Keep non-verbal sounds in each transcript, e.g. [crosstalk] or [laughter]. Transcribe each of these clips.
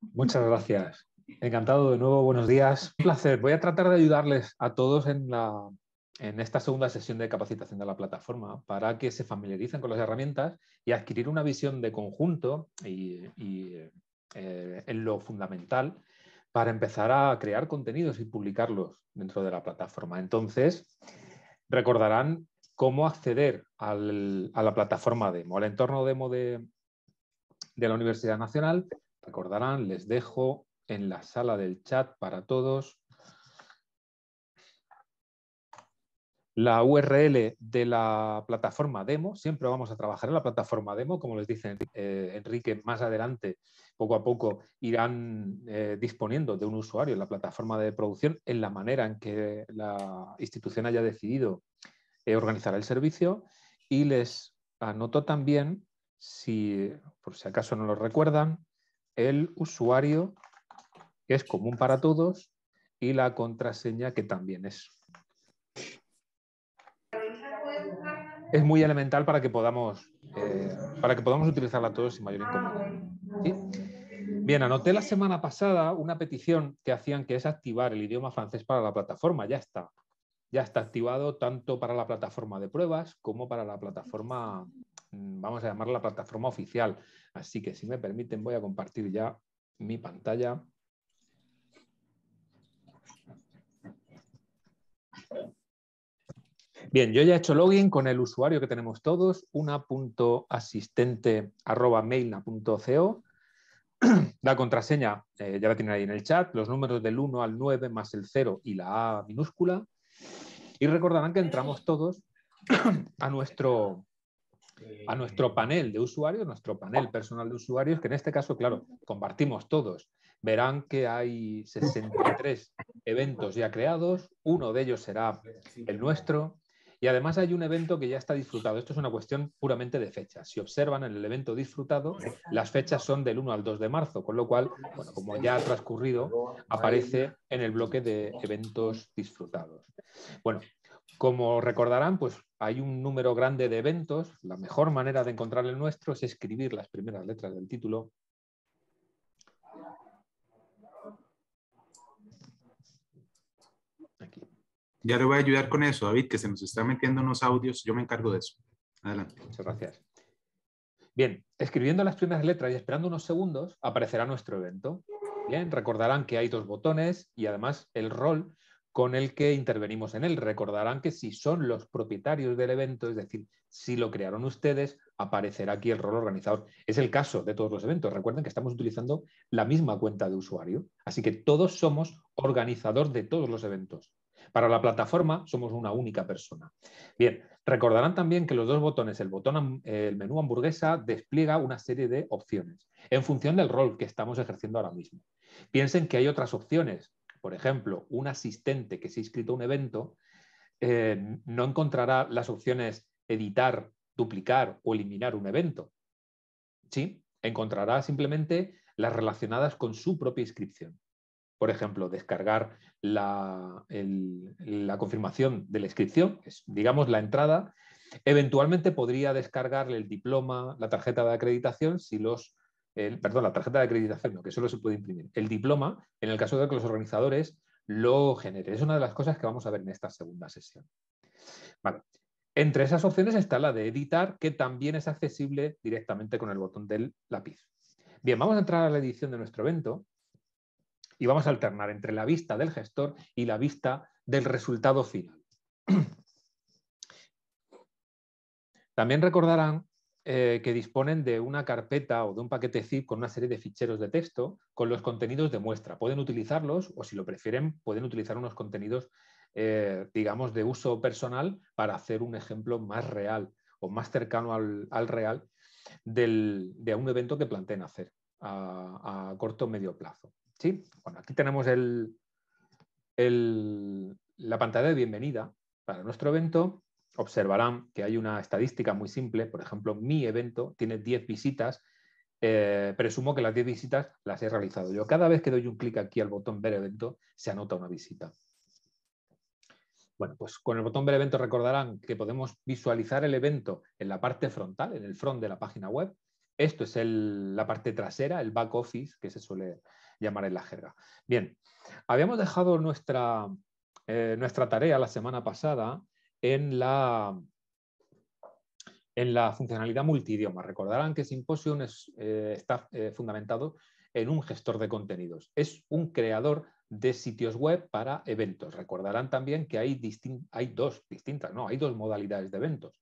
Muchas gracias. Encantado de nuevo, buenos días. Un placer. Voy a tratar de ayudarles a todos en, esta segunda sesión de capacitación de la plataforma para que se familiaricen con las herramientas y adquirir una visión de conjunto y, y eh, en lo fundamental para empezar a crear contenidos y publicarlos dentro de la plataforma. Entonces, recordarán cómo acceder a la plataforma demo, al entorno demo de, de la Universidad Nacional Recordarán, les dejo en la sala del chat para todos la URL de la plataforma demo. Siempre vamos a trabajar en la plataforma demo, como les dice eh, Enrique, más adelante, poco a poco, irán eh, disponiendo de un usuario en la plataforma de producción en la manera en que la institución haya decidido eh, organizar el servicio. Y les anoto también, si por si acaso no lo recuerdan, el usuario, que es común para todos, y la contraseña, que también es. Es muy elemental para que podamos, eh, para que podamos utilizarla todos sin mayor inconveniente. Bien, anoté la semana pasada una petición que hacían que es activar el idioma francés para la plataforma. Ya está. Ya está activado tanto para la plataforma de pruebas como para la plataforma Mm, vamos a llamar la plataforma oficial. Así que si me permiten voy a compartir ya mi pantalla. Bien, yo ya he hecho login con el usuario que tenemos todos, una.asistente.mailna.co. [clears throat] La contraseña eh, ya la tienen ahí en el chat, los números del 1 al 9 más el 0 y la A minúscula. Y recordarán que entramos todos [clears throat] a nuestro, a nuestro panel de usuarios, nuestro panel personal de usuarios, que en este caso, claro, compartimos todos. Verán que hay 63 eventos ya creados, uno de ellos será el nuestro, y además hay un evento que ya está disfrutado. Esto es una cuestión puramente de fechas. Si observan en el evento disfrutado, las fechas son del 1 al 2 de marzo, con lo cual, bueno, como ya ha transcurrido, aparece en el bloque de eventos disfrutados. Bueno, como recordarán, pues hay un número grande de eventos. La mejor manera de encontrar el nuestro es escribir las primeras letras del título. Ya le voy a ayudar con eso, David, que se nos están metiendo unos audios. Yo me encargo de eso. Adelante. Muchas gracias. Bien, escribiendo las primeras letras y esperando unos segundos, aparecerá nuestro evento. Bien, recordarán que hay dos botones y además el rol con el que intervenimos en él. Recordarán que si son los propietarios del evento, es decir, si lo crearon ustedes, aparecerá aquí el rol organizador. Es el caso de todos los eventos. Recuerden que estamos utilizando la misma cuenta de usuario, así que todos somos organizadores de todos los eventos. Para la plataforma somos una única persona. Bien, recordarán también que los dos botones, el botón el menú hamburguesa despliega una serie de opciones en función del rol que estamos ejerciendo ahora mismo. Piensen que hay otras opciones por ejemplo, un asistente que se ha inscrito a un evento eh, no encontrará las opciones editar, duplicar o eliminar un evento. ¿Sí? Encontrará simplemente las relacionadas con su propia inscripción. Por ejemplo, descargar la, confirmación de la inscripción, digamos la entrada. Eventualmente podría descargarle el diploma, la tarjeta de acreditación, si los perdón, la tarjeta de acreditación, no, que solo se puede imprimir, el diploma, en el caso de que los organizadores lo generen. Es una de las cosas que vamos a ver en esta segunda sesión. Entre esas opciones está la de editar, que también es accesible directamente con el botón del lápiz. Bien, vamos a entrar a la edición de nuestro evento y vamos a alternar entre la vista del gestor y la vista del resultado final. [clears throat] También recordarán eh, que disponen de una carpeta o de un paquete zip con una serie de ficheros de texto con los contenidos de muestra. Pueden utilizarlos o si lo prefieren pueden utilizar unos contenidos, eh, digamos, de uso personal para hacer un ejemplo más real o más cercano al, real de un evento que planteen hacer a, corto o medio plazo. ¿Sí? aquí tenemos la pantalla de bienvenida para nuestro evento observarán que hay una estadística muy simple. Por ejemplo, mi evento tiene 10 visitas. Eh, presumo que las 10 visitas las he realizado yo. Cada vez que doy un clic aquí al botón ver evento, se anota una visita. Bueno, pues con el botón ver evento recordarán que podemos visualizar el evento en la parte frontal, en el front de la página web. Esto es la parte trasera, el back office, que se suele llamar en la jerga. Bien, habíamos dejado nuestra, eh, nuestra tarea la semana pasada en la, en la funcionalidad multidioma. Recordarán que Symposium eh, está eh, fundamentado en un gestor de contenidos. Es un creador de sitios web para eventos. Recordarán también que hay, hay dos distintas, no, hay dos modalidades de eventos.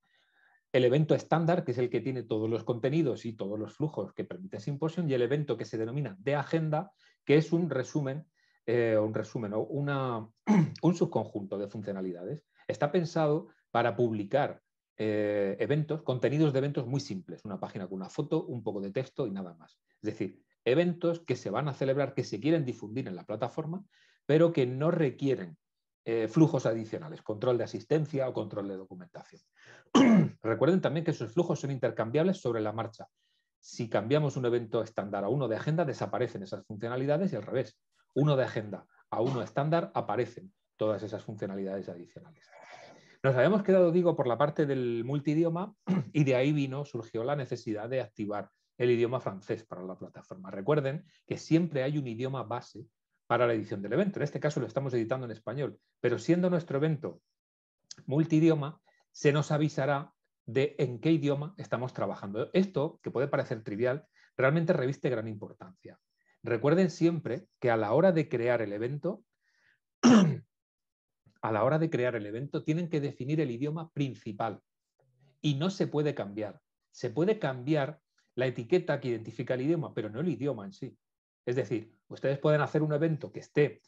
El evento estándar, que es el que tiene todos los contenidos y todos los flujos que permite Symposium, y el evento que se denomina de agenda, que es un resumen, eh, un resumen o una, [clears throat] un subconjunto de funcionalidades está pensado para publicar eh, eventos, contenidos de eventos muy simples, una página con una foto, un poco de texto y nada más. Es decir, eventos que se van a celebrar, que se quieren difundir en la plataforma, pero que no requieren eh, flujos adicionales, control de asistencia o control de documentación. [clears throat] Recuerden también que esos flujos son intercambiables sobre la marcha. Si cambiamos un evento estándar a uno de agenda, desaparecen esas funcionalidades y al revés. Uno de agenda a uno estándar aparecen todas esas funcionalidades adicionales. Nos habíamos quedado, digo, por la parte del multidioma [clears throat] y de ahí vino, surgió la necesidad de activar el idioma francés para la plataforma. Recuerden que siempre hay un idioma base para la edición del evento. En este caso lo estamos editando en español, pero siendo nuestro evento multidioma, se nos avisará de en qué idioma estamos trabajando. Esto, que puede parecer trivial, realmente reviste gran importancia. Recuerden siempre que a la hora de crear el evento, [clears throat] a la hora de crear el evento, tienen que definir el idioma principal y no se puede cambiar. Se puede cambiar la etiqueta que identifica el idioma, pero no el idioma en sí. Es decir, ustedes pueden hacer un evento que esté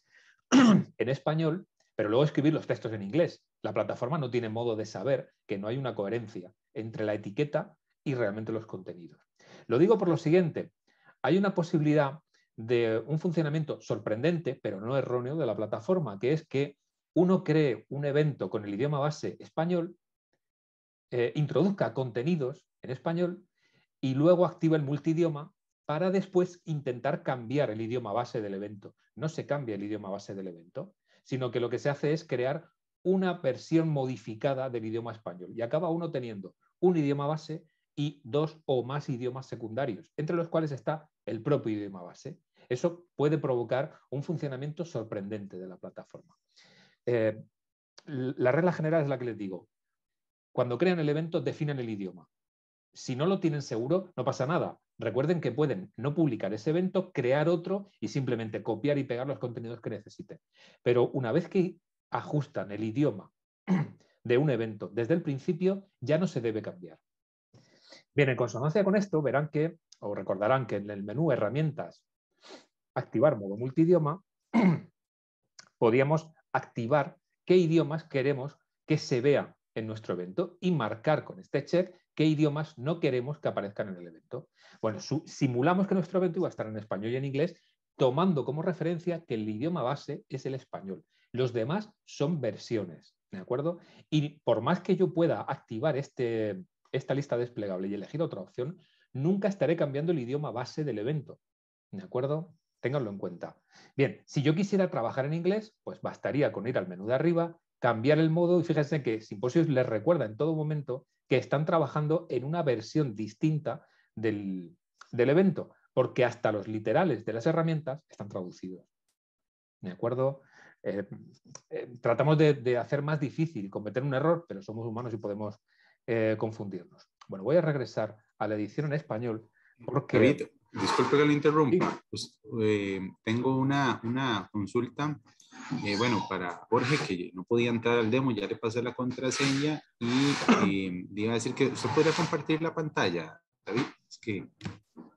[clears throat] en español, pero luego escribir los textos en inglés. La plataforma no tiene modo de saber que no hay una coherencia entre la etiqueta y realmente los contenidos. Lo digo por lo siguiente, hay una posibilidad de un funcionamiento sorprendente, pero no erróneo, de la plataforma, que es que uno cree un evento con el idioma base español, eh, introduzca contenidos en español y luego activa el multidioma para después intentar cambiar el idioma base del evento. No se cambia el idioma base del evento, sino que lo que se hace es crear una versión modificada del idioma español y acaba uno teniendo un idioma base y dos o más idiomas secundarios, entre los cuales está el propio idioma base. Eso puede provocar un funcionamiento sorprendente de la plataforma. Eh, la regla general es la que les digo. Cuando crean el evento, definen el idioma. Si no lo tienen seguro, no pasa nada. Recuerden que pueden no publicar ese evento, crear otro y simplemente copiar y pegar los contenidos que necesiten. Pero una vez que ajustan el idioma [clears throat] de un evento desde el principio, ya no se debe cambiar. Bien, en consonancia con esto, verán que, o recordarán que en el menú herramientas, activar modo multidioma, [clears throat] podíamos activar qué idiomas queremos que se vea en nuestro evento y marcar con este check qué idiomas no queremos que aparezcan en el evento. Bueno, simulamos que nuestro evento iba a estar en español y en inglés, tomando como referencia que el idioma base es el español. Los demás son versiones, ¿de acuerdo? Y por más que yo pueda activar este, esta lista desplegable y elegir otra opción, nunca estaré cambiando el idioma base del evento, ¿de acuerdo? Ténganlo en cuenta. Bien, si yo quisiera trabajar en inglés, pues bastaría con ir al menú de arriba, cambiar el modo y fíjense que Simposios les recuerda en todo momento que están trabajando en una versión distinta del, evento, porque hasta los literales de las herramientas están traducidos. ¿De acuerdo? Eh, eh, tratamos de, hacer más difícil cometer un error, pero somos humanos y podemos eh, confundirnos. Bueno, voy a regresar a la edición en español porque... Disculpe que lo interrumpa. Pues, eh, tengo una, consulta, eh, bueno, para Jorge, que no podía entrar al demo, ya le pasé la contraseña y eh, iba a decir que usted puede compartir la pantalla, David, es que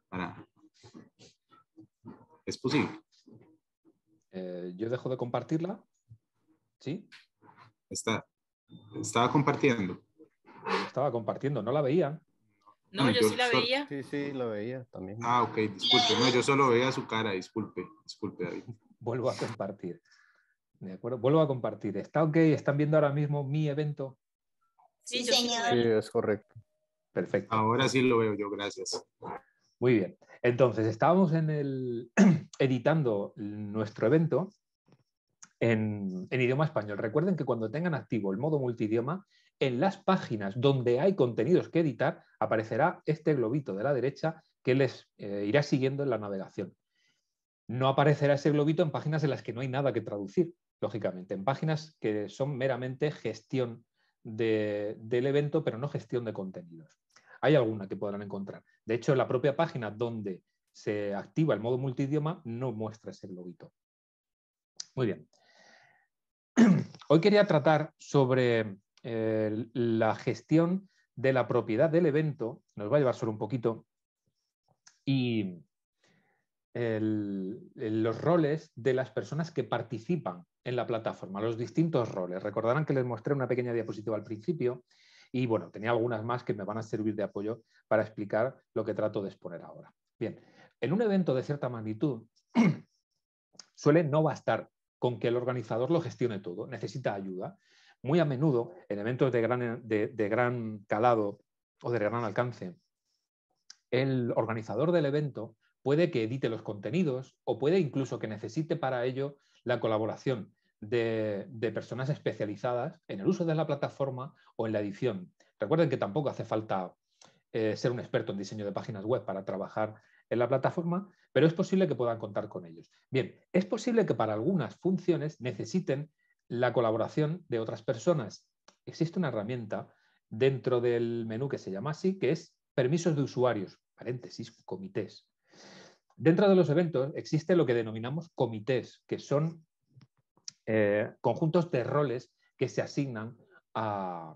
para... ¿Es posible? Yo dejo de compartirla. ¿Sí? Está, estaba compartiendo. Estaba compartiendo, no la veía. No, yo, sí la veía. Sí, sí, lo veía también. Ah, ok, disculpe. No, yo solo veía su cara, disculpe, disculpe, David. Vuelvo a compartir. De acuerdo, vuelvo a compartir. ¿Está ok? ¿Están viendo ahora mismo mi evento? Sí, señor. Sí, es correcto. Perfecto. Ahora sí lo veo yo, gracias. Muy bien. Entonces, estábamos en el, [clears throat] editando nuestro evento en, en idioma español. Recuerden que cuando tengan activo el modo multidioma, en las páginas donde hay contenidos que editar, aparecerá este globito de la derecha que les eh, irá siguiendo en la navegación. No aparecerá ese globito en páginas en las que no hay nada que traducir, lógicamente, en páginas que son meramente gestión del evento, pero no gestión de contenidos. Hay alguna que podrán encontrar. De hecho, la propia página donde se activa el modo multidioma no muestra ese globito. Muy bien. [clears throat] Hoy quería tratar sobre la gestión de la propiedad del evento, nos va a llevar solo un poquito, y los roles de las personas que participan en la plataforma, los distintos roles. Recordarán que les mostré una pequeña diapositiva al principio y bueno, tenía algunas más que me van a servir de apoyo para explicar lo que trato de exponer ahora. Bien, en un evento de cierta magnitud [clears throat] suele no bastar con que el organizador lo gestione todo, necesita ayuda muy a menudo en eventos de gran, de, gran calado o de gran alcance, el organizador del evento puede que edite los contenidos o puede incluso que necesite para ello la colaboración de, personas especializadas en el uso de la plataforma o en la edición. Recuerden que tampoco hace falta eh, ser un experto en diseño de páginas web para trabajar en la plataforma, pero es posible que puedan contar con ellos. Bien, es posible que para algunas funciones necesiten la colaboración de otras personas. Existe una herramienta dentro del menú que se llama así, que es permisos de usuarios, paréntesis, comités. Dentro de los eventos existe lo que denominamos comités, que son eh, conjuntos de roles que se asignan a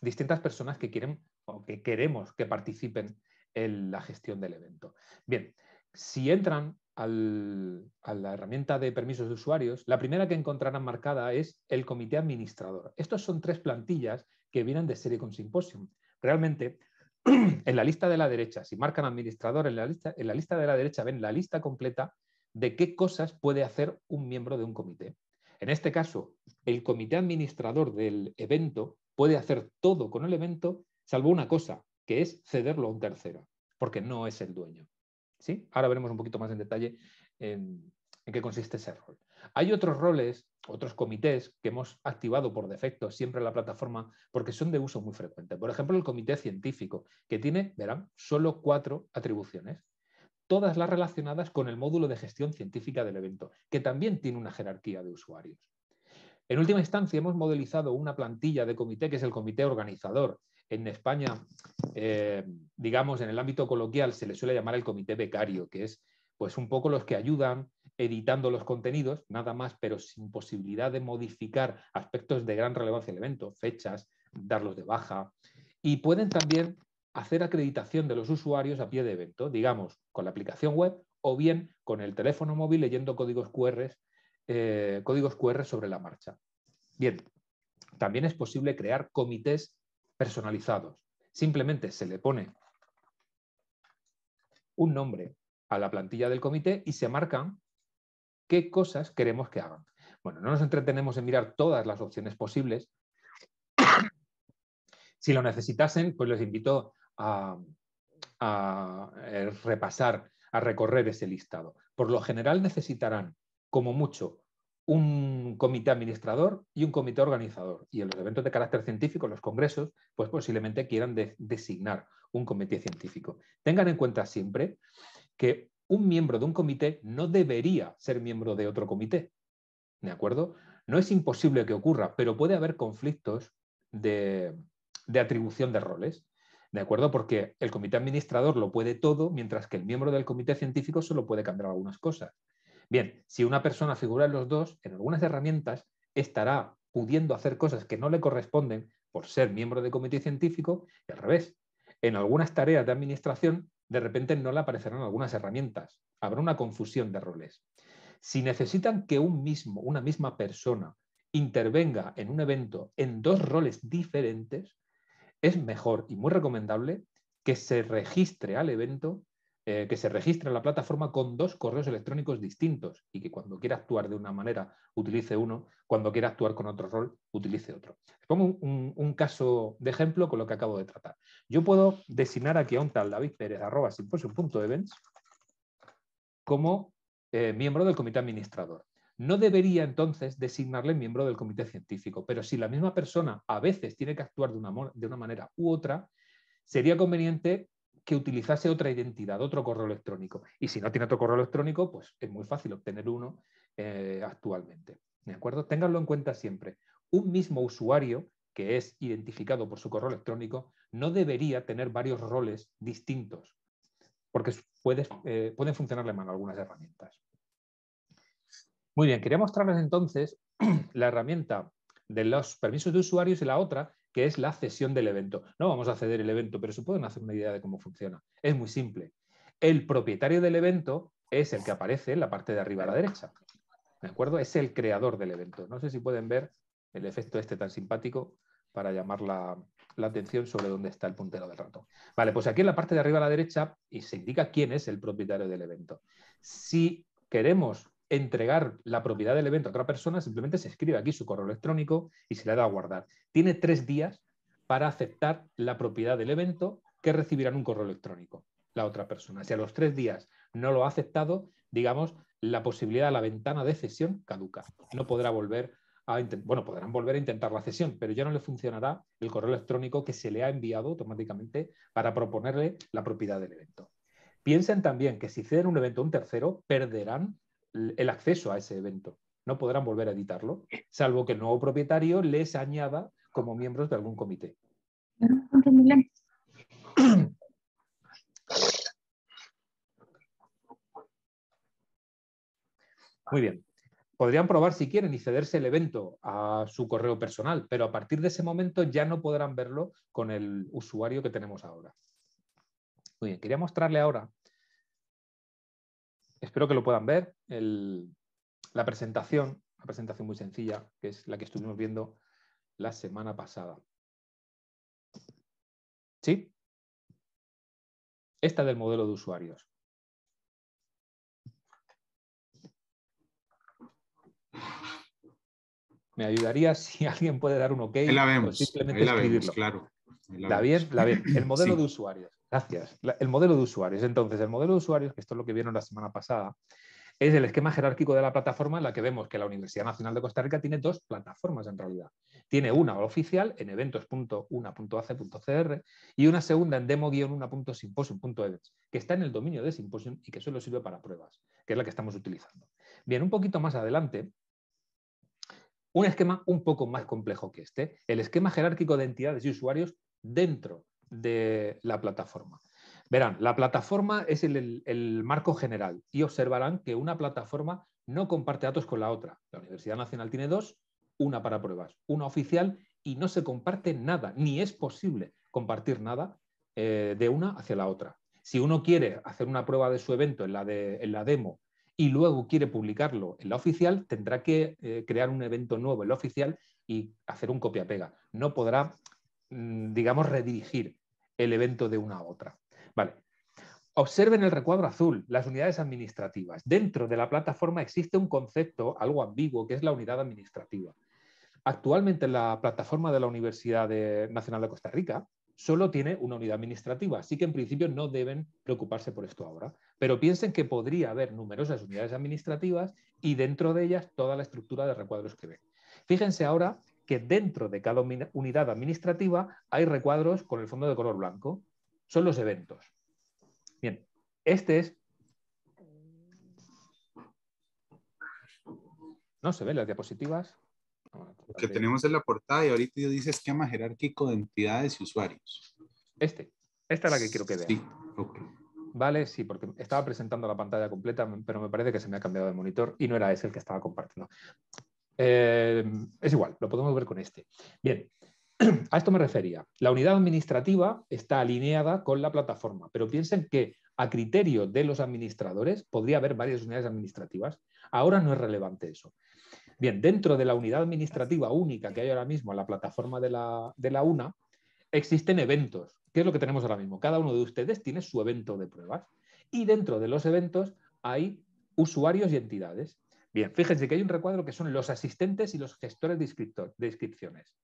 distintas personas que quieren o que queremos que participen en la gestión del evento. Bien, si entran al, a la herramienta de permisos de usuarios, la primera que encontrarán marcada es el comité administrador. Estos son tres plantillas que vienen de serie con Symposium. Realmente, [clears throat] en la lista de la derecha, si marcan administrador en la lista, en la lista de la derecha ven la lista completa de qué cosas puede hacer un miembro de un comité. En este caso, el comité administrador del evento puede hacer todo con el evento, salvo una cosa, que es cederlo a un tercero, porque no es el dueño. Ahora veremos un poquito más en detalle en, en qué consiste ese rol. Hay otros roles, otros comités que hemos activado por defecto siempre en la plataforma porque son de uso muy frecuente. Por ejemplo, el comité científico, que tiene, verán, solo cuatro atribuciones, todas las relacionadas con el módulo de gestión científica del evento, que también tiene una jerarquía de usuarios. En última instancia, hemos modelizado una plantilla de comité, que es el comité organizador. En España, eh, digamos, en el ámbito coloquial se le suele llamar el comité becario, que es pues un poco los que ayudan editando los contenidos, nada más, pero sin posibilidad de modificar aspectos de gran relevancia del evento, fechas, darlos de baja. Y pueden también hacer acreditación de los usuarios a pie de evento, digamos, con la aplicación web o bien con el teléfono móvil leyendo códigos QR eh, códigos QR sobre la marcha. Bien, también es posible crear comités personalizados. Simplemente se le pone un nombre a la plantilla del comité y se marcan qué cosas queremos que hagan. Bueno, no nos entretenemos en mirar todas las opciones posibles. [coughs] si lo necesitasen, pues les invito a eh, repasar, a recorrer ese listado. Por lo general necesitarán como mucho, un comité administrador y un comité organizador. Y en los eventos de carácter científico, los congresos, pues posiblemente quieran designar un comité científico. Tengan en cuenta siempre que un miembro de un comité no debería ser miembro de otro comité. ¿De acuerdo? No es imposible que ocurra, pero puede haber conflictos de, de atribución de roles. ¿De acuerdo? Porque el comité administrador lo puede todo, mientras que el miembro del comité científico solo puede cambiar algunas cosas. Bien, si una persona figura en los dos, en algunas herramientas estará pudiendo hacer cosas que no le corresponden por ser miembro de comité científico y al revés. En algunas tareas de administración, de repente no le aparecerán algunas herramientas. Habrá una confusión de roles. Si necesitan que un mismo, una misma persona intervenga en un evento en dos roles diferentes, es mejor y muy recomendable que se registre al evento eh, que se registre en la plataforma con dos correos electrónicos distintos y que cuando quiera actuar de una manera utilice uno, cuando quiera actuar con otro rol utilice otro. pongo un, caso de ejemplo con lo que acabo de tratar. Yo puedo designar aquí a un tal David Pérez arroba events, como eh, miembro del comité administrador. No debería entonces designarle miembro del comité científico, pero si la misma persona a veces tiene que actuar de de una manera u otra, sería conveniente que utilizase otra identidad, otro correo electrónico. Y si no tiene otro correo electrónico, pues es muy fácil obtener uno eh, actualmente. ¿De acuerdo? Ténganlo en cuenta siempre. Un mismo usuario que es identificado por su correo electrónico no debería tener varios roles distintos, porque eh, pueden funcionarle mal algunas herramientas. Muy bien, quería mostrarles entonces [clears throat] la herramienta de los permisos de usuarios y la otra que es la cesión del evento. No vamos a ceder el evento, pero se pueden hacer una idea de cómo funciona. Es muy simple. El propietario del evento es el que aparece en la parte de arriba a la derecha. ¿De acuerdo? Es el creador del evento. No sé si pueden ver el efecto este tan simpático para llamar la, atención sobre dónde está el puntero del ratón. Vale, pues aquí en la parte de arriba a la derecha y se indica quién es el propietario del evento. Si queremos entregar la propiedad del evento a otra persona, simplemente se escribe aquí su correo electrónico y se le da a guardar. Tiene tres días para aceptar la propiedad del evento que recibirán un correo electrónico la otra persona. Si a los tres días no lo ha aceptado, digamos, la posibilidad de la ventana de cesión caduca. No podrá volver a bueno, podrán volver a intentar la cesión, pero ya no le funcionará el correo electrónico que se le ha enviado automáticamente para proponerle la propiedad del evento. Piensen también que si ceden un evento a un tercero, perderán el acceso a ese evento. No podrán volver a editarlo, salvo que el nuevo propietario les añada como miembros de algún comité. Muy bien. Podrían probar si quieren y cederse el evento a su correo personal, pero a partir de ese momento ya no podrán verlo con el usuario que tenemos ahora. Muy bien, quería mostrarle ahora espero que lo puedan ver. la presentación, una presentación muy sencilla, que es la que estuvimos viendo la semana pasada. ¿Sí? Esta del modelo de usuarios. Me ayudaría si [laughs] alguien puede dar un OK. la vemos, simplemente la vemos, claro. la, la bien. El modelo de usuarios. Gracias. el modelo de usuarios. Entonces, el modelo de usuarios, que esto es lo que vieron la semana pasada, es el esquema jerárquico de la plataforma en la que vemos que la Universidad Nacional de Costa Rica tiene dos plataformas en realidad. Tiene una oficial en eventos.una.ac.cr y una segunda en demo unasymposiumevents que está en el dominio de Symposium y que solo sirve para pruebas, que es la que estamos utilizando. Bien, un poquito más adelante, un esquema un poco más complejo que este, el esquema jerárquico de entidades y usuarios dentro de la plataforma. Verán, la plataforma es el, marco general y observarán que una plataforma no comparte datos con la otra. La Universidad Nacional tiene dos, una para pruebas, una oficial y no se comparte nada, ni es posible compartir nada eh, de una hacia la otra. Si uno quiere hacer una prueba de su evento en la, de, la demo y luego quiere publicarlo en la oficial, tendrá que eh, crear un evento nuevo en la oficial y hacer un copia-pega. No podrá Mm, digamos, redirigir el evento de una a otra. Vale. Observen el recuadro azul, las unidades administrativas. Dentro de la plataforma existe un concepto algo ambiguo que es la unidad administrativa. Actualmente la plataforma de la Universidad Nacional de Costa Rica solo tiene una unidad administrativa, así que en principio no deben preocuparse por esto ahora. Pero piensen que podría haber numerosas unidades administrativas y dentro de ellas toda la estructura de recuadros que ven. Fíjense ahora que dentro de cada unidad administrativa hay recuadros con el fondo de color blanco. Son los eventos. Bien, este es... ¿No se ven las diapositivas? que tenemos en la portada y ahorita yo dice esquema jerárquico de entidades y usuarios. Este. Esta es la que quiero que vean. Sí, Vale, sí, porque estaba presentando la pantalla completa, pero me parece que se me ha cambiado de monitor y no era ese el que estaba compartiendo. Eh, es igual, lo podemos ver con este. Bien, [clears throat] a esto me refería. La unidad administrativa está alineada con la plataforma, pero piensen que a criterio de los administradores podría haber varias unidades administrativas. Ahora no es relevante eso. Bien, dentro de la unidad administrativa única que hay ahora mismo en la plataforma de la, de la UNA, existen eventos. ¿Qué es lo que tenemos ahora mismo? Cada uno de ustedes tiene su evento de pruebas y dentro de los eventos hay usuarios y entidades. Bien, fíjense que hay un recuadro que son los asistentes y los gestores de, inscripciones.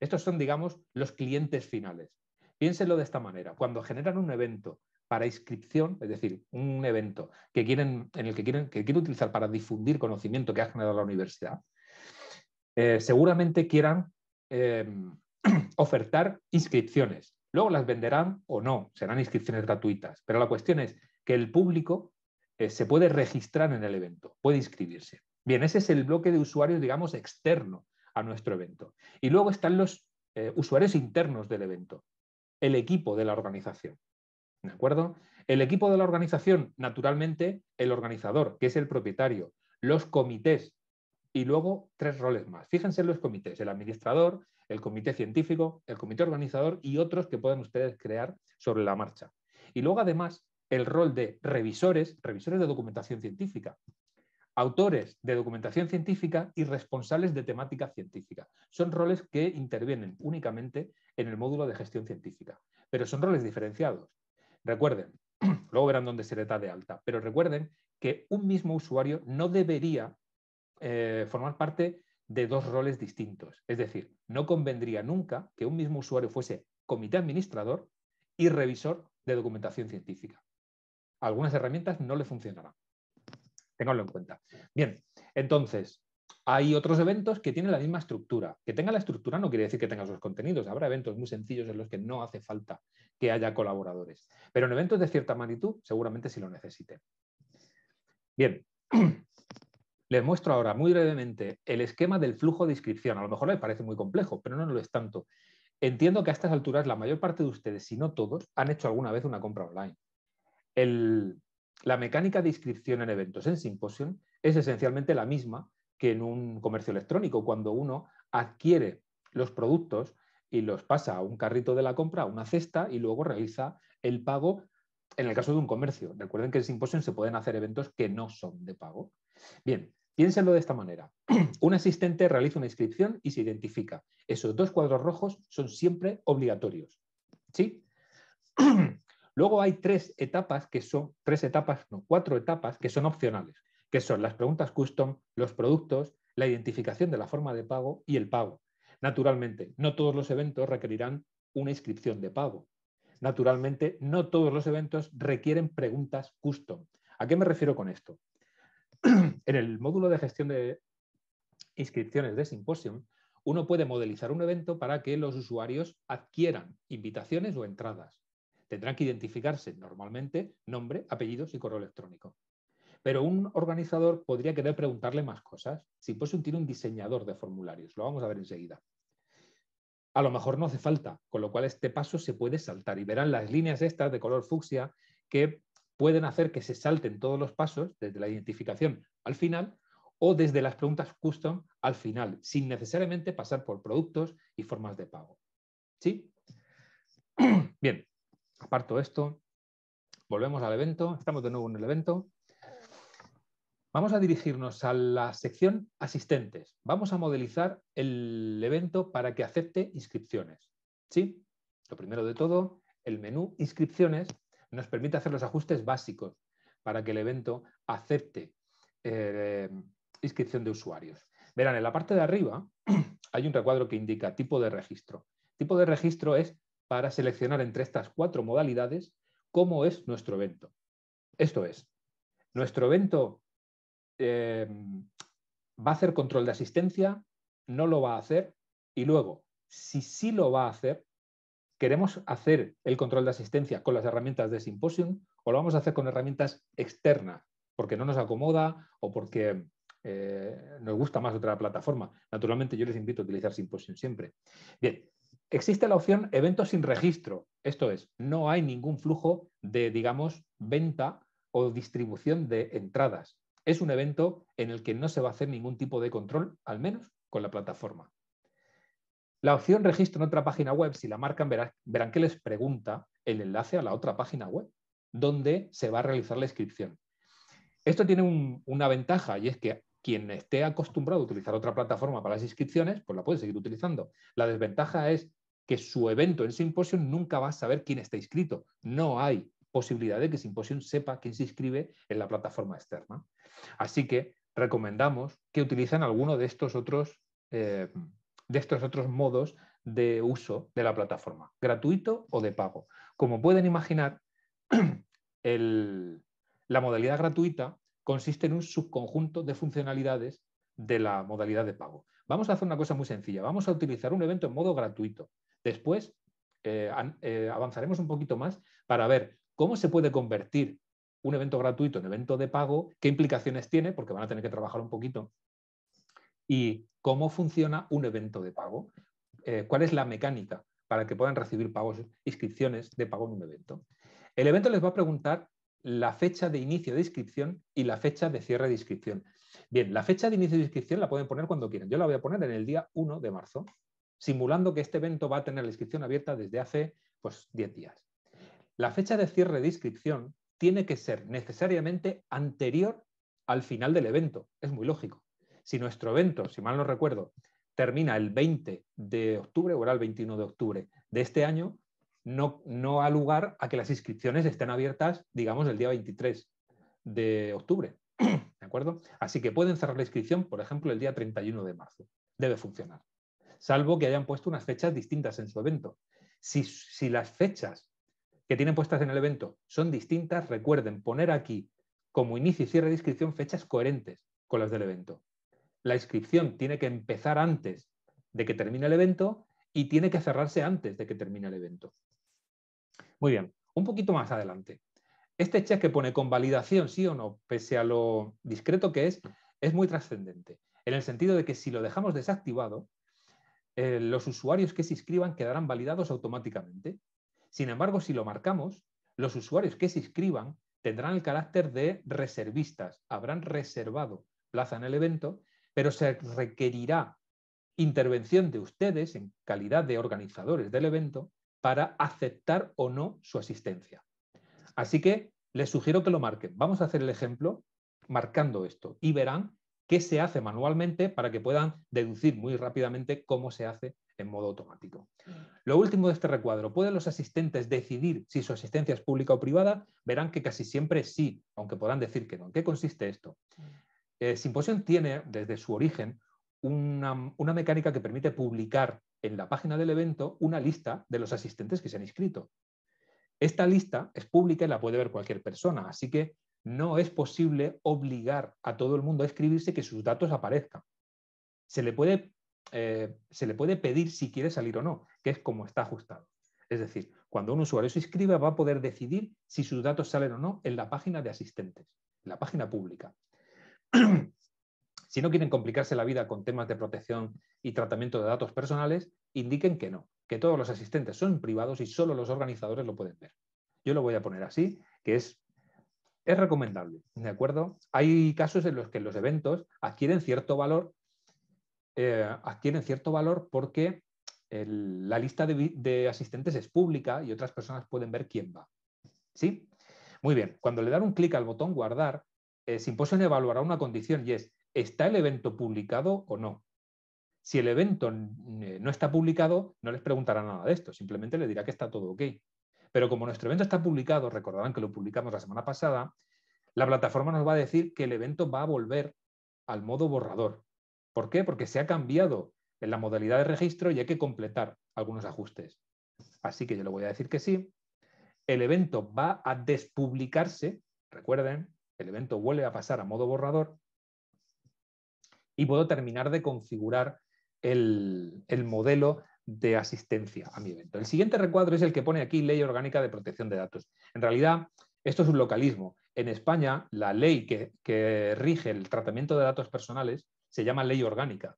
Estos son, digamos, los clientes finales. Piénsenlo de esta manera. Cuando generan un evento para inscripción, es decir, un evento que quieren, en el que quieren, que utilizar para difundir conocimiento que ha generado la universidad, eh, seguramente quieran eh, [clears throat] ofertar inscripciones. Luego las venderán o no, serán inscripciones gratuitas. Pero la cuestión es que el público eh, se puede registrar en el evento, puede inscribirse. Bien, ese es el bloque de usuarios, digamos, externo a nuestro evento. Y luego están los eh, usuarios internos del evento, el equipo de la organización. ¿De acuerdo? El equipo de la organización, naturalmente, el organizador, que es el propietario, los comités y luego tres roles más. Fíjense en los comités, el administrador, el comité científico, el comité organizador y otros que pueden ustedes crear sobre la marcha. Y luego, además, el rol de revisores, revisores de documentación científica, autores de documentación científica y responsables de temática científica. Son roles que intervienen únicamente en el módulo de gestión científica, pero son roles diferenciados. Recuerden, [clears throat] luego verán dónde se le de alta, pero recuerden que un mismo usuario no debería eh, formar parte de dos roles distintos. Es decir, no convendría nunca que un mismo usuario fuese comité administrador y revisor de documentación científica algunas herramientas no le funcionarán. Ténganlo en cuenta. Bien, entonces, hay otros eventos que tienen la misma estructura. Que tenga la estructura no quiere decir que tengan los contenidos. Habrá eventos muy sencillos en los que no hace falta que haya colaboradores. Pero en eventos de cierta magnitud, seguramente sí lo necesiten. Bien, [clears throat] les muestro ahora muy brevemente el esquema del flujo de inscripción. A lo mejor les parece muy complejo, pero no lo es tanto. Entiendo que a estas alturas la mayor parte de ustedes, si no todos, han hecho alguna vez una compra online la mecánica de inscripción en eventos en Symposium es esencialmente la misma que en un comercio electrónico, cuando uno adquiere los productos y los pasa a un carrito de la compra, a una cesta, y luego realiza el pago en el caso de un comercio. Recuerden que en Symposium se pueden hacer eventos que no son de pago. Bien, piénsenlo de esta manera. [clears throat] un asistente realiza una inscripción y se identifica. Esos dos cuadros rojos son siempre obligatorios. ¿Sí? [clears throat] Luego hay tres etapas que son, tres etapas, no, cuatro etapas que son opcionales, que son las preguntas custom, los productos, la identificación de la forma de pago y el pago. Naturalmente, no todos los eventos requerirán una inscripción de pago. Naturalmente, no todos los eventos requieren preguntas custom. ¿A qué me refiero con esto? [clears throat] en el módulo de gestión de inscripciones de Symposium, uno puede modelizar un evento para que los usuarios adquieran invitaciones o entradas. Tendrán que identificarse normalmente nombre, apellidos y correo electrónico. Pero un organizador podría querer preguntarle más cosas. Si pues tiene un diseñador de formularios, lo vamos a ver enseguida. A lo mejor no hace falta, con lo cual este paso se puede saltar y verán las líneas estas de color fucsia que pueden hacer que se salten todos los pasos desde la identificación al final o desde las preguntas custom al final, sin necesariamente pasar por productos y formas de pago. ¿Sí? [clears throat] Bien, Aparto esto, volvemos al evento, estamos de nuevo en el evento. Vamos a dirigirnos a la sección asistentes. Vamos a modelizar el evento para que acepte inscripciones. ¿Sí? Lo primero de todo, el menú inscripciones nos permite hacer los ajustes básicos para que el evento acepte eh, inscripción de usuarios. Verán, en la parte de arriba [clears throat] hay un recuadro que indica tipo de registro. Tipo de registro es para seleccionar entre estas cuatro modalidades cómo es nuestro evento. Esto es, nuestro evento eh, va a hacer control de asistencia, no lo va a hacer y luego, si sí lo va a hacer, queremos hacer el control de asistencia con las herramientas de Symposium o lo vamos a hacer con herramientas externas porque no nos acomoda o porque eh, nos gusta más otra plataforma. Naturalmente, yo les invito a utilizar Symposium siempre. Bien, Existe la opción evento sin registro, esto es, no hay ningún flujo de, digamos, venta o distribución de entradas. Es un evento en el que no se va a hacer ningún tipo de control, al menos con la plataforma. La opción registro en otra página web, si la marcan, verán, que les pregunta el enlace a la otra página web, donde se va a realizar la inscripción. Esto tiene una ventaja y es que quien esté acostumbrado a utilizar otra plataforma para las inscripciones, pues la puede seguir utilizando. La desventaja es que su evento en Symposium nunca va a saber quién está inscrito. No hay posibilidad de que Symposium sepa quién se inscribe en la plataforma externa. Así que recomendamos que utilicen alguno de estos otros, eh, de estos otros modos de uso de la plataforma, gratuito o de pago. Como pueden imaginar, [clears throat] la modalidad gratuita consiste en un subconjunto de funcionalidades de la modalidad de pago. Vamos a hacer una cosa muy sencilla. Vamos a utilizar un evento en modo gratuito. Después eh, eh, avanzaremos un poquito más para ver cómo se puede convertir un evento gratuito en evento de pago, qué implicaciones tiene, porque van a tener que trabajar un poquito, y cómo funciona un evento de pago, eh, cuál es la mecánica para que puedan recibir pagos, inscripciones de pago en un evento. El evento les va a preguntar la fecha de inicio de inscripción y la fecha de cierre de inscripción. Bien, la fecha de inicio de inscripción la pueden poner cuando quieran. Yo la voy a poner en el día 1 de marzo simulando que este evento va a tener la inscripción abierta desde hace pues, 10 días. La fecha de cierre de inscripción tiene que ser necesariamente anterior al final del evento. Es muy lógico. Si nuestro evento, si mal no recuerdo, termina el 20 de octubre o era el 21 de octubre de este año, no, no ha lugar a que las inscripciones estén abiertas, digamos, el día 23 de octubre. ¿De acuerdo? Así que pueden cerrar la inscripción, por ejemplo, el día 31 de marzo. Debe funcionar salvo que hayan puesto unas fechas distintas en su evento. Si, las fechas que tienen puestas en el evento son distintas, recuerden poner aquí como inicio y cierre de inscripción fechas coherentes con las del evento. La inscripción tiene que empezar antes de que termine el evento y tiene que cerrarse antes de que termine el evento. Muy bien, un poquito más adelante. Este check que pone con validación sí o no, pese a lo discreto que es, es muy trascendente, en el sentido de que si lo dejamos desactivado, eh, los usuarios que se inscriban quedarán validados automáticamente. Sin embargo, si lo marcamos, los usuarios que se inscriban tendrán el carácter de reservistas, habrán reservado plaza en el evento, pero se requerirá intervención de ustedes en calidad de organizadores del evento para aceptar o no su asistencia. Así que les sugiero que lo marquen. Vamos a hacer el ejemplo marcando esto y verán qué se hace manualmente para que puedan deducir muy rápidamente cómo se hace en modo automático. Lo último de este recuadro, ¿pueden los asistentes decidir si su asistencia es pública o privada? Verán que casi siempre sí, aunque podrán decir que no. ¿En qué consiste esto? Mm. Eh, tiene desde su origen una mecánica que permite publicar en la página del evento una lista de los asistentes que se han inscrito. Esta lista es pública y la puede ver cualquier persona, así que no es posible obligar a todo el mundo a escribirse que sus datos aparezcan. Se le puede, eh, se le puede pedir si quiere salir o no, que es como está ajustado. Es decir, cuando un usuario se inscribe va a poder decidir si sus datos salen o no en la página de asistentes, en la página pública. [clears throat] si no quieren complicarse la vida con temas de protección y tratamiento de datos personales, indiquen que no, que todos los asistentes son privados y solo los organizadores lo pueden ver. Yo lo voy a poner así, que es es recomendable, ¿de acuerdo? Hay casos en los que los eventos adquieren cierto valor, eh, adquieren cierto valor porque la lista de, asistentes es pública y otras personas pueden ver quién va. ¿Sí? Muy bien, cuando le dan un clic al botón guardar, eh, Symposium evaluará una condición y es, ¿está el evento publicado o no? Si el evento eh, no está publicado, no les preguntará nada de esto, simplemente le dirá que está todo ok. Pero como nuestro evento está publicado, recordarán que lo publicamos la semana pasada, la plataforma nos va a decir que el evento va a volver al modo borrador. ¿Por qué? Porque se ha cambiado en la modalidad de registro y hay que completar algunos ajustes. Así que yo le voy a decir que sí. El evento va a despublicarse, recuerden, el evento vuelve a pasar a modo borrador y puedo terminar de configurar el, el modelo de asistencia a mi evento. El siguiente recuadro es el que pone aquí Ley Orgánica de Protección de Datos. En realidad, esto es un localismo. En España, la ley que, rige el tratamiento de datos personales se llama Ley Orgánica.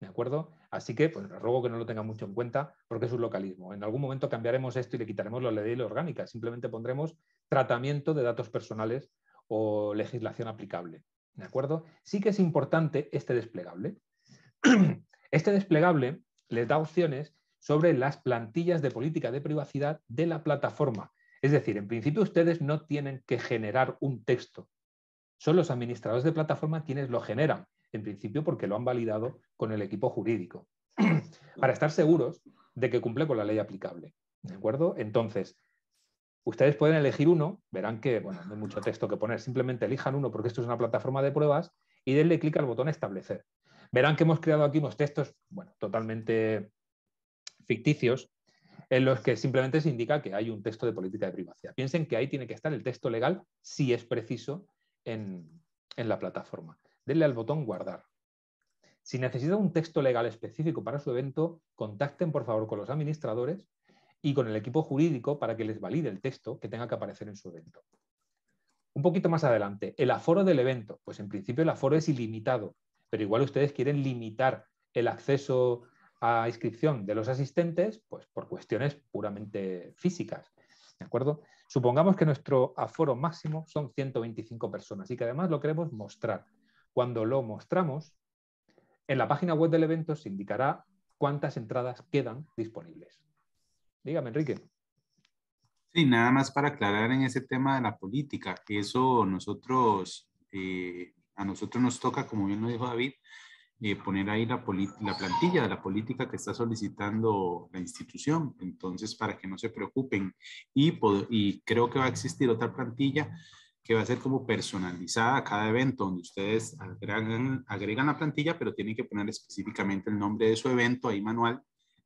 ¿De acuerdo? Así que pues, ruego que no lo tengan mucho en cuenta porque es un localismo. En algún momento cambiaremos esto y le quitaremos la ley orgánica. Simplemente pondremos tratamiento de datos personales o legislación aplicable. ¿De acuerdo? Sí que es importante este desplegable. [clears throat] Este desplegable les da opciones sobre las plantillas de política de privacidad de la plataforma. Es decir, en principio ustedes no tienen que generar un texto. Son los administradores de plataforma quienes lo generan, en principio porque lo han validado con el equipo jurídico, [clears throat] para estar seguros de que cumple con la ley aplicable. ¿De acuerdo? Entonces, ustedes pueden elegir uno, verán que, bueno, no hay mucho texto que poner, simplemente elijan uno porque esto es una plataforma de pruebas. y denle clic al botón establecer. Verán que hemos creado aquí unos textos bueno, totalmente ficticios en los que simplemente se indica que hay un texto de política de privacidad. Piensen que ahí tiene que estar el texto legal si es preciso en, la plataforma. Denle al botón guardar. Si necesita un texto legal específico para su evento, contacten por favor con los administradores y con el equipo jurídico para que les valide el texto que tenga que aparecer en su evento. Un poquito más adelante, el aforo del evento. Pues en principio el aforo es ilimitado pero igual ustedes quieren limitar el acceso a inscripción de los asistentes, pues por cuestiones puramente físicas. ¿De acuerdo? Supongamos que nuestro aforo máximo son 125 personas y que además lo queremos mostrar. Cuando lo mostramos, en la página web del evento se indicará cuántas entradas quedan disponibles. Dígame, Enrique. Sí, nada más para aclarar en ese tema de la política. Eso nosotros eh, a nosotros nos toca, como bien lo dijo David, eh, poner ahí la, la plantilla de la política que está solicitando la institución. Entonces, para que no se preocupen. Y, y creo que va a existir otra plantilla que va a ser como personalizada a cada evento, donde ustedes agregan, agregan la plantilla, pero tienen que poner específicamente el nombre de su evento ahí manual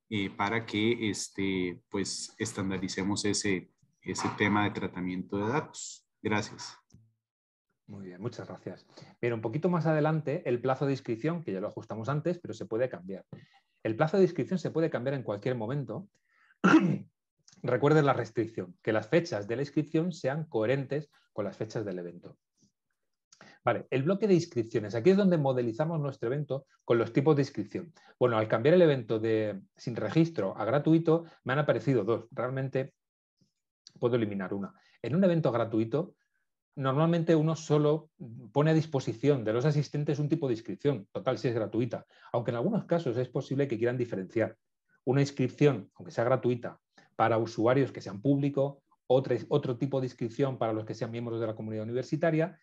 eh, para que este, pues, estandaricemos ese, ese tema de tratamiento de datos. Gracias. Muy bien, muchas gracias. Pero un poquito más adelante, el plazo de inscripción, que ya lo ajustamos antes, pero se puede cambiar. El plazo de inscripción se puede cambiar en cualquier momento. [clears throat] Recuerden la restricción, que las fechas de la inscripción sean coherentes con las fechas del evento. Vale, el bloque de inscripciones. Aquí es donde modelizamos nuestro evento con los tipos de inscripción. Bueno, al cambiar el evento de sin registro a gratuito, me han aparecido dos. Realmente puedo eliminar una. En un evento gratuito, normalmente uno solo pone a disposición de los asistentes un tipo de inscripción, total si es gratuita, aunque en algunos casos es posible que quieran diferenciar una inscripción, aunque sea gratuita, para usuarios que sean público otro, otro tipo de inscripción para los que sean miembros de la comunidad universitaria,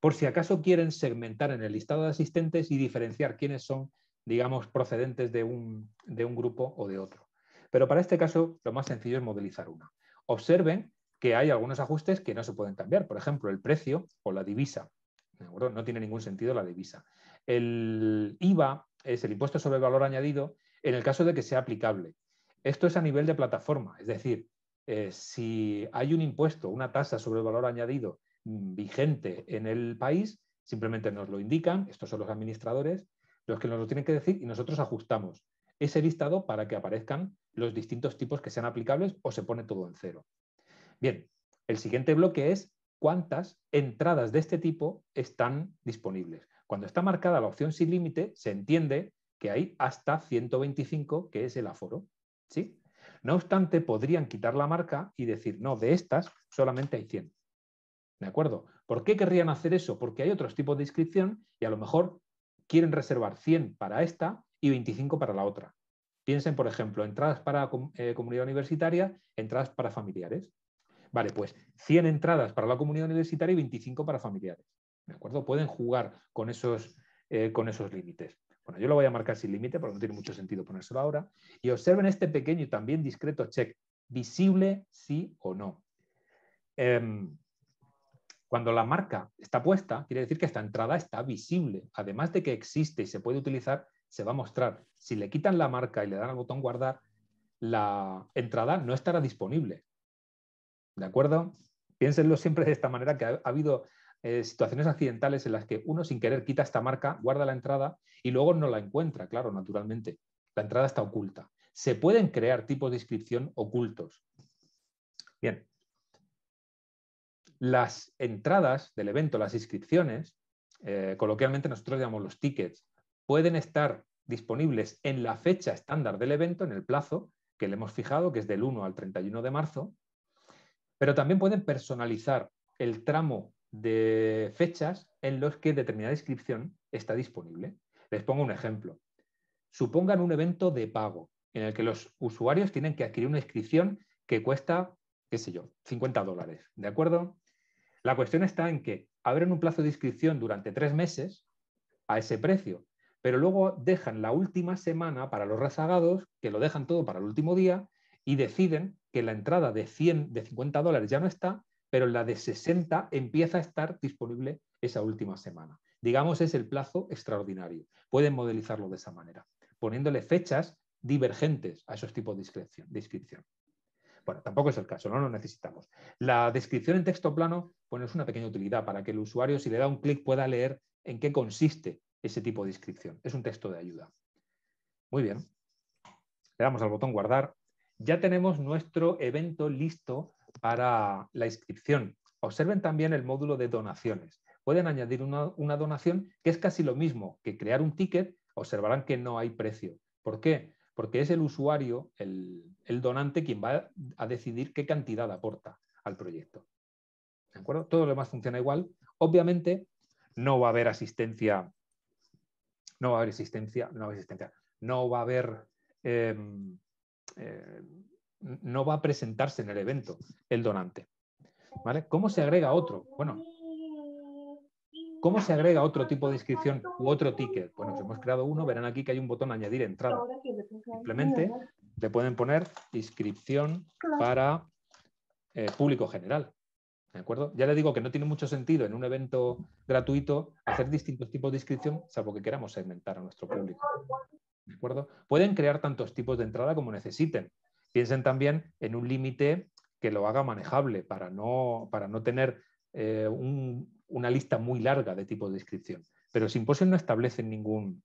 por si acaso quieren segmentar en el listado de asistentes y diferenciar quiénes son, digamos, procedentes de un, de un grupo o de otro. Pero para este caso, lo más sencillo es modelizar una. Observen que hay algunos ajustes que no se pueden cambiar. Por ejemplo, el precio o la divisa. No tiene ningún sentido la divisa. El IVA es el impuesto sobre el valor añadido en el caso de que sea aplicable. Esto es a nivel de plataforma, es decir, eh, si hay un impuesto, una tasa sobre el valor añadido mm, vigente en el país, simplemente nos lo indican, estos son los administradores, los que nos lo tienen que decir y nosotros ajustamos ese listado para que aparezcan los distintos tipos que sean aplicables o se pone todo en cero. Bien, el siguiente bloque es cuántas entradas de este tipo están disponibles. Cuando está marcada la opción sin límite, se entiende que hay hasta 125, que es el aforo. ¿sí? No obstante, podrían quitar la marca y decir, no, de estas solamente hay 100. ¿De acuerdo? ¿Por qué querrían hacer eso? Porque hay otros tipos de inscripción y a lo mejor quieren reservar 100 para esta y 25 para la otra. Piensen, por ejemplo, entradas para eh, comunidad universitaria, entradas para familiares. Vale, pues 100 entradas para la comunidad universitaria y 25 para familiares. ¿De acuerdo? Pueden jugar con esos, eh, con esos límites. Bueno, yo lo voy a marcar sin límite porque no tiene mucho sentido ponérselo ahora. Y observen este pequeño y también discreto check. Visible sí o no. Em, cuando la marca está puesta, quiere decir que esta entrada está visible. Además de que existe y se puede utilizar, se va a mostrar. Si le quitan la marca y le dan al botón guardar, la entrada no estará disponible. ¿De acuerdo? Piénsenlo siempre de esta manera, que ha, habido eh, situaciones accidentales en las que uno sin querer quita esta marca, guarda la entrada y luego no la encuentra, claro, naturalmente. La entrada está oculta. Se pueden crear tipos de inscripción ocultos. Bien. Las entradas del evento, las inscripciones, eh, coloquialmente nosotros llamamos los tickets, pueden estar disponibles en la fecha estándar del evento, en el plazo que le hemos fijado, que es del 1 al 31 de marzo, pero también pueden personalizar el tramo de fechas en los que determinada inscripción está disponible. Les pongo un ejemplo. Supongan un evento de pago en el que los usuarios tienen que adquirir una inscripción que cuesta, qué sé yo, 50 dólares, ¿de acuerdo? La cuestión está en que abren un plazo de inscripción durante tres meses a ese precio, pero luego dejan la última semana para los rezagados, que lo dejan todo para el último día, y deciden que la entrada de 100, de 50 dólares ya no está, pero la de 60 empieza a estar disponible esa última semana. Digamos, es el plazo extraordinario. Pueden modelizarlo de esa manera, poniéndole fechas divergentes a esos tipos de inscripción. Bueno, tampoco es el caso, no lo necesitamos. La descripción en texto plano bueno, es una pequeña utilidad para que el usuario, si le da un clic, pueda leer en qué consiste ese tipo de inscripción. Es un texto de ayuda. Muy bien. Le damos al botón guardar ya tenemos nuestro evento listo para la inscripción. Observen también el módulo de donaciones. Pueden añadir una, donación que es casi lo mismo que crear un ticket. Observarán que no hay precio. ¿Por qué? Porque es el usuario, el, donante, quien va a decidir qué cantidad aporta al proyecto. ¿De acuerdo? Todo lo demás funciona igual. Obviamente, no va a haber asistencia, no va a haber asistencia, no va a haber no va a haber em, eh, no va a presentarse en el evento el donante. ¿Cómo se agrega otro? Bueno, ¿cómo se agrega otro tipo de inscripción u otro ticket? Bueno, si hemos creado uno, verán aquí que hay un botón añadir entrada. Simplemente le pueden poner inscripción para eh, público general. ¿De acuerdo? Ya le digo que no tiene mucho sentido en un evento gratuito hacer distintos tipos de inscripción, salvo que queramos segmentar a nuestro público. Pueden crear tantos tipos de entrada como necesiten. Piensen también en un límite que lo haga manejable para no, para no tener eh, una lista muy larga de tipos de inscripción. Pero el simposio no establece ningún,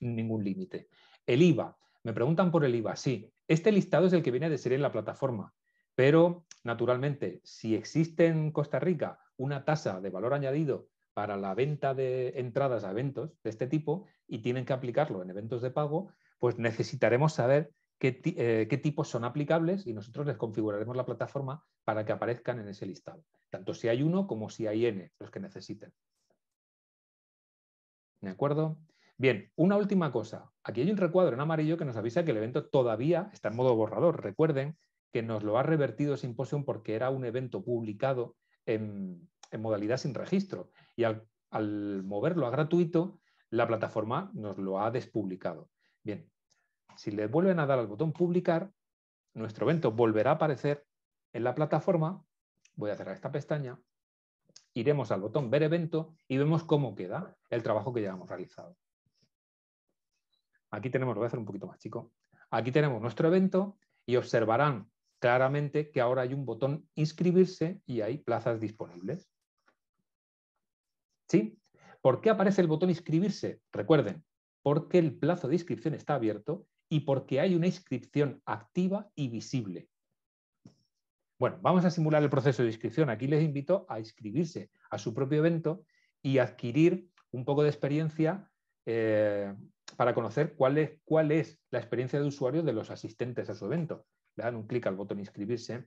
ningún límite. El IVA. Me preguntan por el IVA. Sí, este listado es el que viene de serie en la plataforma. Pero, naturalmente, si existe en Costa Rica una tasa de valor añadido para la venta de entradas a eventos de este tipo, y tienen que aplicarlo en eventos de pago, pues necesitaremos saber eh, qué, tipos son aplicables y nosotros les configuraremos la plataforma para que aparezcan en ese listado, tanto si hay uno como si hay n, los que necesiten. ¿De acuerdo? Bien, una última cosa. Aquí hay un recuadro en amarillo que nos avisa que el evento todavía está en modo borrador. Recuerden que nos lo ha revertido Symposium porque era un evento publicado en, modalidad sin registro. Y al moverlo a gratuito, la plataforma nos lo ha despublicado. Bien, si le vuelven a dar al botón publicar, nuestro evento volverá a aparecer en la plataforma. Voy a cerrar esta pestaña. Iremos al botón ver evento y vemos cómo queda el trabajo que ya hemos realizado. Aquí tenemos, lo voy a hacer un poquito más chico. Aquí tenemos nuestro evento y observarán claramente que ahora hay un botón inscribirse y hay plazas disponibles. ¿Sí? ¿Por qué aparece el botón inscribirse? Recuerden, porque el plazo de inscripción está abierto y porque hay una inscripción activa y visible. Bueno, vamos a simular el proceso de inscripción. Aquí les invito a inscribirse a su propio evento y adquirir un poco de experiencia eh, para conocer cuál es, cuál es la experiencia de usuario de los asistentes a su evento. Le dan un clic al botón inscribirse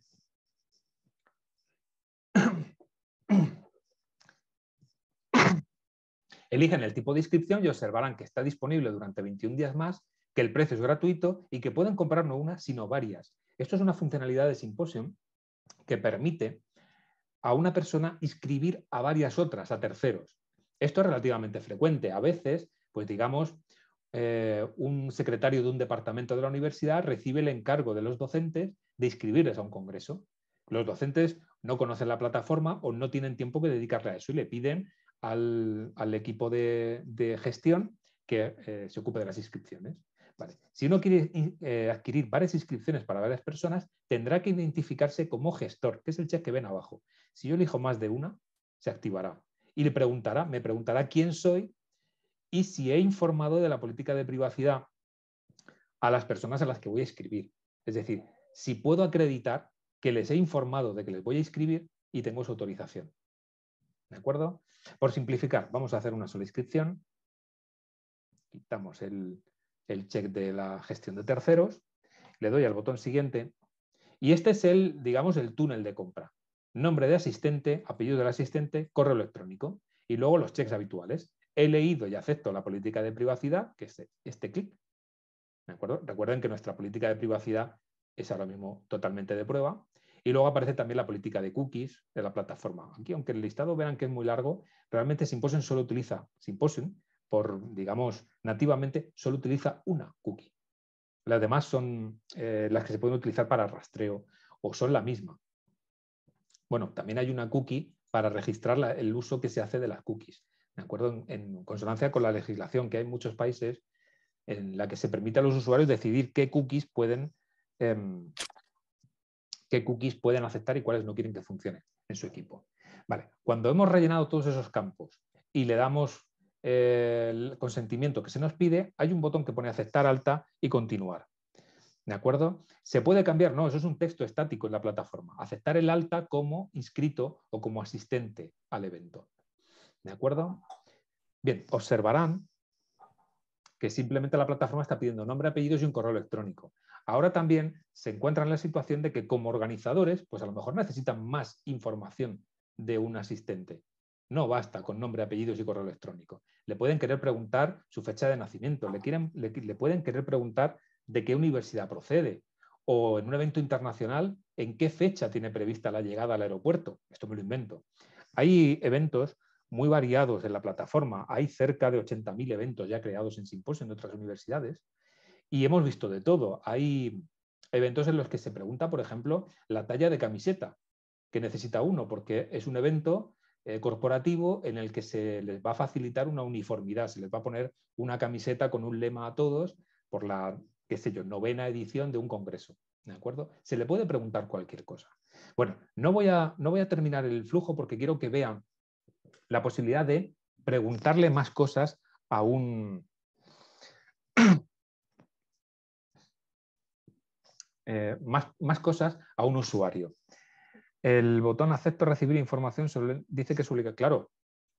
Eligen el tipo de inscripción y observarán que está disponible durante 21 días más, que el precio es gratuito y que pueden comprar no una, sino varias. Esto es una funcionalidad de Symposium que permite a una persona inscribir a varias otras, a terceros. Esto es relativamente frecuente. A veces, pues digamos, eh, un secretario de un departamento de la universidad recibe el encargo de los docentes de inscribirles a un congreso. Los docentes no conocen la plataforma o no tienen tiempo que dedicarle a eso y le piden al, equipo de, gestión que eh, se ocupe de las inscripciones. Si uno quiere eh, adquirir varias inscripciones para varias personas, tendrá que identificarse como gestor, que es el check que ven abajo. Si yo elijo más de una, se activará y le preguntará, me preguntará quién soy y si he informado de la política de privacidad a las personas a las que voy a escribir. Es decir, si puedo acreditar que les he informado de que les voy a inscribir y tengo su autorización. ¿De acuerdo? Por simplificar, vamos a hacer una sola inscripción. Quitamos el, check de la gestión de terceros. Le doy al botón siguiente. Y este es el, digamos, el túnel de compra. Nombre de asistente, apellido del asistente, correo electrónico. Y luego los checks habituales. He leído y acepto la política de privacidad, que es este clic. ¿De acuerdo? Recuerden que nuestra política de privacidad es ahora mismo totalmente de prueba. Y luego aparece también la política de cookies de la plataforma. Aquí, aunque el listado verán que es muy largo, realmente Symposium solo utiliza, Symposium, por, digamos, nativamente, solo utiliza una cookie. Las demás son eh, las que se pueden utilizar para rastreo o son la misma. Bueno, también hay una cookie para registrar el uso que se hace de las cookies. ¿De acuerdo? En, consonancia con la legislación que hay en muchos países en la que se permite a los usuarios decidir qué cookies pueden em, qué cookies pueden aceptar y cuáles no quieren que funcione en su equipo. Vale, cuando hemos rellenado todos esos campos y le damos eh, el consentimiento que se nos pide, hay un botón que pone aceptar alta y continuar. ¿De acuerdo? Se puede cambiar, no, eso es un texto estático en la plataforma. Aceptar el alta como inscrito o como asistente al evento. ¿De acuerdo? Bien, observarán que simplemente la plataforma está pidiendo nombre, apellidos y un correo electrónico. Ahora también se encuentran en la situación de que como organizadores, pues a lo mejor necesitan más información de un asistente. No basta con nombre, apellidos y correo electrónico. Le pueden querer preguntar su fecha de nacimiento, le, pueden querer preguntar de qué universidad procede o en un evento internacional en qué fecha tiene prevista la llegada al aeropuerto. Esto me lo invento. Hay eventos muy variados en la plataforma. Hay cerca de 80.000 eventos ya creados en simposio en otras universidades y hemos visto de todo. Hay eventos en los que se pregunta, por ejemplo, la talla de camiseta que necesita uno, porque es un evento eh, corporativo en el que se les va a facilitar una uniformidad, se les va a poner una camiseta con un lema a todos por la, qué sé yo, novena edición de un congreso. ¿De acuerdo? Se le puede preguntar cualquier cosa. Bueno, no voy a, no voy a terminar el flujo porque quiero que vean la posibilidad de preguntarle más cosas a un, Eh, más, cosas a un usuario. El botón acepto recibir información dice que es obliga Claro,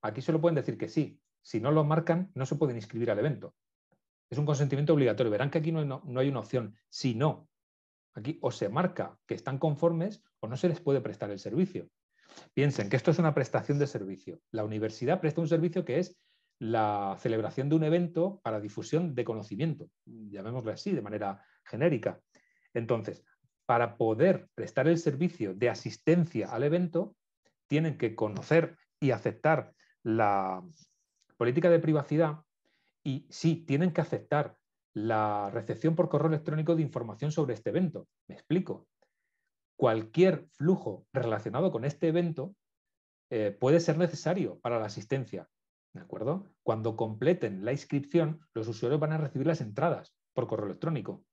aquí solo pueden decir que sí. Si no lo marcan, no se pueden inscribir al evento. Es un consentimiento obligatorio. Verán que aquí no, no hay una opción. Si no, aquí o se marca que están conformes o no se les puede prestar el servicio. Piensen que esto es una prestación de servicio. La universidad presta un servicio que es la celebración de un evento para difusión de conocimiento, llamémoslo así, de manera genérica. Entonces, para poder prestar el servicio de asistencia al evento, tienen que conocer y aceptar la política de privacidad y sí, tienen que aceptar la recepción por correo electrónico de información sobre este evento. Me explico. Cualquier flujo relacionado con este evento eh, puede ser necesario para la asistencia. ¿De acuerdo? Cuando completen la inscripción, los usuarios van a recibir las entradas por correo electrónico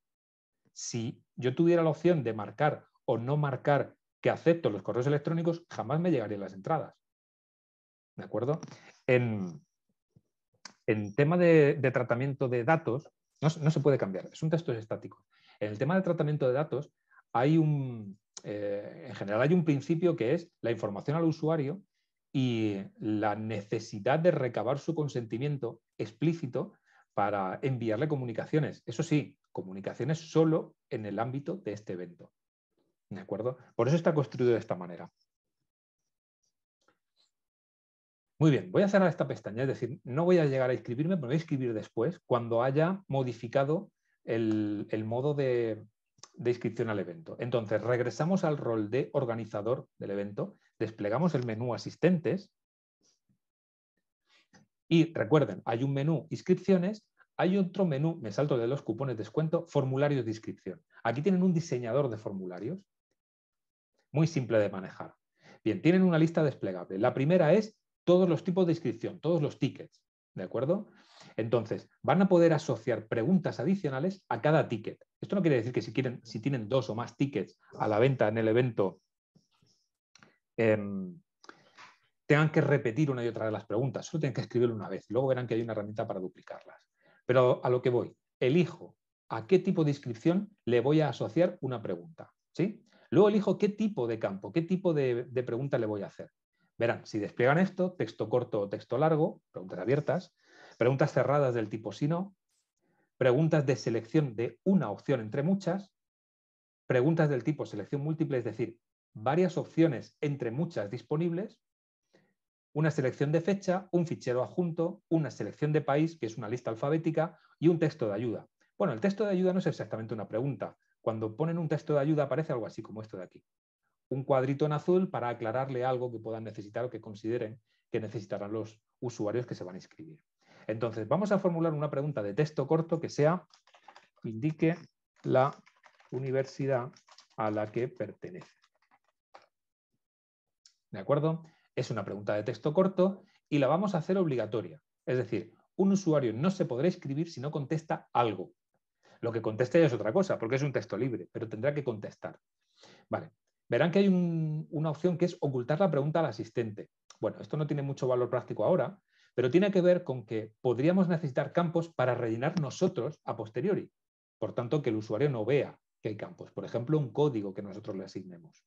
si yo tuviera la opción de marcar o no marcar que acepto los correos electrónicos, jamás me llegarían las entradas. ¿De acuerdo? En, tema de, tratamiento de datos, no, se puede cambiar, es un texto estático. En el tema de tratamiento de datos, hay un, eh, en general hay un principio que es la información al usuario y la necesidad de recabar su consentimiento explícito para enviarle comunicaciones. Eso sí, comunicaciones solo en el ámbito de este evento. ¿De acuerdo? Por eso está construido de esta manera. Muy bien, voy a cerrar esta pestaña, es decir, no voy a llegar a inscribirme, pero voy a inscribir después cuando haya modificado el, modo de inscripción al evento. Entonces, regresamos al rol de organizador del evento, desplegamos el menú asistentes, y recuerden, hay un menú inscripciones hay otro menú, me salto de los cupones de descuento, formularios de inscripción. Aquí tienen un diseñador de formularios, muy simple de manejar. Bien, tienen una lista desplegable. La primera es todos los tipos de inscripción, todos los tickets, ¿de acuerdo? Entonces, van a poder asociar preguntas adicionales a cada ticket. Esto no quiere decir que si, si tienen dos o más tickets a la venta en el evento, em, tengan que repetir una y otra de las preguntas. Solo tienen que escribirlo una vez. Luego verán que hay una herramienta para duplicarlas. Pero a lo que voy, elijo a qué tipo de inscripción le voy a asociar una pregunta. ¿sí? Luego elijo qué tipo de campo, qué tipo de, de pregunta le voy a hacer. Verán, si despliegan esto, texto corto o texto largo, preguntas abiertas, preguntas cerradas del tipo si no, preguntas de selección de una opción entre muchas, preguntas del tipo selección múltiple, es decir, varias opciones entre muchas disponibles, una selección de fecha, un fichero adjunto, una selección de país, que es una lista alfabética, y un texto de ayuda. Bueno, el texto de ayuda no es exactamente una pregunta. Cuando ponen un texto de ayuda aparece algo así como esto de aquí. Un cuadrito en azul para aclararle algo que puedan necesitar o que consideren que necesitarán los usuarios que se van a inscribir. Entonces, vamos a formular una pregunta de texto corto que sea, indique la universidad a la que pertenece. ¿De acuerdo? Es una pregunta de texto corto y la vamos a hacer obligatoria. Es decir, un usuario no se podrá escribir si no contesta algo. Lo que conteste es otra cosa, porque es un texto libre, pero tendrá que contestar. Vale. Verán que hay una opción que es ocultar la pregunta al asistente. Bueno, esto no tiene mucho valor práctico ahora, pero tiene que ver con que podríamos necesitar campos para rellenar nosotros a posteriori. Por tanto, que el usuario no vea que hay campos. Por ejemplo, un código que nosotros le asignemos.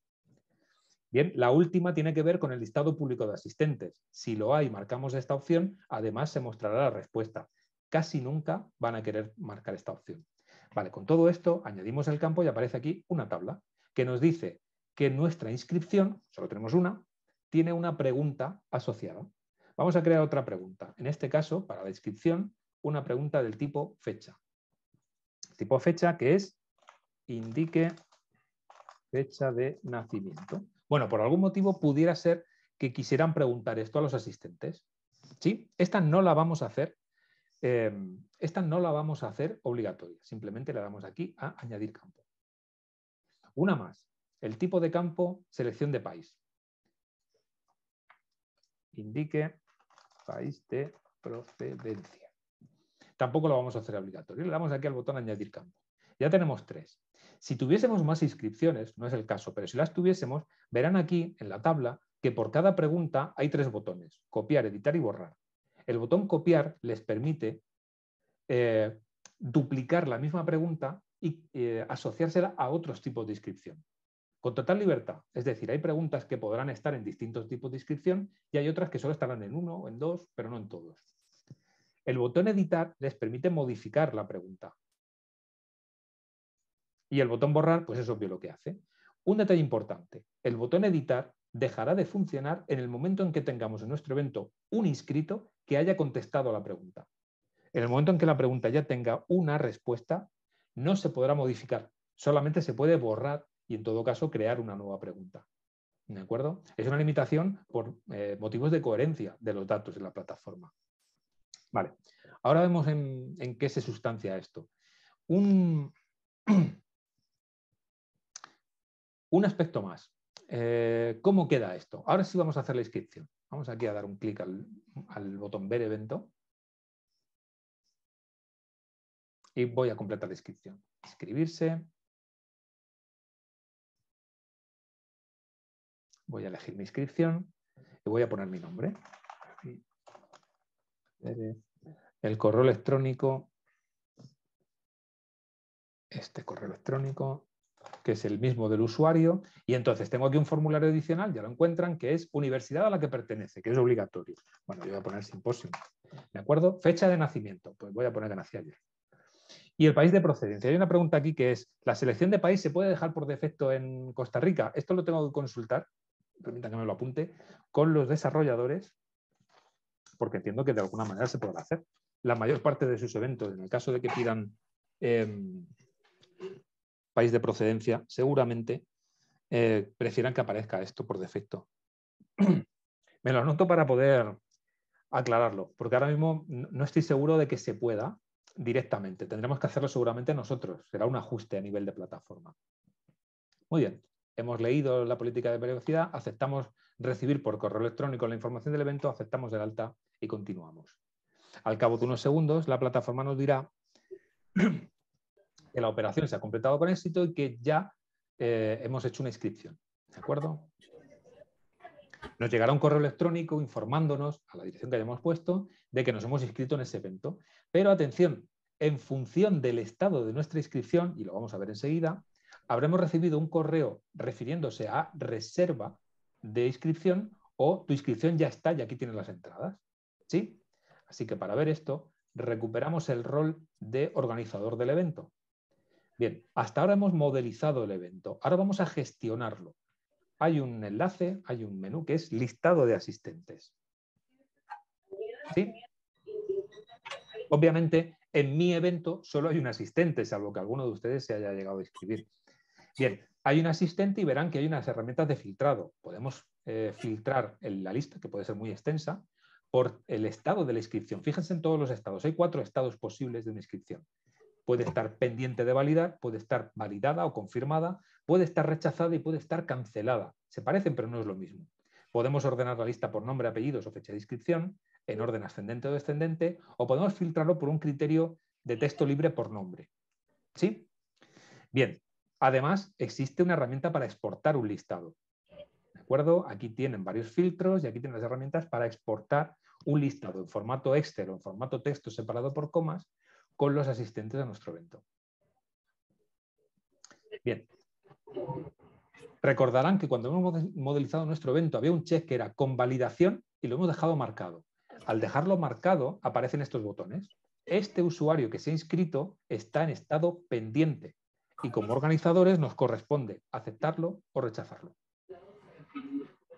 Bien, la última tiene que ver con el listado público de asistentes. Si lo hay, marcamos esta opción, además se mostrará la respuesta. Casi nunca van a querer marcar esta opción. Vale, con todo esto añadimos el campo y aparece aquí una tabla que nos dice que nuestra inscripción, solo tenemos una, tiene una pregunta asociada. Vamos a crear otra pregunta. En este caso, para la inscripción, una pregunta del tipo fecha. tipo fecha que es indique fecha de nacimiento. Bueno, por algún motivo pudiera ser que quisieran preguntar esto a los asistentes. ¿Sí? Esta no la vamos a hacer. Eh, esta no la vamos a hacer obligatoria. Simplemente le damos aquí a añadir campo. Una más. El tipo de campo, selección de país. Indique país de procedencia. Tampoco lo vamos a hacer obligatorio. Le damos aquí al botón añadir campo. Ya tenemos tres. Si tuviésemos más inscripciones, no es el caso, pero si las tuviésemos, verán aquí en la tabla que por cada pregunta hay tres botones, copiar, editar y borrar. El botón copiar les permite eh, duplicar la misma pregunta y eh, asociársela a otros tipos de inscripción. Con total libertad, es decir, hay preguntas que podrán estar en distintos tipos de inscripción y hay otras que solo estarán en uno, o en dos, pero no en todos. El botón editar les permite modificar la pregunta, y el botón borrar, pues es obvio lo que hace. Un detalle importante, el botón editar dejará de funcionar en el momento en que tengamos en nuestro evento un inscrito que haya contestado la pregunta. En el momento en que la pregunta ya tenga una respuesta, no se podrá modificar, solamente se puede borrar y en todo caso crear una nueva pregunta. ¿De acuerdo? Es una limitación por eh, motivos de coherencia de los datos en la plataforma. Vale, ahora vemos en, en qué se sustancia esto. Un, [clears throat] Un aspecto más. Eh, ¿Cómo queda esto? Ahora sí vamos a hacer la inscripción. Vamos aquí a dar un clic al, al botón ver evento. Y voy a completar la inscripción. Inscribirse. Voy a elegir mi inscripción y voy a poner mi nombre. El correo electrónico. Este correo electrónico que es el mismo del usuario, y entonces tengo aquí un formulario adicional, ya lo encuentran, que es universidad a la que pertenece, que es obligatorio. Bueno, yo voy a poner simposio, ¿de acuerdo? Fecha de nacimiento, pues voy a poner que nací ayer. Y el país de procedencia. Hay una pregunta aquí que es, ¿la selección de país se puede dejar por defecto en Costa Rica? Esto lo tengo que consultar, permítanme que me lo apunte, con los desarrolladores, porque entiendo que de alguna manera se podrá hacer. La mayor parte de sus eventos, en el caso de que pidan eh, país de procedencia, seguramente eh, prefieran que aparezca esto por defecto. [clears throat] Me lo anoto para poder aclararlo, porque ahora mismo no estoy seguro de que se pueda directamente. Tendremos que hacerlo seguramente nosotros. Será un ajuste a nivel de plataforma. Muy bien, hemos leído la política de privacidad, aceptamos recibir por correo electrónico la información del evento, aceptamos el alta y continuamos. Al cabo de unos segundos, la plataforma nos dirá [clears throat] la operación se ha completado con éxito y que ya eh, hemos hecho una inscripción. ¿De acuerdo? Nos llegará un correo electrónico informándonos a la dirección que hayamos puesto de que nos hemos inscrito en ese evento. Pero atención, en función del estado de nuestra inscripción, y lo vamos a ver enseguida, habremos recibido un correo refiriéndose a reserva de inscripción o tu inscripción ya está y aquí tienes las entradas. ¿Sí? Así que para ver esto, recuperamos el rol de organizador del evento. Bien, hasta ahora hemos modelizado el evento, ahora vamos a gestionarlo. Hay un enlace, hay un menú que es listado de asistentes. Obviamente, en mi evento solo hay un asistente, salvo que alguno de ustedes se haya llegado a inscribir. Bien, hay un asistente y verán que hay unas herramientas de filtrado. Podemos eh, filtrar la lista, que puede ser muy extensa, por el estado de la inscripción. Fíjense en todos los estados. Hay cuatro estados posibles de una inscripción puede estar pendiente de validar, puede estar validada o confirmada, puede estar rechazada y puede estar cancelada. Se parecen, pero no es lo mismo. Podemos ordenar la lista por nombre, apellidos o fecha de inscripción, en orden ascendente o descendente, o podemos filtrarlo por un criterio de texto libre por nombre. ¿Sí? Bien, además existe una herramienta para exportar un listado. ¿De acuerdo? Aquí tienen varios filtros y aquí tienen las herramientas para exportar un listado en formato Excel o en formato texto separado por comas con los asistentes a nuestro evento. Bien. Recordarán que cuando hemos modelizado nuestro evento había un check que era con validación y lo hemos dejado marcado. Al dejarlo marcado aparecen estos botones. Este usuario que se ha inscrito está en estado pendiente y como organizadores nos corresponde aceptarlo o rechazarlo.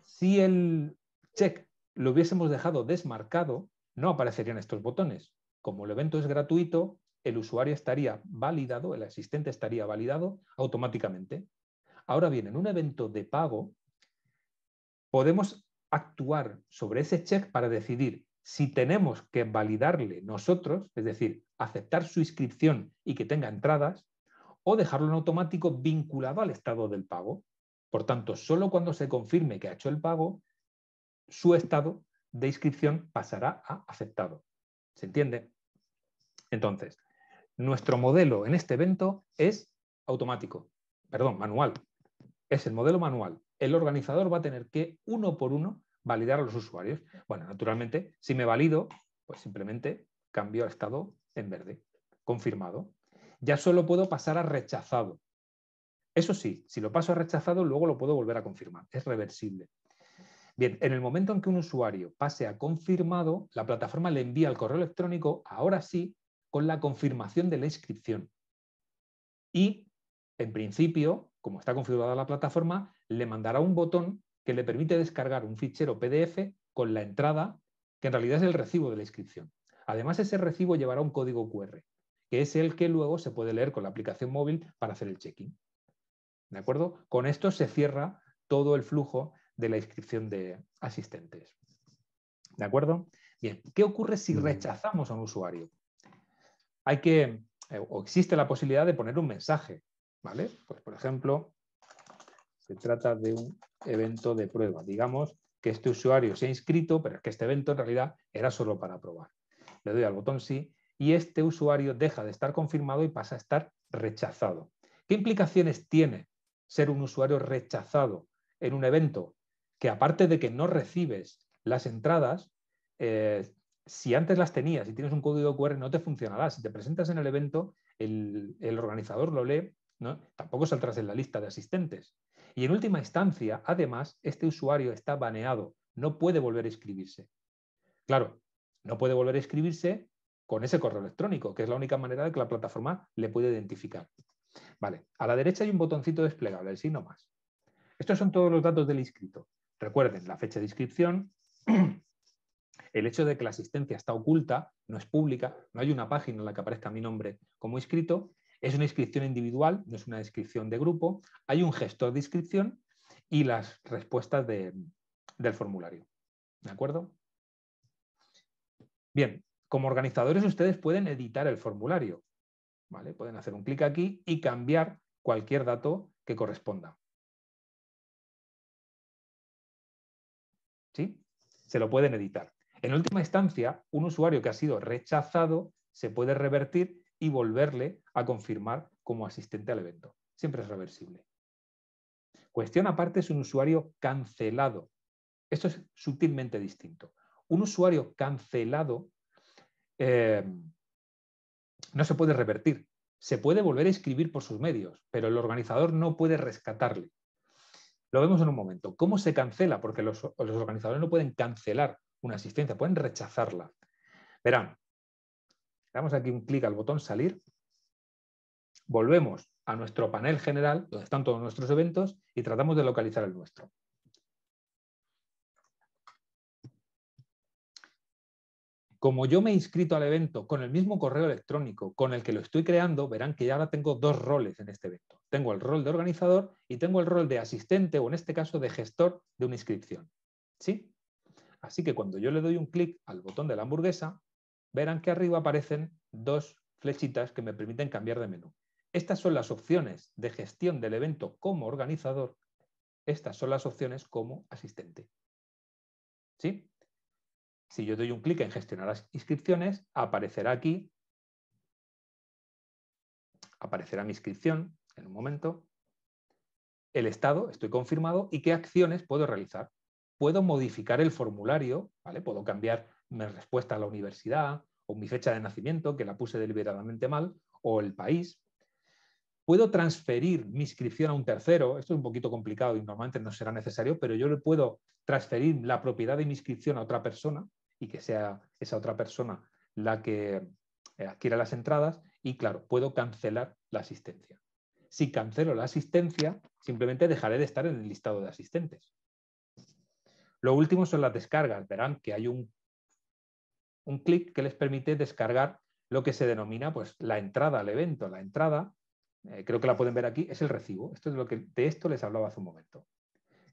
Si el check lo hubiésemos dejado desmarcado, no aparecerían estos botones. Como el evento es gratuito, el usuario estaría validado, el asistente estaría validado automáticamente. Ahora bien, en un evento de pago, podemos actuar sobre ese check para decidir si tenemos que validarle nosotros, es decir, aceptar su inscripción y que tenga entradas, o dejarlo en automático vinculado al estado del pago. Por tanto, solo cuando se confirme que ha hecho el pago, su estado de inscripción pasará a aceptado. ¿Se entiende? Entonces, nuestro modelo en este evento es automático, perdón, manual. Es el modelo manual. El organizador va a tener que uno por uno validar a los usuarios. Bueno, naturalmente, si me valido, pues simplemente cambio a estado en verde. Confirmado. Ya solo puedo pasar a rechazado. Eso sí, si lo paso a rechazado, luego lo puedo volver a confirmar. Es reversible. Bien, en el momento en que un usuario pase a confirmado, la plataforma le envía el correo electrónico, ahora sí, con la confirmación de la inscripción. Y, en principio, como está configurada la plataforma, le mandará un botón que le permite descargar un fichero PDF con la entrada, que en realidad es el recibo de la inscripción. Además, ese recibo llevará un código QR, que es el que luego se puede leer con la aplicación móvil para hacer el check-in. ¿De acuerdo? Con esto se cierra todo el flujo de la inscripción de asistentes. ¿De acuerdo? Bien, ¿qué ocurre si rechazamos a un usuario? Hay que, eh, o existe la posibilidad de poner un mensaje, ¿vale? Pues por ejemplo, se trata de un evento de prueba. Digamos que este usuario se ha inscrito, pero que este evento en realidad era solo para probar. Le doy al botón sí y este usuario deja de estar confirmado y pasa a estar rechazado. ¿Qué implicaciones tiene ser un usuario rechazado en un evento? que aparte de que no recibes las entradas, eh, si antes las tenías y tienes un código QR no te funcionará. Si te presentas en el evento, el, organizador lo lee, ¿no? tampoco saldrás en la lista de asistentes. Y en última instancia, además, este usuario está baneado, no puede volver a inscribirse. Claro, no puede volver a inscribirse con ese correo electrónico, que es la única manera de que la plataforma le puede identificar. Vale, a la derecha hay un botoncito desplegable, el signo más. Estos son todos los datos del inscrito. Recuerden la fecha de inscripción, [clears throat] el hecho de que la asistencia está oculta, no es pública, no hay una página en la que aparezca mi nombre como inscrito, es una inscripción individual, no es una inscripción de grupo, hay un gestor de inscripción y las respuestas del formulario. ¿De acuerdo? Bien, como organizadores ustedes pueden editar el formulario. ¿vale? Pueden hacer un clic aquí y cambiar cualquier dato que corresponda. se lo pueden editar. En última instancia, un usuario que ha sido rechazado se puede revertir y volverle a confirmar como asistente al evento. Siempre es reversible. Cuestión aparte es un usuario cancelado. Esto es sutilmente distinto. Un usuario cancelado eh, no se puede revertir. Se puede volver a escribir por sus medios, pero el organizador no puede rescatarle. Lo vemos en un momento. ¿Cómo se cancela? Porque los, organizadores no pueden cancelar una asistencia, pueden rechazarla. Verán, damos aquí un clic al botón salir, volvemos a nuestro panel general, donde están todos nuestros eventos, y tratamos de localizar el nuestro. Como yo me he inscrito al evento con el mismo correo electrónico con el que lo estoy creando, verán que ya ahora tengo dos roles en este evento. Tengo el rol de organizador y tengo el rol de asistente o en este caso de gestor de una inscripción. ¿Sí? Así que cuando yo le doy un clic al botón de la hamburguesa, verán que arriba aparecen dos flechitas que me permiten cambiar de menú. Estas son las opciones de gestión del evento como organizador. Estas son las opciones como asistente. ¿Sí? Si yo doy un clic en gestionar las inscripciones, aparecerá aquí, aparecerá mi inscripción en un momento, el estado, estoy confirmado, y qué acciones puedo realizar. Puedo modificar el formulario, ¿vale? puedo cambiar mi respuesta a la universidad o mi fecha de nacimiento, que la puse deliberadamente mal, o el país. Puedo transferir mi inscripción a un tercero, esto es un poquito complicado y normalmente no será necesario, pero yo le puedo transferir la propiedad de mi inscripción a otra persona y que sea esa otra persona la que eh, adquiera las entradas y claro, puedo cancelar la asistencia. Si cancelo la asistencia, simplemente dejaré de estar en el listado de asistentes. Lo último son las descargas. Verán que hay un, un clic que les permite descargar lo que se denomina pues, la entrada al evento. La entrada, eh, creo que la pueden ver aquí, es el recibo. Esto es lo que, de esto les hablaba hace un momento.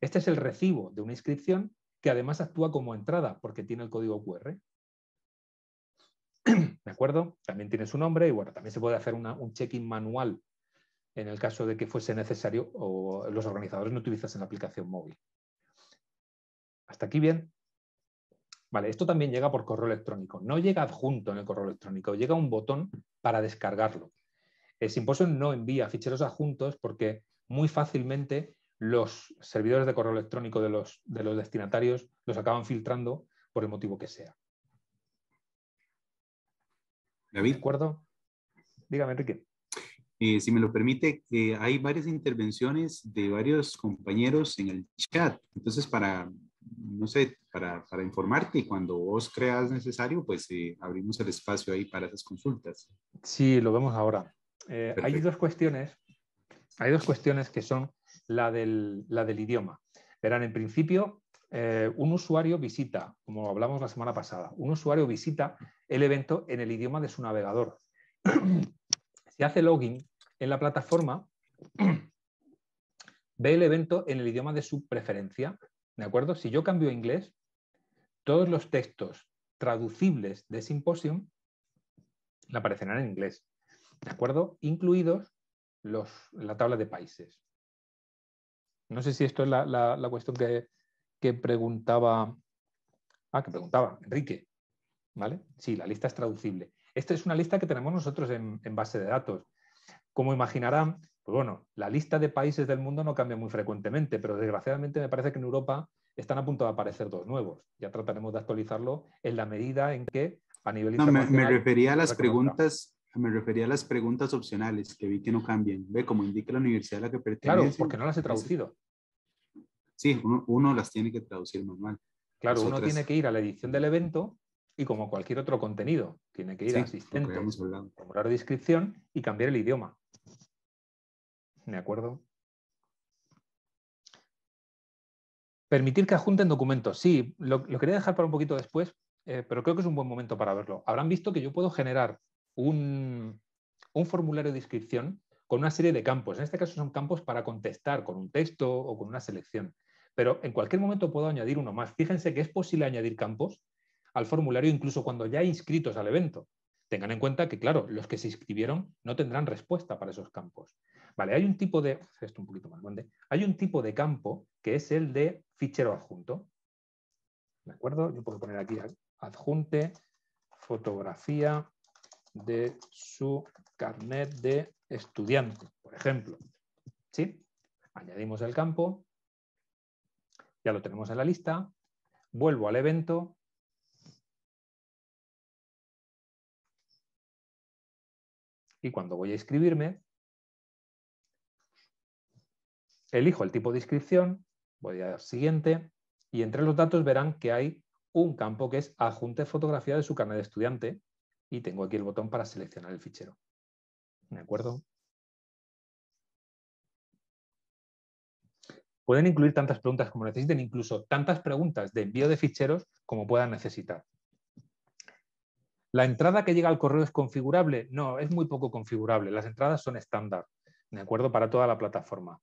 Este es el recibo de una inscripción además actúa como entrada porque tiene el código QR. [clears throat] ¿De acuerdo? También tiene su nombre y bueno, también se puede hacer un check-in manual en el caso de que fuese necesario o los organizadores no utilizasen la aplicación móvil. ¿Hasta aquí bien? Vale, esto también llega por correo electrónico. No llega adjunto en el correo electrónico, llega un botón para descargarlo. Simposio no envía ficheros adjuntos porque muy fácilmente los servidores de correo electrónico de los, de los destinatarios los acaban filtrando por el motivo que sea. David. ¿De acuerdo? Dígame, Enrique. Eh, si me lo permite, hay varias intervenciones de varios compañeros en el chat. Entonces, para, no sé, para, informarte y cuando vos creas necesario, pues eh, abrimos el espacio ahí para esas consultas. Sí, lo vemos ahora. Eh, hay dos cuestiones. Hay dos cuestiones que son la del, idioma. Verán, en principio, eh, un usuario visita, como hablamos la semana pasada, un usuario visita el evento en el idioma de su navegador. [clears throat] si hace login en la plataforma, [clears throat] ve el evento en el idioma de su preferencia. ¿De acuerdo? Si yo cambio a inglés, todos los textos traducibles de Symposium aparecerán en inglés. ¿De acuerdo? Incluidos los, la tabla de países. No sé si esto es la, cuestión que, preguntaba. Ah, que preguntaba, Enrique. ¿Vale? Sí, la lista es traducible. Esta es una lista que tenemos nosotros en, base de datos. Como imaginarán, pues bueno, la lista de países del mundo no cambia muy frecuentemente, pero desgraciadamente me parece que en Europa están a punto de aparecer dos nuevos. Ya trataremos de actualizarlo en la medida en que a nivel me refería a las preguntas me refería a las preguntas opcionales que vi que no cambian. Ve, como indica la universidad a la que pertenece. Claro, porque no las he traducido. Sí, uno, las tiene que traducir manual. Claro, uno tiene que ir a la edición del evento y como cualquier otro contenido, tiene que ir a asistente, formular de descripción y cambiar el idioma. ¿De acuerdo? Permitir que adjunten documentos. Sí, lo, quería dejar para un poquito después, eh, pero creo que es un buen momento para verlo. Habrán visto que yo puedo generar un, formulario de inscripción con una serie de campos. En este caso son campos para contestar con un texto o con una selección. Pero en cualquier momento puedo añadir uno más. Fíjense que es posible añadir campos al formulario incluso cuando ya inscritos al evento. Tengan en cuenta que, claro, los que se inscribieron no tendrán respuesta para esos campos. Vale, hay un tipo de. más grande. Hay un tipo de campo que es el de fichero adjunto. ¿De acuerdo? Yo puedo poner aquí adjunte, fotografía, de su carnet de estudiante, por ejemplo. ¿Sí? Añadimos el campo, ya lo tenemos en la lista, vuelvo al evento, y cuando voy a inscribirme, elijo el tipo de inscripción, voy a dar siguiente, y entre los datos verán que hay un campo que es adjunte fotografía de su carnet de estudiante, y tengo aquí el botón para seleccionar el fichero. ¿De acuerdo? Pueden incluir tantas preguntas como necesiten, incluso tantas preguntas de envío de ficheros como puedan necesitar. ¿La entrada que llega al correo es configurable? No, es muy poco configurable. Las entradas son estándar, ¿de acuerdo? Para toda la plataforma.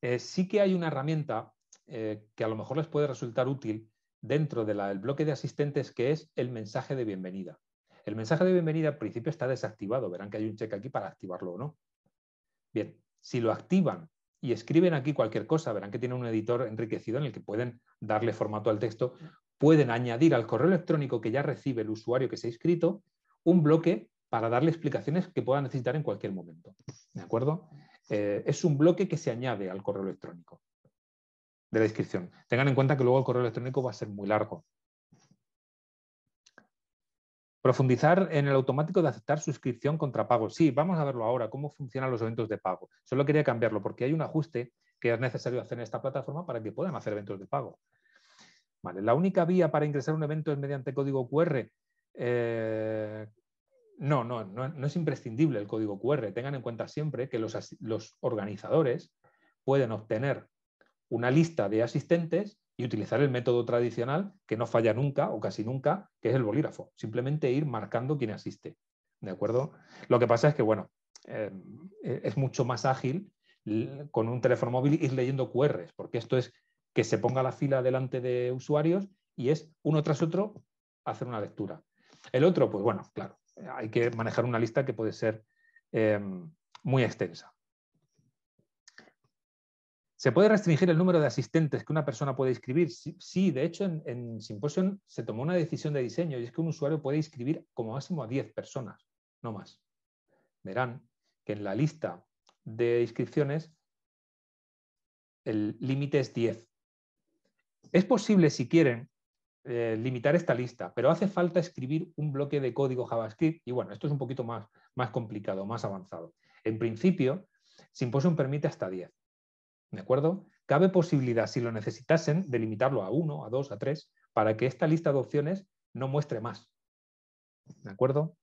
Eh, sí que hay una herramienta eh, que a lo mejor les puede resultar útil dentro del bloque de asistentes, que es el mensaje de bienvenida. El mensaje de bienvenida al principio está desactivado. Verán que hay un check aquí para activarlo o no. Bien, si lo activan y escriben aquí cualquier cosa, verán que tiene un editor enriquecido en el que pueden darle formato al texto, pueden añadir al correo electrónico que ya recibe el usuario que se ha inscrito un bloque para darle explicaciones que pueda necesitar en cualquier momento. ¿De acuerdo? Eh, es un bloque que se añade al correo electrónico de la inscripción. Tengan en cuenta que luego el correo electrónico va a ser muy largo. Profundizar en el automático de aceptar suscripción contra pago. Sí, vamos a verlo ahora, cómo funcionan los eventos de pago. Solo quería cambiarlo porque hay un ajuste que es necesario hacer en esta plataforma para que puedan hacer eventos de pago. Vale, la única vía para ingresar un evento es mediante código QR. Eh, no, no, no, es imprescindible el código QR. Tengan en cuenta siempre que los organizadores pueden obtener una lista de asistentes y utilizar el método tradicional que no falla nunca o casi nunca, que es el bolígrafo. Simplemente ir marcando quién asiste. ¿De acuerdo? Lo que pasa es que, bueno, eh, e, es mucho más ágil con un teléfono móvil ir leyendo QRs, porque esto es que se ponga la fila delante de usuarios y es uno tras otro hacer una lectura. El otro, pues bueno, claro, eh, hay que manejar una lista que puede ser eh, muy extensa. ¿Se puede restringir el número de asistentes que una persona puede inscribir? Sí, de hecho, en, en Symposium se tomó una decisión de diseño y es que un usuario puede inscribir como máximo a 10 personas, no más. Verán que en la lista de inscripciones el límite es 10. Es posible, si quieren, eh, limitar esta lista, pero hace falta escribir un bloque de código JavaScript y bueno, esto es un poquito más, más complicado, más avanzado. En principio, Symposium permite hasta 10. ¿De acuerdo? Cabe posibilidad, si lo necesitasen, de limitarlo a uno, a dos, a tres, para que esta lista de opciones no muestre más. ¿De acuerdo?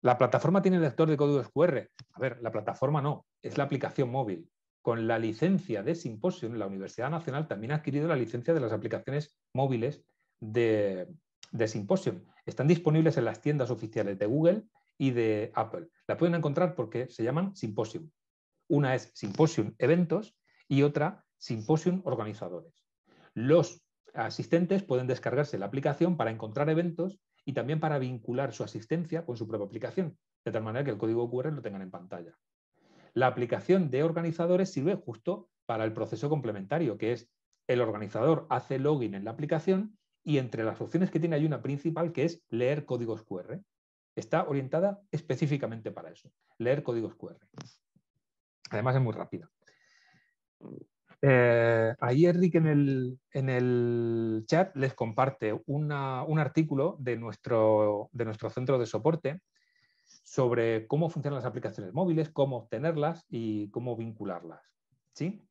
¿La plataforma tiene lector de códigos QR? A ver, la plataforma no, es la aplicación móvil. Con la licencia de Symposium, la Universidad Nacional también ha adquirido la licencia de las aplicaciones móviles de, de Symposium. Están disponibles en las tiendas oficiales de Google y de Apple. La pueden encontrar porque se llaman Symposium. Una es Symposium Eventos y otra Symposium Organizadores. Los asistentes pueden descargarse la aplicación para encontrar eventos y también para vincular su asistencia con su propia aplicación, de tal manera que el código QR lo tengan en pantalla. La aplicación de organizadores sirve justo para el proceso complementario, que es el organizador hace login en la aplicación y entre las opciones que tiene hay una principal que es leer códigos QR. Está orientada específicamente para eso, leer códigos QR. Además es muy rápida. Eh, ahí Enrique en el, en el, chat les comparte un artículo de nuestro, de nuestro centro de soporte sobre cómo funcionan las aplicaciones móviles, cómo obtenerlas y cómo vincularlas. ¿sí?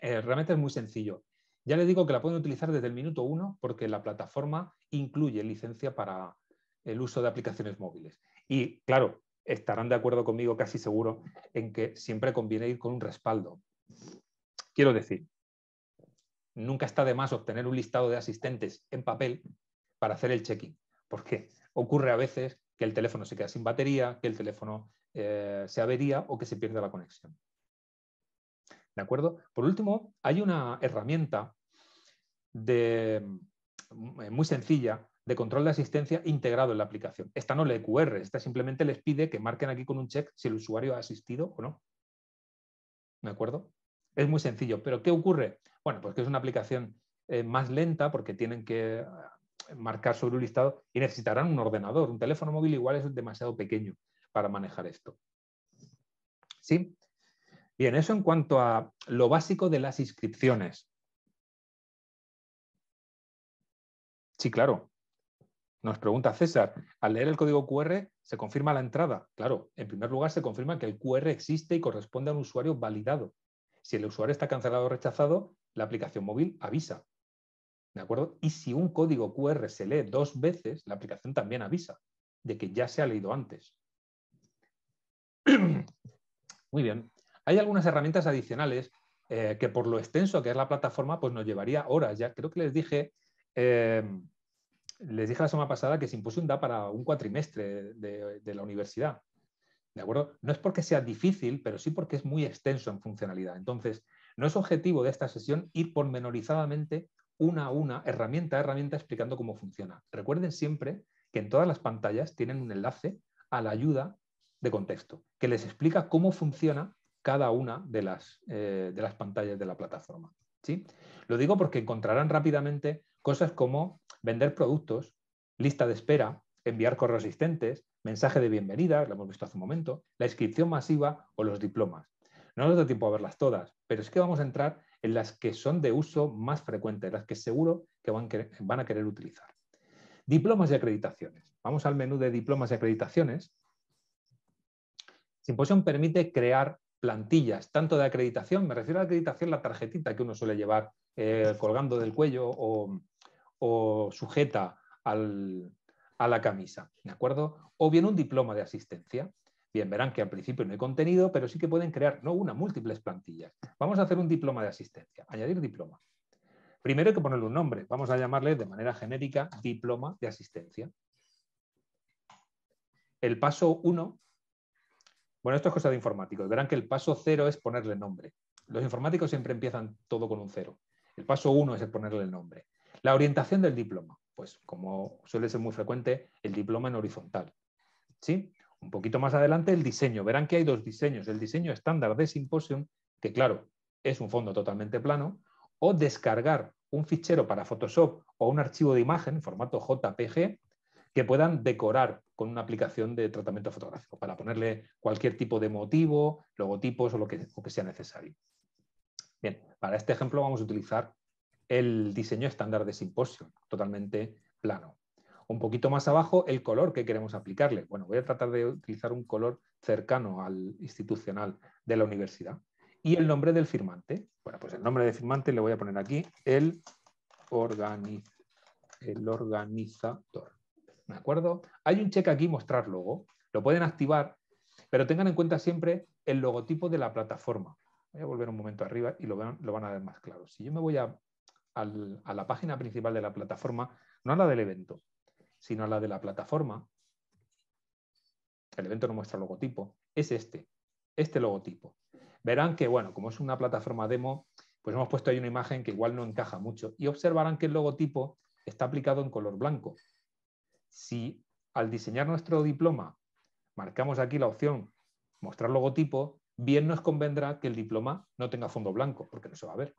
Eh, realmente es muy sencillo. Ya les digo que la pueden utilizar desde el minuto uno porque la plataforma incluye licencia para el uso de aplicaciones móviles. Y claro, estarán de acuerdo conmigo casi seguro en que siempre conviene ir con un respaldo. Quiero decir, nunca está de más obtener un listado de asistentes en papel para hacer el check-in, porque ocurre a veces que el teléfono se queda sin batería, que el teléfono eh, se avería o que se pierde la conexión. ¿De acuerdo? Por último, hay una herramienta de, mm, muy sencilla de control de asistencia integrado en la aplicación. Esta no le QR, esta simplemente les pide que marquen aquí con un check si el usuario ha asistido o no. ¿De acuerdo? Es muy sencillo, pero ¿qué ocurre? Bueno, pues que es una aplicación eh, más lenta porque tienen que eh, marcar sobre un listado y necesitarán un ordenador, un teléfono móvil igual es demasiado pequeño para manejar esto. ¿Sí? Bien, eso en cuanto a lo básico de las inscripciones. Sí, claro, nos pregunta César, al leer el código QR se confirma la entrada. Claro, en primer lugar se confirma que el QR existe y corresponde a un usuario validado. Si el usuario está cancelado o rechazado, la aplicación móvil avisa. ¿De acuerdo? Y si un código QR se lee dos veces, la aplicación también avisa de que ya se ha leído antes. [clears throat] Muy bien. Hay algunas herramientas adicionales eh, que por lo extenso que es la plataforma, pues nos llevaría horas. Ya creo que les dije eh, les dije la semana pasada que se impuso un da para un cuatrimestre de, la universidad. ¿De acuerdo? No es porque sea difícil, pero sí porque es muy extenso en funcionalidad. Entonces, no es objetivo de esta sesión ir pormenorizadamente una a una, herramienta a herramienta, explicando cómo funciona. Recuerden siempre que en todas las pantallas tienen un enlace a la ayuda de contexto, que les explica cómo funciona cada una de las, eh, de las pantallas de la plataforma. ¿sí? Lo digo porque encontrarán rápidamente cosas como vender productos, lista de espera, enviar correos asistentes, mensaje de bienvenida, lo hemos visto hace un momento, la inscripción masiva o los diplomas. No nos da tiempo a verlas todas, pero es que vamos a entrar en las que son de uso más frecuente, las que seguro que van, van a querer utilizar. Diplomas y acreditaciones. Vamos al menú de diplomas y acreditaciones. Symposium permite crear plantillas, tanto de acreditación, me refiero a la acreditación, la tarjetita que uno suele llevar eh, colgando del cuello o, o sujeta a la camisa, ¿de acuerdo? O bien un diploma de asistencia. Bien, verán que al principio no hay contenido, pero sí que pueden crear, no una, múltiples plantillas. Vamos a hacer un diploma de asistencia, añadir diploma. Primero hay que ponerle un nombre, vamos a llamarle de manera genérica diploma de asistencia. El paso uno. bueno, esto es cosa de informáticos, verán que el paso cero es ponerle nombre. Los informáticos siempre empiezan todo con un cero. El paso uno es el ponerle el nombre. La orientación del diploma, pues como suele ser muy frecuente, el diploma en horizontal. ¿sí? Un poquito más adelante el diseño. Verán que hay dos diseños. El diseño estándar de Symposium, que claro, es un fondo totalmente plano, o descargar un fichero para Photoshop o un archivo de imagen en formato JPG que puedan decorar con una aplicación de tratamiento fotográfico para ponerle cualquier tipo de motivo, logotipos o lo que, que sea necesario. Bien, para este ejemplo vamos a utilizar el diseño estándar de simposio, totalmente plano. Un poquito más abajo, el color que queremos aplicarle. Bueno, voy a tratar de utilizar un color cercano al institucional de la universidad. Y el nombre del firmante. Bueno, pues el nombre del firmante le voy a poner aquí el, el organizador. ¿De acuerdo? Hay un check aquí, mostrar logo. Lo pueden activar, pero tengan en cuenta siempre el logotipo de la plataforma. Voy a volver un momento arriba y lo lo van a ver más claro. Si yo me voy a a la página principal de la plataforma, no a la del evento, sino a la de la plataforma, el evento no muestra logotipo, es este, este logotipo. Verán que, bueno, como es una plataforma demo, pues hemos puesto ahí una imagen que igual no encaja mucho y observarán que el logotipo está aplicado en color blanco. Si al diseñar nuestro diploma marcamos aquí la opción mostrar logotipo, bien nos convendrá que el diploma no tenga fondo blanco, porque no se va a ver.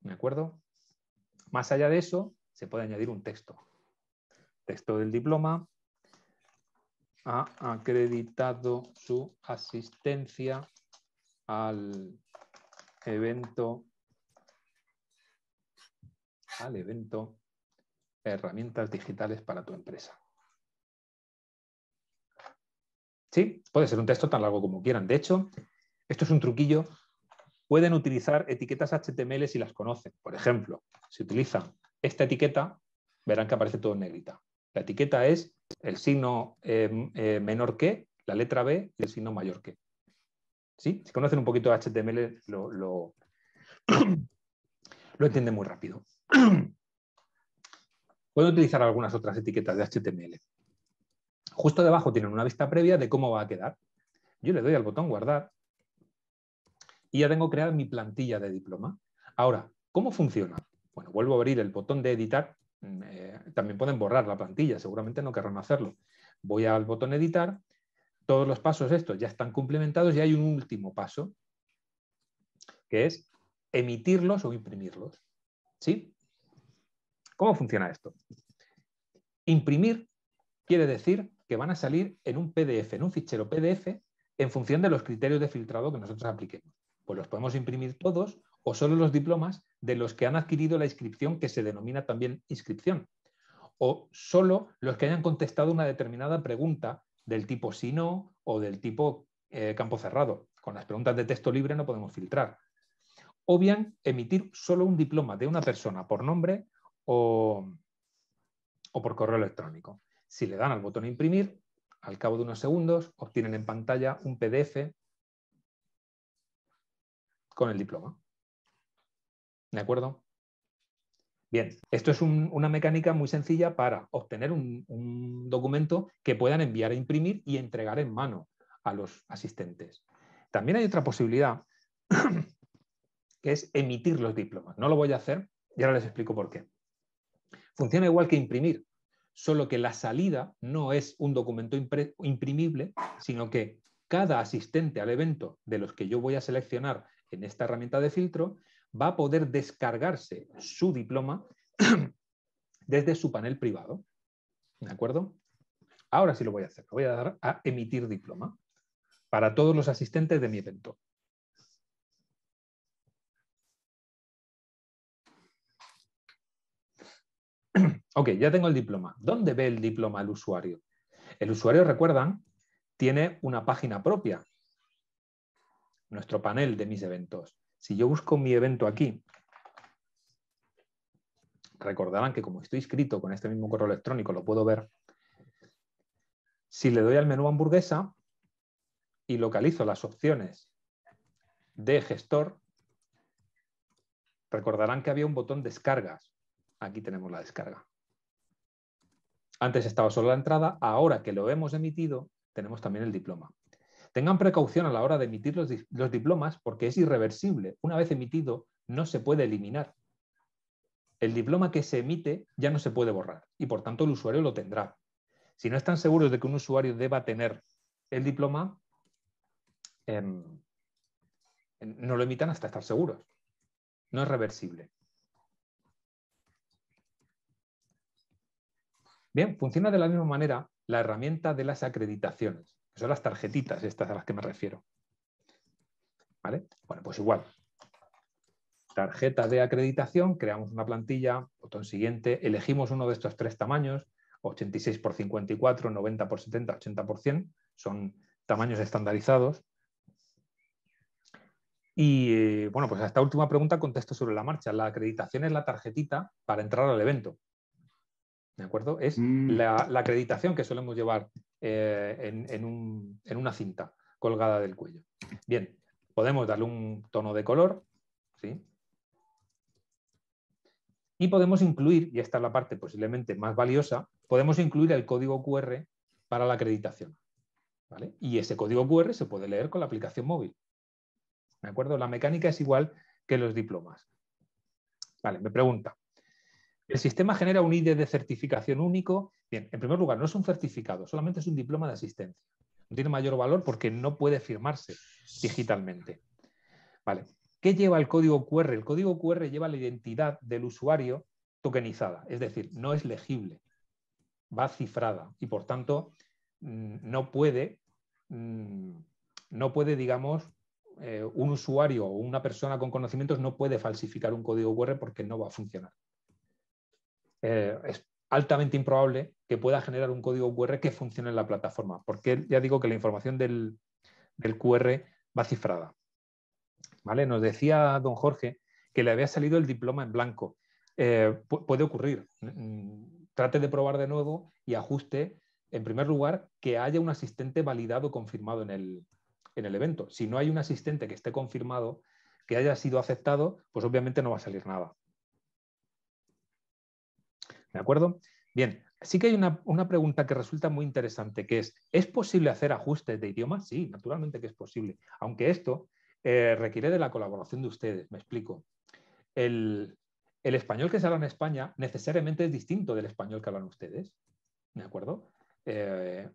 ¿De acuerdo? Más allá de eso, se puede añadir un texto. Texto del diploma. Ha acreditado su asistencia al evento al evento herramientas digitales para tu empresa. Sí, puede ser un texto tan largo como quieran. De hecho, esto es un truquillo pueden utilizar etiquetas HTML si las conocen. Por ejemplo, si utilizan esta etiqueta, verán que aparece todo en negrita. La etiqueta es el signo em, eh, menor que, la letra B y el signo mayor que. Si conocen un poquito de HTML, lo, lo, [coughs] lo entienden muy rápido. [coughs] Puedo utilizar algunas otras etiquetas de HTML. Justo debajo tienen una vista previa de cómo va a quedar. Yo le doy al botón guardar y ya tengo creada mi plantilla de diploma. Ahora, ¿cómo funciona? Bueno, vuelvo a abrir el botón de editar. Mm, eh, también pueden borrar la plantilla, seguramente no querrán hacerlo. Voy al botón editar, todos los pasos estos ya están complementados y hay un último paso, que es emitirlos o imprimirlos. ¿Sí? ¿Cómo funciona esto? Imprimir quiere decir que van a salir en un PDF, en un fichero PDF, en función de los criterios de filtrado que nosotros apliquemos. Pues los podemos imprimir todos o solo los diplomas de los que han adquirido la inscripción que se denomina también inscripción. O solo los que hayan contestado una determinada pregunta del tipo sí, no o del tipo eh, campo cerrado. Con las preguntas de texto libre no podemos filtrar. O bien emitir solo un diploma de una persona por nombre o, o por correo electrónico. Si le dan al botón imprimir, al cabo de unos segundos obtienen en pantalla un PDF con el diploma. ¿De acuerdo? Bien, esto es una mecánica muy sencilla para obtener un, un, documento que puedan enviar a imprimir y entregar en mano a los asistentes. También hay otra posibilidad, [clears throat] que es emitir los diplomas. No lo voy a hacer y ahora les explico por qué. Funciona igual que imprimir, solo que la salida no es un documento imprimible, sino que cada asistente al evento de los que yo voy a seleccionar en esta herramienta de filtro, va a poder descargarse su diploma [clears throat] desde su panel privado. ¿De acuerdo? Ahora sí lo voy a hacer. Lo voy a dar a emitir diploma para todos los asistentes de mi evento. [clears throat] Ok, ya tengo el diploma. ¿Dónde ve el diploma el usuario? El usuario, recuerdan, tiene una página propia nuestro panel de mis eventos. Si yo busco mi evento aquí, recordarán que como estoy inscrito con este mismo correo electrónico, lo puedo ver. Si le doy al menú hamburguesa y localizo las opciones de gestor, recordarán que había un botón descargas. Aquí tenemos la descarga. Antes estaba solo la entrada, ahora que lo hemos emitido, tenemos también el diploma. Tengan precaución a la hora de emitir los, diplomas porque es irreversible. Una vez emitido, no se puede eliminar. El diploma que se emite ya no se puede borrar y por tanto el usuario lo tendrá. Si no están seguros de que un usuario deba tener el diploma, em, em, no lo emitan hasta estar seguros. No es reversible. Bien, funciona de la misma manera la herramienta de las acreditaciones son las tarjetitas estas a las que me refiero. ¿Vale? Bueno, pues igual. Tarjeta de acreditación, creamos una plantilla, botón siguiente, elegimos uno de estos tres tamaños, 86 por 54, 90 por 70, 80 por 100, son tamaños estandarizados. Y eh, bueno, pues a esta última pregunta contesto sobre la marcha. La acreditación es la tarjetita para entrar al evento. ¿De acuerdo? Es mm. la, acreditación que solemos llevar eh, en, una cinta colgada del cuello. Bien, podemos darle un tono de color, ¿sí? Y podemos incluir, y esta es la parte posiblemente más valiosa, podemos incluir el código QR para la acreditación. ¿vale? Y ese código QR se puede leer con la aplicación móvil. ¿De acuerdo? La mecánica es igual que los diplomas. Vale, me pregunta, el sistema genera un ID de certificación único. Bien, en primer lugar, no es un certificado, solamente es un diploma de asistencia. No tiene mayor valor porque no puede firmarse digitalmente. Vale. ¿Qué lleva el código QR? El código QR lleva la identidad del usuario tokenizada, es decir, no es legible, va cifrada y por tanto mm, no puede, mm, no puede, digamos, eh, un usuario o una persona con conocimientos no puede falsificar un código QR porque no va a funcionar. Eh, es altamente improbable que pueda generar un código QR que funcione en la plataforma, porque ya digo que la información del, QR va cifrada. ¿Vale? Nos decía don Jorge que le había salido el diploma en blanco. Eh, puede ocurrir. Mm, trate de probar de nuevo y ajuste, en primer lugar, que haya un asistente validado o confirmado en el evento. Si no hay un asistente que esté confirmado, que haya sido aceptado, pues obviamente no va a salir nada. ¿De acuerdo? Bien, sí que hay una, pregunta que resulta muy interesante, que es, ¿es posible hacer ajustes de idioma? Sí, naturalmente que es posible, aunque esto eh, requiere de la colaboración de ustedes, me explico. El, español que se habla en España necesariamente es distinto del español que hablan ustedes, ¿de acuerdo? Eh,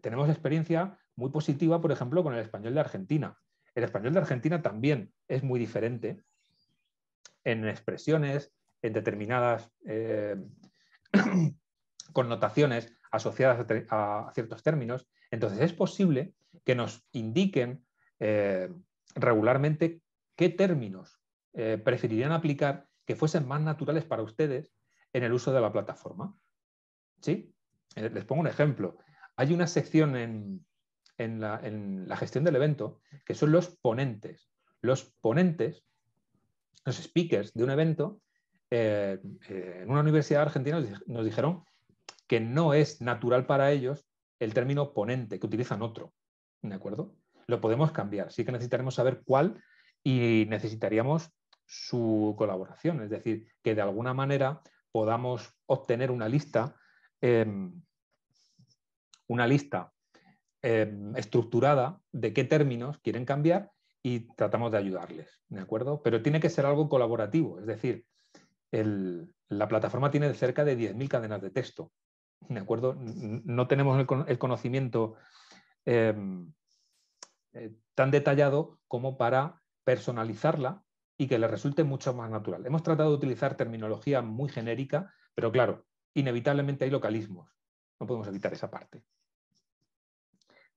tenemos experiencia muy positiva, por ejemplo, con el español de Argentina. El español de Argentina también es muy diferente en expresiones, en determinadas... Eh, connotaciones asociadas a, ciertos términos, entonces es posible que nos indiquen eh, regularmente qué términos eh, preferirían aplicar que fuesen más naturales para ustedes en el uso de la plataforma. ¿Sí? Eh, les pongo un ejemplo. Hay una sección en, en la gestión del evento que son los ponentes. Los ponentes, los speakers de un evento, eh, eh, en una universidad argentina nos, dijeron que no es natural para ellos el término ponente, que utilizan otro. ¿De acuerdo? Lo podemos cambiar. Sí que necesitaremos saber cuál y necesitaríamos su colaboración. Es decir, que de alguna manera podamos obtener una lista, em, una lista em, estructurada de qué términos quieren cambiar y tratamos de ayudarles, ¿de acuerdo? Pero tiene que ser algo colaborativo, es decir, la plataforma tiene cerca de 10.000 cadenas de texto. ¿De acuerdo? No tenemos el, conocimiento em, eh, tan detallado como para personalizarla y que le resulte mucho más natural. Hemos tratado de utilizar terminología muy genérica, pero claro, inevitablemente hay localismos. No podemos evitar esa parte.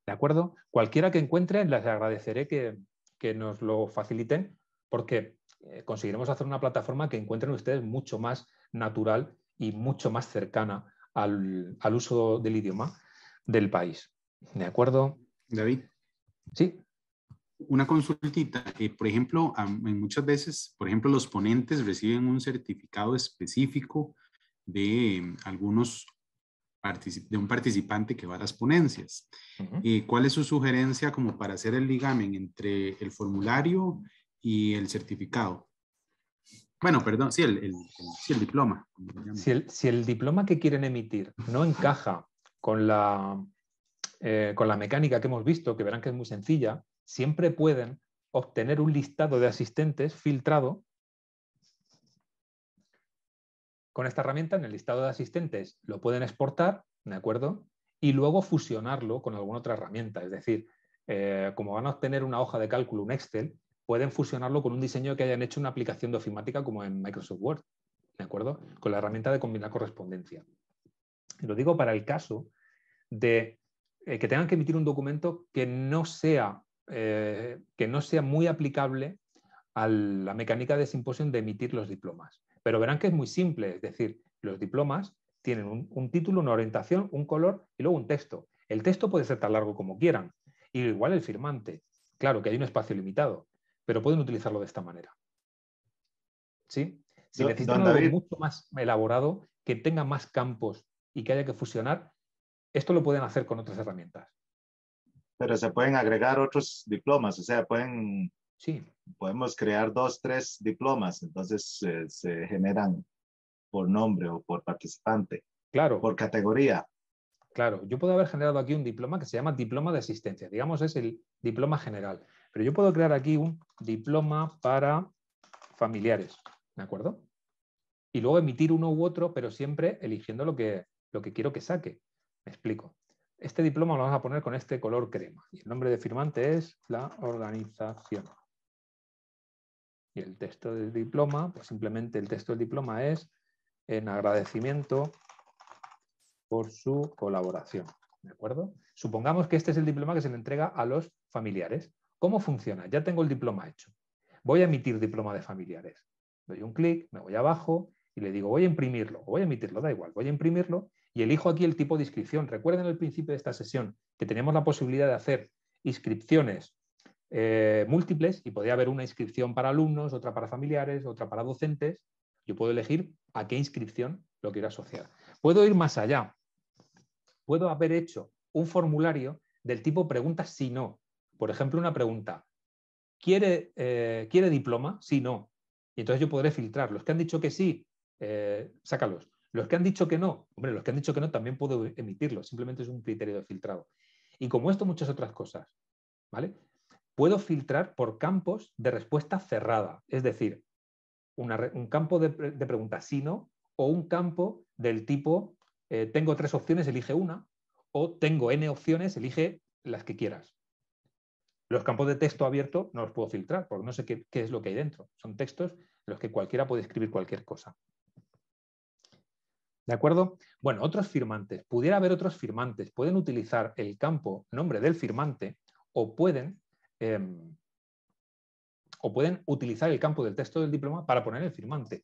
¿De acuerdo? Cualquiera que encuentren, les agradeceré que, que nos lo faciliten, porque eh, conseguiremos hacer una plataforma que encuentren ustedes mucho más natural y mucho más cercana al, uso del idioma del país. ¿De acuerdo? David. Sí. Una consultita, eh, por ejemplo, muchas veces, por ejemplo, los ponentes reciben un certificado específico de em, algunos de un participante que va a las ponencias. y eh, ¿Cuál es su sugerencia como para hacer el ligamen entre el formulario y el certificado. Bueno, perdón, sí, el, sí, el diploma. Si el, diploma que quieren emitir no encaja con la, eh, con la mecánica que hemos visto, que verán que es muy sencilla, siempre pueden obtener un listado de asistentes filtrado con esta herramienta en el listado de asistentes. Lo pueden exportar, ¿de acuerdo? Y luego fusionarlo con alguna otra herramienta. Es decir, eh, como van a obtener una hoja de cálculo, un Excel, pueden fusionarlo con un diseño que hayan hecho una aplicación de ofimática como en Microsoft Word, ¿de acuerdo? Con la herramienta de combinar correspondencia. lo digo para el caso de eh, que tengan que emitir un documento que no sea, eh, que no sea muy aplicable a la mecánica de Symposium de emitir los diplomas. Pero verán que es muy simple, es decir, los diplomas tienen un, un, título, una orientación, un color y luego un texto. El texto puede ser tan largo como quieran, y igual el firmante. Claro que hay un espacio limitado, pero pueden utilizarlo de esta manera. ¿Sí? Si necesitan algo mucho más elaborado, que tenga más campos y que haya que fusionar, esto lo pueden hacer con otras herramientas. Pero se pueden agregar otros diplomas, o sea, pueden... Sí. Podemos crear dos, tres diplomas, entonces eh, se generan por nombre o por participante. Claro. Por categoría. Claro, yo puedo haber generado aquí un diploma que se llama diploma de asistencia, digamos es el diploma general. Pero yo puedo crear aquí un diploma para familiares, ¿de acuerdo? Y luego emitir uno u otro, pero siempre eligiendo lo que, quiero que saque. Me explico. Este diploma lo vamos a poner con este color crema. Y el nombre de firmante es la organización. Y el texto del diploma, pues simplemente el texto del diploma es en agradecimiento por su colaboración. ¿De acuerdo? Supongamos que este es el diploma que se le entrega a los familiares. ¿Cómo funciona? Ya tengo el diploma hecho. Voy a emitir diploma de familiares. Doy un clic, me voy abajo y le digo, voy a imprimirlo, voy a emitirlo, da igual, voy a imprimirlo y elijo aquí el tipo de inscripción. Recuerden al principio de esta sesión que tenemos la posibilidad de hacer inscripciones eh, múltiples y podría haber una inscripción para alumnos, otra para familiares, otra para docentes. Yo puedo elegir a qué inscripción lo quiero asociar. Puedo ir más allá. Puedo haber hecho un formulario del tipo preguntas si no. Por ejemplo, una pregunta. ¿Quiere, eh, ¿quiere diploma? Sí, no. Y entonces yo podré filtrar. Los que han dicho que sí, eh, sácalos. Los que han dicho que no, hombre, los que han dicho que no también puedo emitirlos. Simplemente es un criterio de filtrado. Y como esto, muchas otras cosas. ¿Vale? Puedo filtrar por campos de respuesta cerrada. Es decir, un campo de, de, pregunta sí, no, o un campo del tipo eh, tengo tres opciones, elige una, o tengo n opciones, elige las que quieras. Los campos de texto abierto no los puedo filtrar porque no sé qué, es lo que hay dentro. Son textos en los que cualquiera puede escribir cualquier cosa. ¿De acuerdo? Bueno, otros firmantes. Pudiera haber otros firmantes. Pueden utilizar el campo nombre del firmante o pueden, em, o pueden utilizar el campo del texto del diploma para poner el firmante.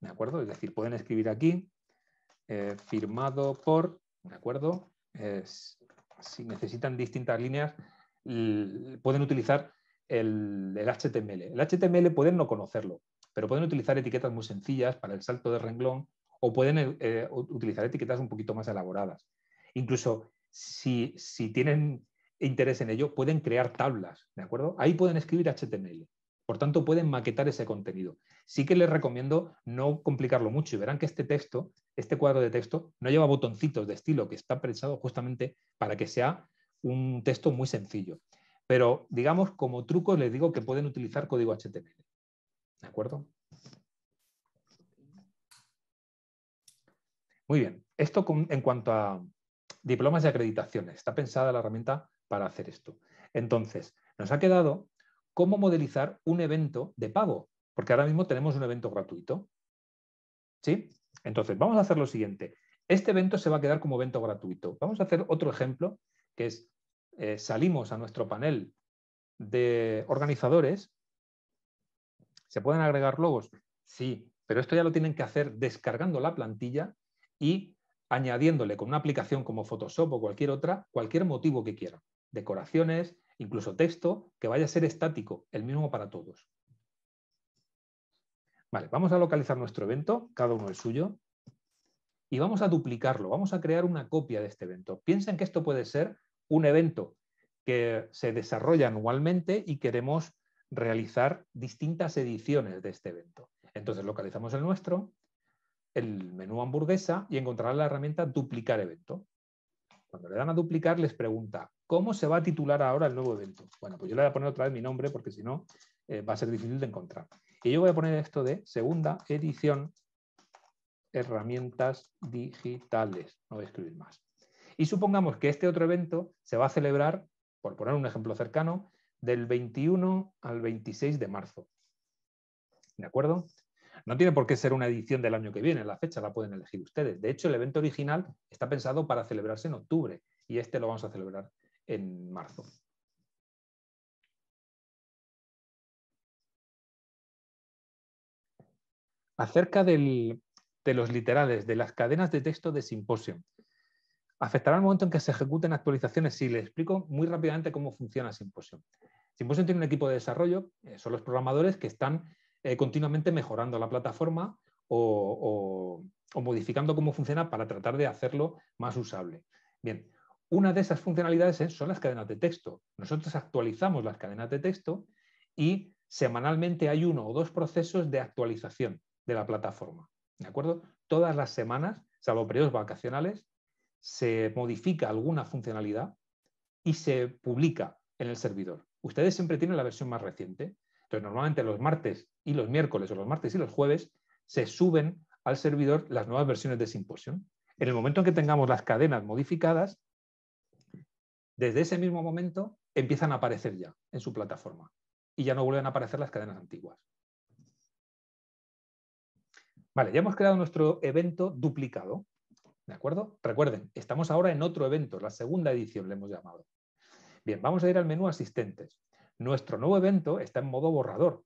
¿De acuerdo? Es decir, pueden escribir aquí eh, firmado por, ¿de acuerdo? si necesitan distintas líneas, pueden utilizar el, HTML. El HTML pueden no conocerlo, pero pueden utilizar etiquetas muy sencillas para el salto de renglón o pueden eh, eh, utilizar etiquetas un poquito más elaboradas. Incluso si, si, tienen interés en ello, pueden crear tablas, ¿de acuerdo? Ahí pueden escribir HTML. Por tanto, pueden maquetar ese contenido. Sí que les recomiendo no complicarlo mucho y verán que este texto, este cuadro de texto, no lleva botoncitos de estilo, que está pensado justamente para que sea un texto muy sencillo. Pero, digamos, como truco les digo que pueden utilizar código HTML. ¿De acuerdo? Muy bien. Esto en cuanto a diplomas y acreditaciones. Está pensada la herramienta para hacer esto. Entonces, nos ha quedado cómo modelizar un evento de pago, porque ahora mismo tenemos un evento gratuito. ¿Sí? Entonces, vamos a hacer lo siguiente. Este evento se va a quedar como evento gratuito. Vamos a hacer otro ejemplo, que es eh, salimos a nuestro panel de organizadores, ¿se pueden agregar logos? Sí, pero esto ya lo tienen que hacer descargando la plantilla y añadiéndole con una aplicación como Photoshop o cualquier otra, cualquier motivo que quieran. Decoraciones, incluso texto, que vaya a ser estático, el mismo para todos. Vale, vamos a localizar nuestro evento, cada uno el suyo, y vamos a duplicarlo, vamos a crear una copia de este evento. Piensen que esto puede ser un evento que se desarrolla anualmente y queremos realizar distintas ediciones de este evento. Entonces localizamos el nuestro, el menú hamburguesa y encontrarán la herramienta duplicar evento. Cuando le dan a duplicar les pregunta, ¿cómo se va a titular ahora el nuevo evento? Bueno, pues yo le voy a poner otra vez mi nombre porque si no eh, va a ser difícil de encontrar. Y yo voy a poner esto de segunda edición herramientas digitales. No voy a escribir más. Y supongamos que este otro evento se va a celebrar, por poner un ejemplo cercano, del 21 al 26 de marzo. ¿De acuerdo? No tiene por qué ser una edición del año que viene, la fecha la pueden elegir ustedes. De hecho, el evento original está pensado para celebrarse en octubre y este lo vamos a celebrar en marzo. Acerca de los literales, de las cadenas de texto de simposio afectará al momento en que se ejecuten actualizaciones. Si le explico muy rápidamente cómo funciona Symposium. Symposium tiene un equipo de desarrollo, eh, son los programadores que están eh, continuamente mejorando la plataforma o, modificando cómo funciona para tratar de hacerlo más usable. Bien, una de esas funcionalidades son las cadenas de texto. Nosotros actualizamos las cadenas de texto y semanalmente hay uno o dos procesos de actualización de la plataforma. ¿De acuerdo? Todas las semanas, salvo periodos vacacionales, se modifica alguna funcionalidad y se publica en el servidor. Ustedes siempre tienen la versión más reciente. Entonces, normalmente los martes y los miércoles o los martes y los jueves se suben al servidor las nuevas versiones de Symposium. En el momento en que tengamos las cadenas modificadas, desde ese mismo momento empiezan a aparecer ya en su plataforma y ya no vuelven a aparecer las cadenas antiguas. Vale, ya hemos creado nuestro evento duplicado. ¿De acuerdo? Recuerden, estamos ahora en otro evento, la segunda edición le hemos llamado. Bien, vamos a ir al menú asistentes. Nuestro nuevo evento está en modo borrador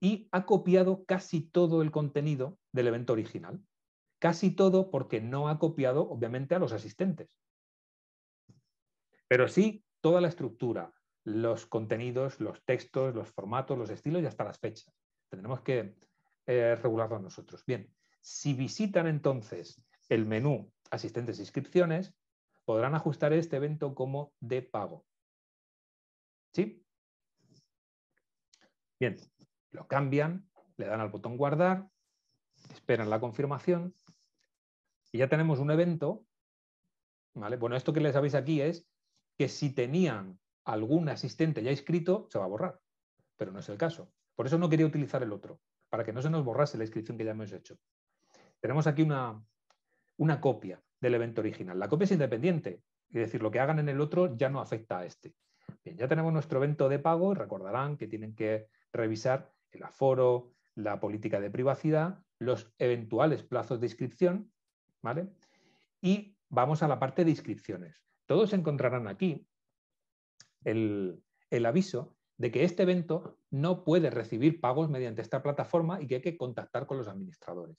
y ha copiado casi todo el contenido del evento original. Casi todo porque no ha copiado, obviamente, a los asistentes. Pero sí toda la estructura, los contenidos, los textos, los formatos, los estilos y hasta las fechas. Tendremos que eh, regularlo nosotros. Bien, si visitan entonces el menú asistentes e inscripciones, podrán ajustar este evento como de pago. ¿Sí? Bien, lo cambian, le dan al botón guardar, esperan la confirmación y ya tenemos un evento. ¿vale? Bueno, esto que les sabéis aquí es que si tenían algún asistente ya inscrito, se va a borrar, pero no es el caso. Por eso no quería utilizar el otro, para que no se nos borrase la inscripción que ya hemos hecho. Tenemos aquí una, una copia del evento original. La copia es independiente, es decir, lo que hagan en el otro ya no afecta a este. Bien, ya tenemos nuestro evento de pago, recordarán que tienen que revisar el aforo, la política de privacidad, los eventuales plazos de inscripción, ¿vale? Y vamos a la parte de inscripciones. Todos encontrarán aquí el, el aviso de que este evento no puede recibir pagos mediante esta plataforma y que hay que contactar con los administradores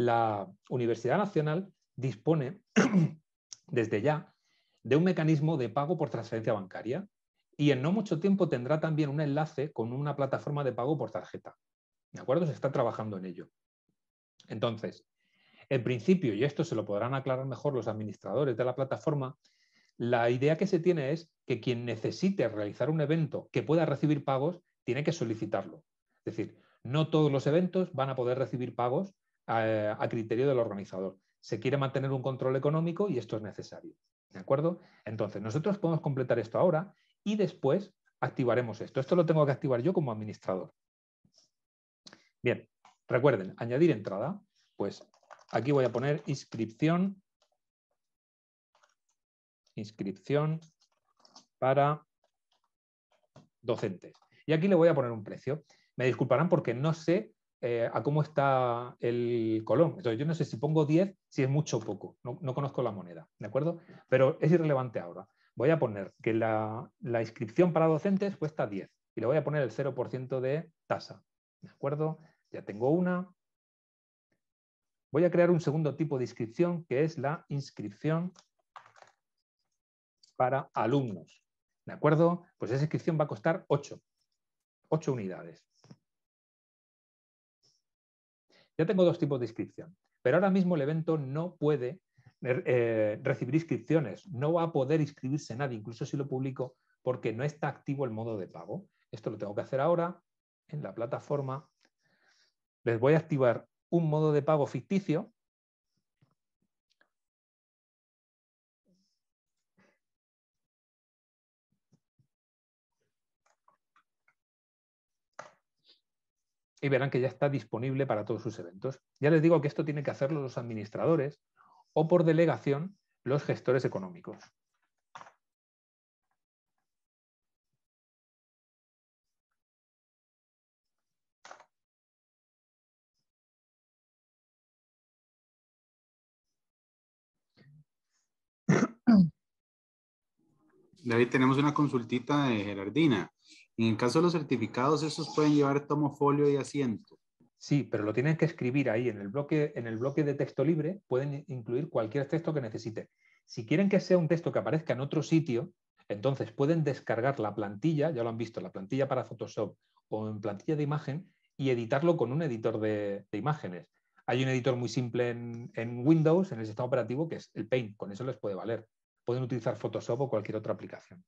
la Universidad Nacional dispone [clears throat] desde ya de un mecanismo de pago por transferencia bancaria y en no mucho tiempo tendrá también un enlace con una plataforma de pago por tarjeta. ¿De acuerdo? Se está trabajando en ello. Entonces, en principio, y esto se lo podrán aclarar mejor los administradores de la plataforma, la idea que se tiene es que quien necesite realizar un evento que pueda recibir pagos, tiene que solicitarlo. Es decir, no todos los eventos van a poder recibir pagos a, criterio del organizador. Se quiere mantener un control económico y esto es necesario. ¿De acuerdo? Entonces, nosotros podemos completar esto ahora y después activaremos esto. Esto lo tengo que activar yo como administrador. Bien, recuerden, añadir entrada. Pues aquí voy a poner inscripción, inscripción para docentes. Y aquí le voy a poner un precio. Me disculparán porque no sé eh, a cómo está el colón. Entonces, yo no sé si pongo 10, si es mucho o poco. No, conozco la moneda, ¿de acuerdo? Pero es irrelevante ahora. Voy a poner que la, la inscripción para docentes cuesta 10 y le voy a poner el 0% de tasa, ¿de acuerdo? Ya tengo una. Voy a crear un segundo tipo de inscripción que es la inscripción para alumnos, ¿de acuerdo? Pues esa inscripción va a costar 8, 8 unidades. Ya tengo dos tipos de inscripción, pero ahora mismo el evento no puede eh, eh, recibir inscripciones, no va a poder inscribirse nadie, incluso si lo publico, porque no está activo el modo de pago. Esto lo tengo que hacer ahora en la plataforma. Les voy a activar un modo de pago ficticio y verán que ya está disponible para todos sus eventos. Ya les digo que esto tiene que hacerlo los administradores o por delegación los gestores económicos. David, tenemos una consultita de Gerardina en el caso de los certificados, esos pueden llevar tomo, folio y asiento. Sí, pero lo tienen que escribir ahí en el bloque, en el bloque de texto libre, pueden incluir cualquier texto que necesite. Si quieren que sea un texto que aparezca en otro sitio, entonces pueden descargar la plantilla, ya lo han visto, la plantilla para Photoshop o en plantilla de imagen y editarlo con un editor de, imágenes. Hay un editor muy simple en, Windows, en el sistema operativo, que es el Paint, con eso les puede valer. Pueden utilizar Photoshop o cualquier otra aplicación.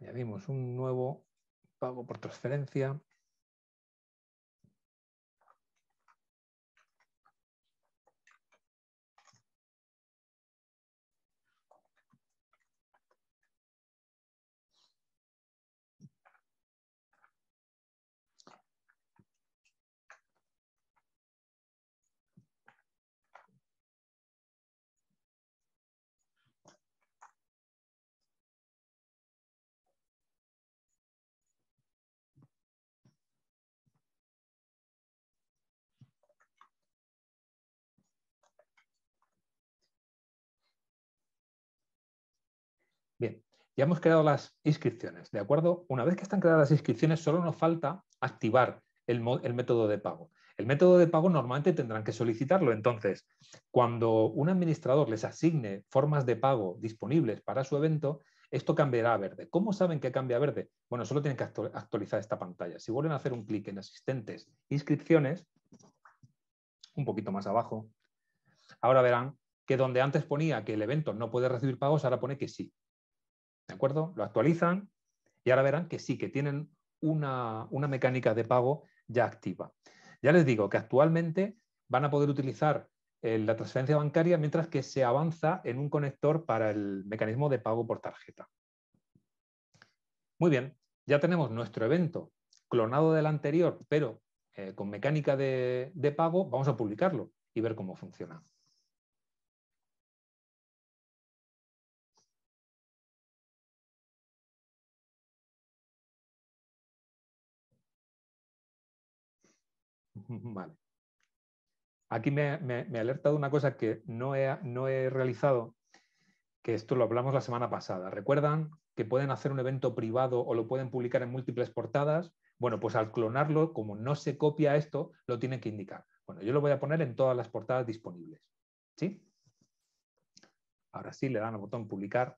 añadimos un nuevo pago por transferencia Bien, ya hemos creado las inscripciones, ¿de acuerdo? Una vez que están creadas las inscripciones, solo nos falta activar el, método de pago. El método de pago normalmente tendrán que solicitarlo. Entonces, cuando un administrador les asigne formas de pago disponibles para su evento, esto cambiará a verde. ¿Cómo saben que cambia a verde? Bueno, solo tienen que actualizar esta pantalla. Si vuelven a hacer un clic en asistentes, inscripciones, un poquito más abajo, ahora verán que donde antes ponía que el evento no puede recibir pagos, ahora pone que sí. ¿De acuerdo? Lo actualizan y ahora verán que sí, que tienen una, una mecánica de pago ya activa. Ya les digo que actualmente van a poder utilizar eh, la transferencia bancaria mientras que se avanza en un conector para el mecanismo de pago por tarjeta. Muy bien, ya tenemos nuestro evento clonado del anterior, pero eh, con mecánica de pago, vamos a publicarlo y ver cómo funciona. [laughs] Vale. Aquí me, me, alertado alerta de una cosa que no he, no he realizado, que esto lo hablamos la semana pasada. ¿Recuerdan que pueden hacer un evento privado o lo pueden publicar en múltiples portadas? Bueno, pues al clonarlo, como no se copia esto, lo tienen que indicar. Bueno, yo lo voy a poner en todas las portadas disponibles. ¿Sí? Ahora sí, le dan al botón publicar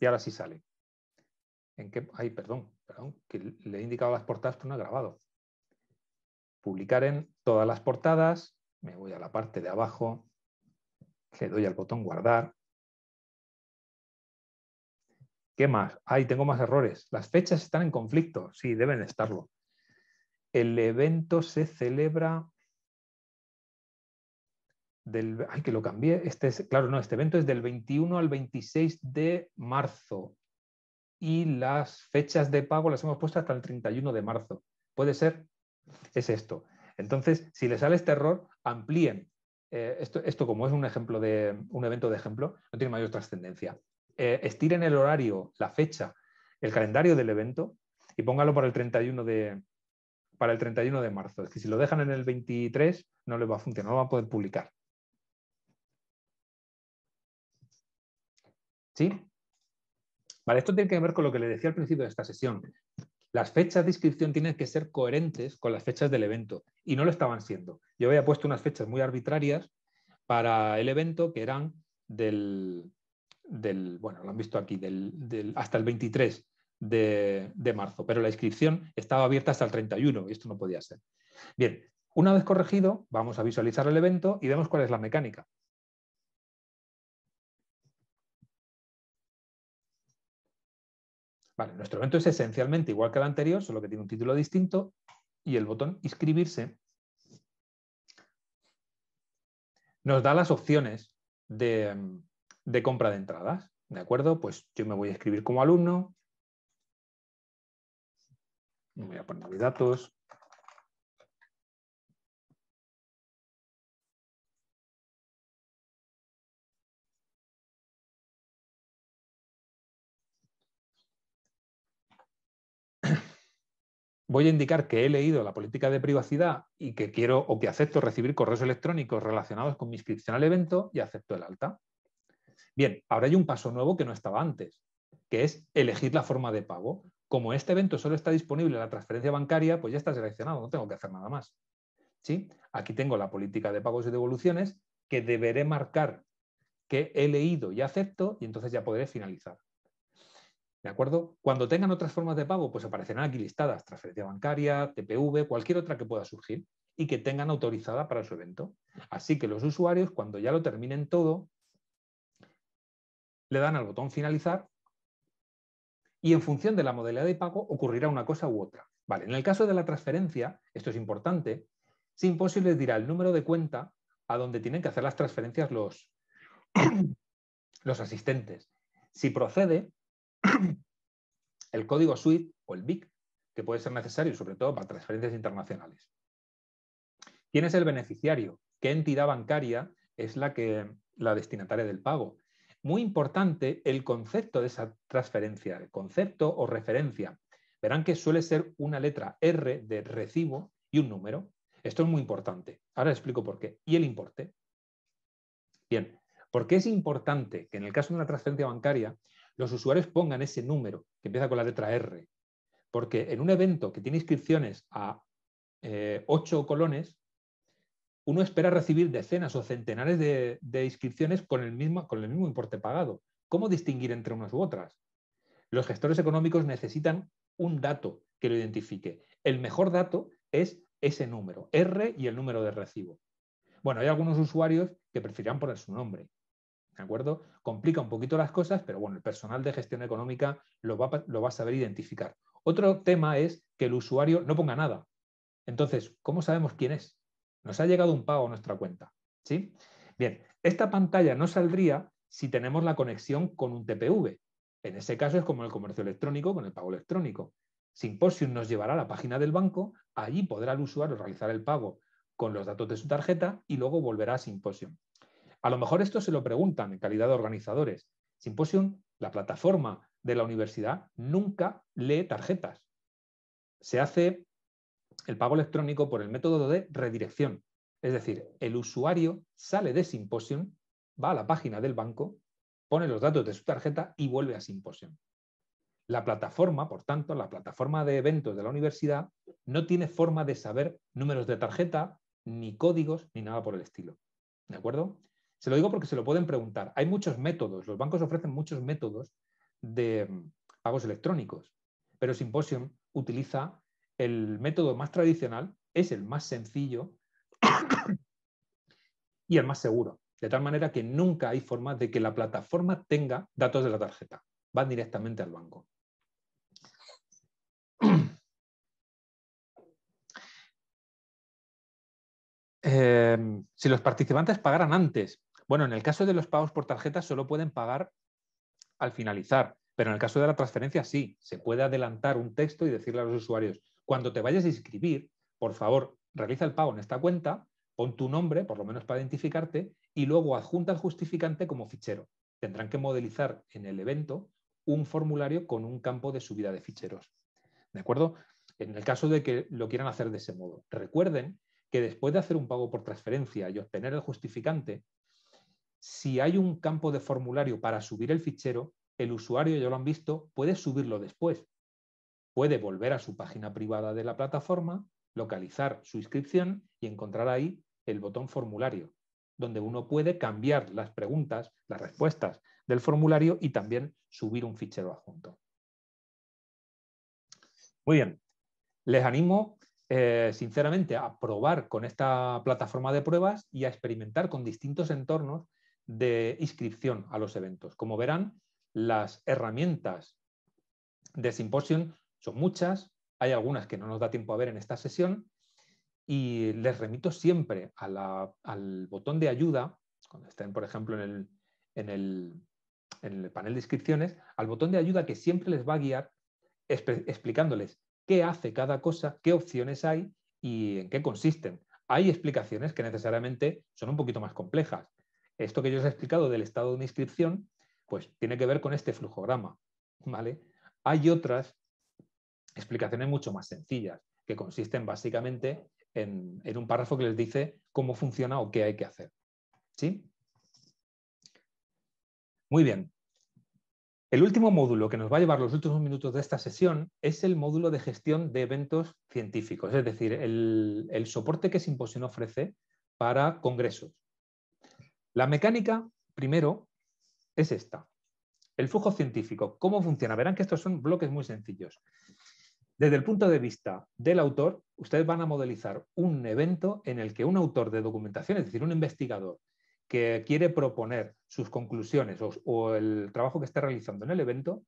y ahora sí sale. ¿En qué? Ay, perdón, perdón, que le he indicado las portadas, pero no he grabado publicar en todas las portadas, me voy a la parte de abajo, le doy al botón guardar. ¿Qué más? Ahí tengo más errores. Las fechas están en conflicto. Sí, deben estarlo. El evento se celebra del... Ay, que lo cambié. Este es... Claro, no, este evento es del 21 al 26 de marzo. Y las fechas de pago las hemos puesto hasta el 31 de marzo. Puede ser es esto. Entonces, si les sale este error, amplíen. Eh, esto, como es un ejemplo de un evento de ejemplo, no tiene mayor trascendencia. Eh, estiren el horario, la fecha, el calendario del evento y póngalo para el 31 de, para el 31 de marzo. Es que si lo dejan en el 23, no les va a funcionar, no van a poder publicar. ¿Sí? Vale, esto tiene que ver con lo que le decía al principio de esta sesión las fechas de inscripción tienen que ser coherentes con las fechas del evento y no lo estaban siendo. Yo había puesto unas fechas muy arbitrarias para el evento que eran del, bueno, lo han visto aquí, hasta el 23 de marzo, pero la inscripción estaba abierta hasta el 31 y esto no podía ser. Bien, una vez corregido, vamos a visualizar el evento y vemos cuál es la mecánica. nuestro evento es esencialmente igual que el anterior, solo que tiene un título distinto y el botón inscribirse nos da las opciones de, compra de entradas. ¿De acuerdo? Pues yo me voy a escribir como alumno. Voy a poner mis datos. voy a indicar que he leído la política de privacidad y que quiero o que acepto recibir correos electrónicos relacionados con mi inscripción al evento y acepto el alta. Bien, ahora hay un paso nuevo que no estaba antes, que es elegir la forma de pago. Como este evento solo está disponible la transferencia bancaria, pues ya está seleccionado, no tengo que hacer nada más. ¿Sí? Aquí tengo la política de pagos y devoluciones que deberé marcar que he leído y acepto y entonces ya podré finalizar. ¿De acuerdo? Cuando tengan otras formas de pago, pues aparecerán aquí listadas, transferencia bancaria, TPV, cualquier otra que pueda surgir y que tengan autorizada para su evento. Así que los usuarios, cuando ya lo terminen todo, le dan al botón finalizar y en función de la modalidad de pago ocurrirá una cosa u otra. Vale, en el caso de la transferencia, esto es importante, si les dirá el número de cuenta a donde tienen que hacer las transferencias los, [coughs] los asistentes. Si procede, [clears throat] el código SWIFT o el BIC, que puede ser necesario sobre todo para transferencias internacionales. ¿Quién es el beneficiario? ¿Qué entidad bancaria es la, que, la destinataria del pago? Muy importante el concepto de esa transferencia, el concepto o referencia. Verán que suele ser una letra R de recibo y un número. Esto es muy importante. Ahora explico por qué. Y el importe. Bien, porque es importante que en el caso de una transferencia bancaria los usuarios pongan ese número que empieza con la letra R. Porque en un evento que tiene inscripciones a eh, ocho colones, uno espera recibir decenas o centenares de, inscripciones con el, mismo, con el mismo importe pagado. ¿Cómo distinguir entre unas u otras? Los gestores económicos necesitan un dato que lo identifique. El mejor dato es ese número, R y el número de recibo. Bueno, hay algunos usuarios que preferirán poner su nombre. ¿De acuerdo? Complica un poquito las cosas, pero bueno, el personal de gestión económica lo va, a saber identificar. Otro tema es que el usuario no ponga nada. Entonces, ¿cómo sabemos quién es? Nos ha llegado un pago a nuestra cuenta. ¿sí? Bien, esta pantalla no saldría si tenemos la conexión con un TPV. En ese caso es como el comercio electrónico con el pago electrónico. Symposium nos llevará a la página del banco, allí podrá el usuario realizar el pago con los datos de su tarjeta y luego volverá a Symposium. A lo mejor esto se lo preguntan en calidad de organizadores. Symposium, la plataforma de la universidad, nunca lee tarjetas. Se hace el pago electrónico por el método de redirección. Es decir, el usuario sale de Symposium, va a la página del banco, pone los datos de su tarjeta y vuelve a Symposium. La plataforma, por tanto, la plataforma de eventos de la universidad no tiene forma de saber números de tarjeta, ni códigos, ni nada por el estilo. ¿De acuerdo? Se lo digo porque se lo pueden preguntar. Hay muchos métodos, los bancos ofrecen muchos métodos de mm, pagos electrónicos, pero Symposium utiliza el método más tradicional, es el más sencillo y el más seguro. De tal manera que nunca hay forma de que la plataforma tenga datos de la tarjeta. Van directamente al banco. [clears throat] Em, si los participantes pagaran antes bueno, en el caso de los pagos por tarjeta solo pueden pagar al finalizar, pero en el caso de la transferencia sí, se puede adelantar un texto y decirle a los usuarios, cuando te vayas a inscribir, por favor, realiza el pago en esta cuenta, pon tu nombre, por lo menos para identificarte, y luego adjunta el justificante como fichero. Tendrán que modelizar en el evento un formulario con un campo de subida de ficheros. ¿De acuerdo? En el caso de que lo quieran hacer de ese modo. Recuerden que después de hacer un pago por transferencia y obtener el justificante, si hay un campo de formulario para subir el fichero, el usuario, ya lo han visto, puede subirlo después. Puede volver a su página privada de la plataforma, localizar su inscripción y encontrar ahí el botón formulario, donde uno puede cambiar las preguntas, las respuestas del formulario y también subir un fichero adjunto. Muy bien, les animo eh, sinceramente a probar con esta plataforma de pruebas y a experimentar con distintos entornos de inscripción a los eventos. Como verán, las herramientas de Symposium son muchas, hay algunas que no nos da tiempo a ver en esta sesión y les remito siempre al botón de ayuda, cuando estén, por ejemplo, en el, en el, panel de inscripciones, al botón de ayuda que siempre les va a guiar explicándoles qué hace cada cosa, qué opciones hay y en qué consisten. Hay explicaciones que necesariamente son un poquito más complejas, esto que yo os he explicado del estado de una inscripción, pues tiene que ver con este flujograma. ¿vale? Hay otras explicaciones mucho más sencillas, que consisten básicamente en, un párrafo que les dice cómo funciona o qué hay que hacer. ¿Sí? Muy bien. El último módulo que nos va a llevar los últimos minutos de esta sesión es el módulo de gestión de eventos científicos, es decir, el, soporte que Symposium ofrece para congresos. La mecánica, primero, es esta. El flujo científico, ¿cómo funciona? Verán que estos son bloques muy sencillos. Desde el punto de vista del autor, ustedes van a modelizar un evento en el que un autor de documentación, es decir, un investigador, que quiere proponer sus conclusiones o, el trabajo que está realizando en el evento,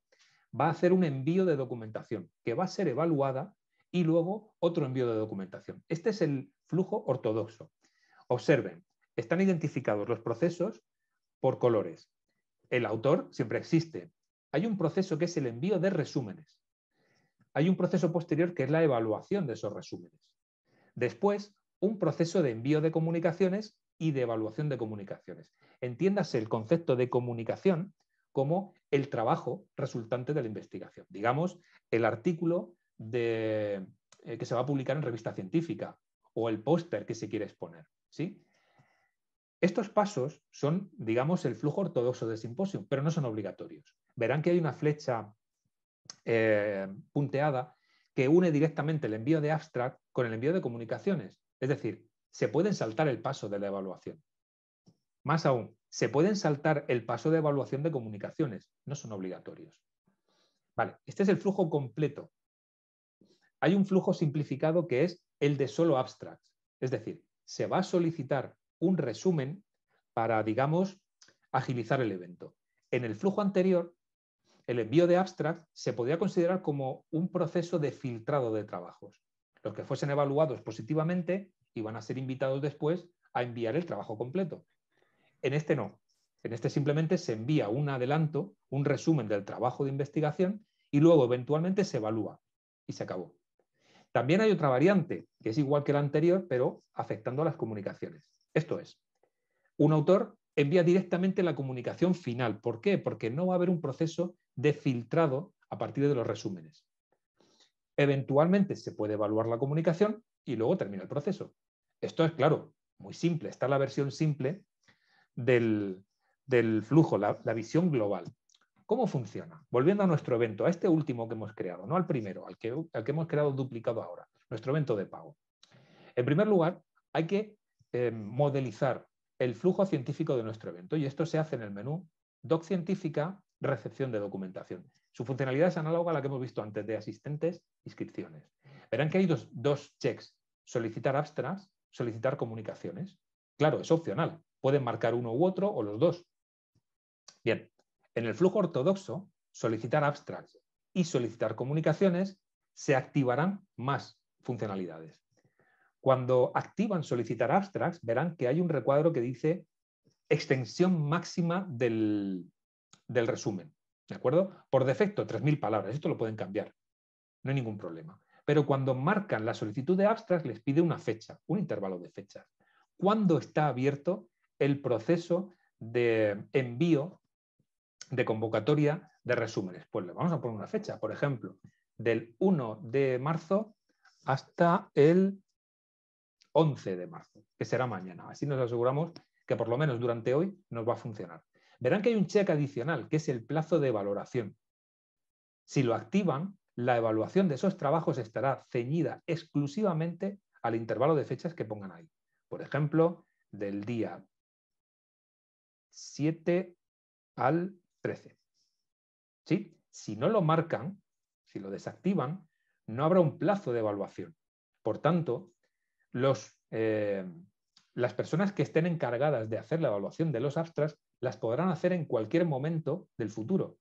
va a hacer un envío de documentación que va a ser evaluada y luego otro envío de documentación. Este es el flujo ortodoxo. Observen, están identificados los procesos por colores. El autor siempre existe. Hay un proceso que es el envío de resúmenes. Hay un proceso posterior que es la evaluación de esos resúmenes. Después, un proceso de envío de comunicaciones y de evaluación de comunicaciones. Entiéndase el concepto de comunicación como el trabajo resultante de la investigación. Digamos, el artículo eh, que se va a publicar en revista científica o el póster que se quiere exponer. ¿sí? Estos pasos son, digamos, el flujo ortodoxo del simposio, pero no son obligatorios. Verán que hay una flecha eh, punteada que une directamente el envío de abstract con el envío de comunicaciones. Es decir, se pueden saltar el paso de la evaluación. Más aún, se pueden saltar el paso de evaluación de comunicaciones. No son obligatorios. Vale, este es el flujo completo. Hay un flujo simplificado que es el de solo abstracts. Es decir, se va a solicitar un resumen para, digamos, agilizar el evento. En el flujo anterior, el envío de abstract se podía considerar como un proceso de filtrado de trabajos. Los que fuesen evaluados positivamente iban a ser invitados después a enviar el trabajo completo. En este no. En este simplemente se envía un adelanto, un resumen del trabajo de investigación y luego eventualmente se evalúa y se acabó. También hay otra variante que es igual que la anterior, pero afectando a las comunicaciones. Esto es, un autor envía directamente la comunicación final. ¿Por qué? Porque no va a haber un proceso de filtrado a partir de los resúmenes. Eventualmente se puede evaluar la comunicación y luego termina el proceso. Esto es, claro, muy simple. Está la versión simple del, flujo, la, visión global. ¿Cómo funciona? Volviendo a nuestro evento, a este último que hemos creado, no al primero, al al que hemos creado duplicado ahora, nuestro evento de pago. En primer lugar, hay que eh, modelizar el flujo científico de nuestro evento y esto se hace en el menú Doc Científica, recepción de documentación. Su funcionalidad es análoga a la que hemos visto antes de asistentes, inscripciones. Verán que hay dos, dos checks, solicitar abstracts, solicitar comunicaciones. Claro, es opcional, pueden marcar uno u otro o los dos. Bien, en el flujo ortodoxo, solicitar abstracts y solicitar comunicaciones se activarán más funcionalidades. Cuando activan solicitar abstracts, verán que hay un recuadro que dice extensión máxima del, resumen. ¿De acuerdo? Por defecto, 3.000 palabras. Esto lo pueden cambiar. No hay ningún problema. Pero cuando marcan la solicitud de abstracts, les pide una fecha, un intervalo de fechas. ¿Cuándo está abierto el proceso de envío de convocatoria de resúmenes? Pues le vamos a poner una fecha, por ejemplo, del 1 de marzo hasta el 11 de marzo, que será mañana. Así nos aseguramos que por lo menos durante hoy nos va a funcionar. Verán que hay un cheque adicional, que es el plazo de valoración. Si lo activan, la evaluación de esos trabajos estará ceñida exclusivamente al intervalo de fechas que pongan ahí. Por ejemplo, del día 7 al 13. ¿Sí? Si no lo marcan, si lo desactivan, no habrá un plazo de evaluación. Por tanto, eh, las personas que estén encargadas de hacer la evaluación de los abstracts las podrán hacer en cualquier momento del futuro.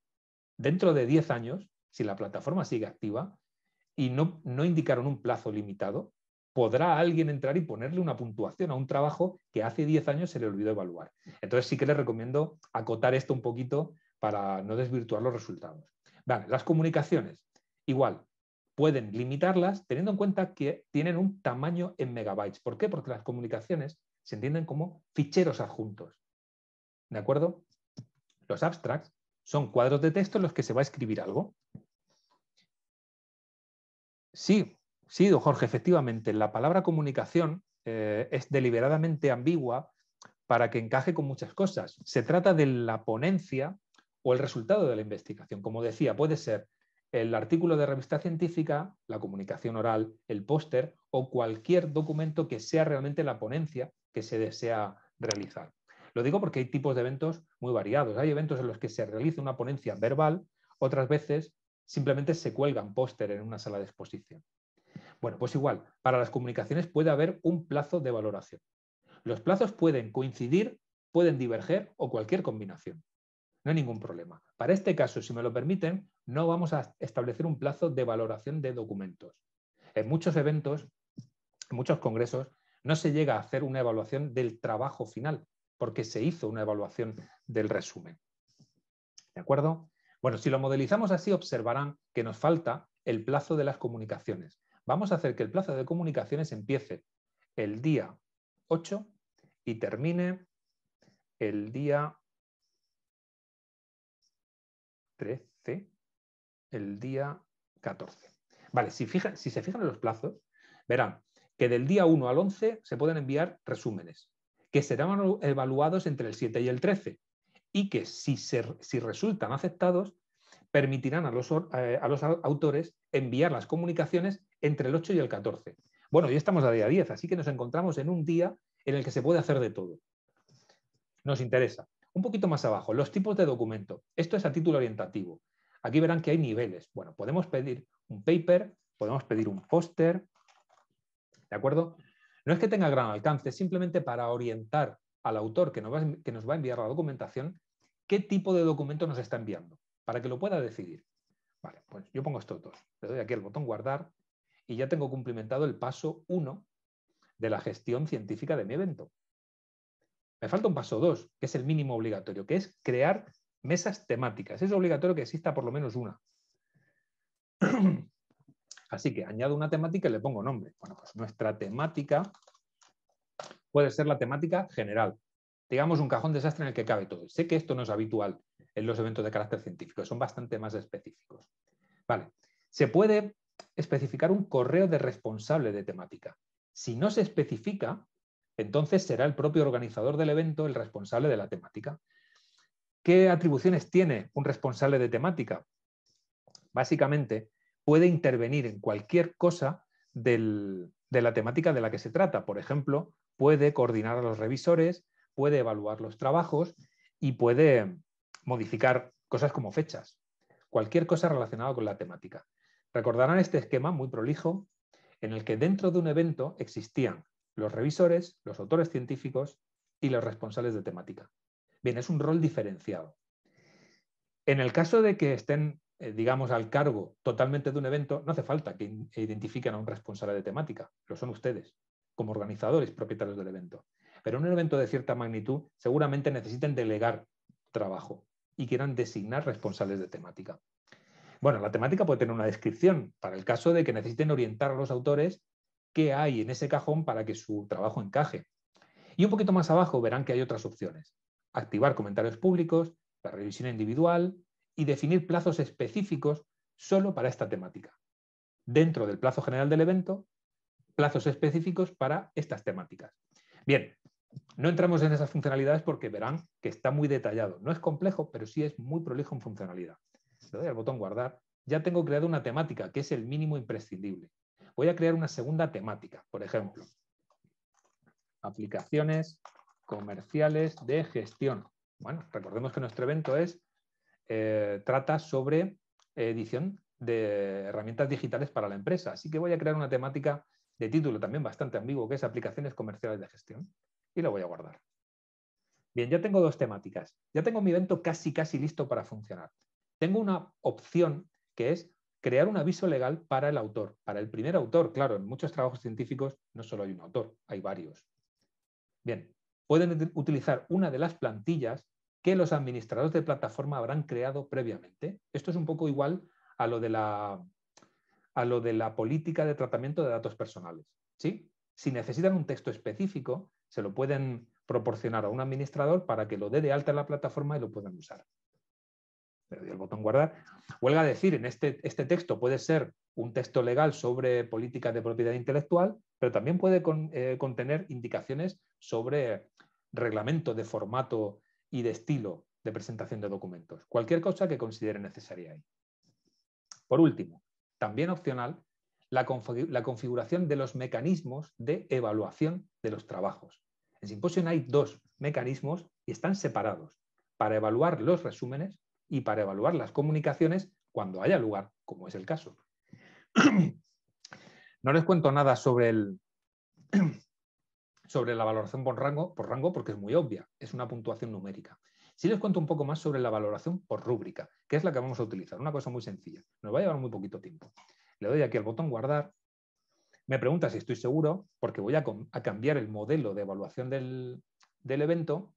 Dentro de 10 años, si la plataforma sigue activa y no, no indicaron un plazo limitado, podrá alguien entrar y ponerle una puntuación a un trabajo que hace 10 años se le olvidó evaluar. Entonces sí que les recomiendo acotar esto un poquito para no desvirtuar los resultados. las comunicaciones. Igual, pueden limitarlas teniendo en cuenta que tienen un tamaño en megabytes. ¿Por qué? Porque las comunicaciones se entienden como ficheros adjuntos. ¿De acuerdo? Los abstracts son cuadros de texto en los que se va a escribir algo. Sí, sí, don Jorge, efectivamente, la palabra comunicación eh, es deliberadamente ambigua para que encaje con muchas cosas. Se trata de la ponencia o el resultado de la investigación. Como decía, puede ser el artículo de revista científica, la comunicación oral, el póster o cualquier documento que sea realmente la ponencia que se desea realizar. Lo digo porque hay tipos de eventos muy variados. Hay eventos en los que se realiza una ponencia verbal, otras veces simplemente se cuelgan póster en una sala de exposición. Bueno, pues igual, para las comunicaciones puede haber un plazo de valoración. Los plazos pueden coincidir, pueden diverger o cualquier combinación. No hay ningún problema. Para este caso, si me lo permiten, no vamos a establecer un plazo de valoración de documentos. En muchos eventos, en muchos congresos, no se llega a hacer una evaluación del trabajo final, porque se hizo una evaluación del resumen. ¿De acuerdo? Bueno, si lo modelizamos así, observarán que nos falta el plazo de las comunicaciones. Vamos a hacer que el plazo de comunicaciones empiece el día 8 y termine el día 13 el día 14. Vale, si, si se fijan en los plazos, verán que del día 1 al 11 se pueden enviar resúmenes, que serán evaluados entre el 7 y el 13, y que si, si resultan aceptados, permitirán a los, eh, a los autores enviar las comunicaciones entre el 8 y el 14. Bueno, ya estamos a día 10, así que nos encontramos en un día en el que se puede hacer de todo. Nos interesa. Un poquito más abajo, los tipos de documento. Esto es a título orientativo. Aquí verán que hay niveles. Bueno, podemos pedir un paper, podemos pedir un póster, ¿de acuerdo? No es que tenga gran alcance, es simplemente para orientar al autor que nos, va, a enviar la documentación qué tipo de documento nos está enviando, para que lo pueda decidir. Vale, pues yo pongo estos dos. Le doy aquí el botón guardar y ya tengo cumplimentado el paso 1 de la gestión científica de mi evento. Me falta un paso 2, que es el mínimo obligatorio, que es crear mesas temáticas. Es obligatorio que exista por lo menos una. [clears throat] Así que añado una temática y le pongo nombre. Pues nuestra temática puede ser la temática general. Digamos un cajón desastre en el que cabe todo. Sé que esto no es habitual en los eventos de carácter científico, son bastante más específicos. Vale. Se puede especificar un correo de responsable de temática. Si no se especifica, entonces será el propio organizador del evento el responsable de la temática. ¿Qué atribuciones tiene un responsable de temática? Básicamente, puede intervenir en cualquier cosa de la temática de la que se trata. Por ejemplo, puede coordinar a los revisores, puede evaluar los trabajos y puede modificar cosas como fechas. Cualquier cosa relacionada con la temática. Recordarán este esquema muy prolijo en el que dentro de un evento existían los revisores, los autores científicos y los responsables de temática. Bien, es un rol diferenciado. En el caso de que estén, eh, digamos, al cargo totalmente de un evento, no hace falta que identifiquen a un responsable de temática, lo son ustedes, como organizadores propietarios del evento. Pero en un evento de cierta magnitud, seguramente necesiten delegar trabajo y quieran designar responsables de temática. Bueno, la temática puede tener una descripción para el caso de que necesiten orientar a los autores qué hay en ese cajón para que su trabajo encaje. Y un poquito más abajo verán que hay otras opciones activar comentarios públicos, la revisión individual y definir plazos específicos solo para esta temática. Dentro del plazo general del evento, plazos específicos para estas temáticas. Bien, no entramos en esas funcionalidades porque verán que está muy detallado. No es complejo, pero sí es muy prolijo en funcionalidad. Le doy al botón guardar. Ya tengo creado una temática, que es el mínimo imprescindible. Voy a crear una segunda temática, por ejemplo. Aplicaciones comerciales de gestión. Bueno, recordemos que nuestro evento es, eh, trata sobre edición de herramientas digitales para la empresa. Así que voy a crear una temática de título también bastante ambiguo, que es aplicaciones comerciales de gestión. Y la voy a guardar. Bien, ya tengo dos temáticas. Ya tengo mi evento casi, casi listo para funcionar. Tengo una opción que es crear un aviso legal para el autor, para el primer autor. Claro, en muchos trabajos científicos no solo hay un autor, hay varios. Bien, pueden utilizar una de las plantillas que los administradores de plataforma habrán creado previamente. Esto es un poco igual a lo de la, a lo de la política de tratamiento de datos personales. ¿sí? Si necesitan un texto específico, se lo pueden proporcionar a un administrador para que lo dé de alta en la plataforma y lo puedan usar. Le doy el botón guardar. Huelga decir, en este, este texto puede ser un texto legal sobre políticas de propiedad intelectual, pero también puede eh, contener indicaciones sobre reglamento de formato y de estilo de presentación de documentos. Cualquier cosa que considere necesaria ahí. Por último, también opcional, la, configuración de los mecanismos de evaluación de los trabajos. En Symposium hay dos mecanismos y están separados para evaluar los resúmenes y para evaluar las comunicaciones cuando haya lugar, como es el caso. [clears throat] No les cuento nada sobre el, [clears throat] sobre la valoración por rango, por rango porque es muy obvia, es una puntuación numérica. Si les cuento un poco más sobre la valoración por rúbrica, que es la que vamos a utilizar, una cosa muy sencilla, nos va a llevar muy poquito tiempo. Le doy aquí al botón guardar, me pregunta si estoy seguro, porque voy a, cambiar el modelo de evaluación del evento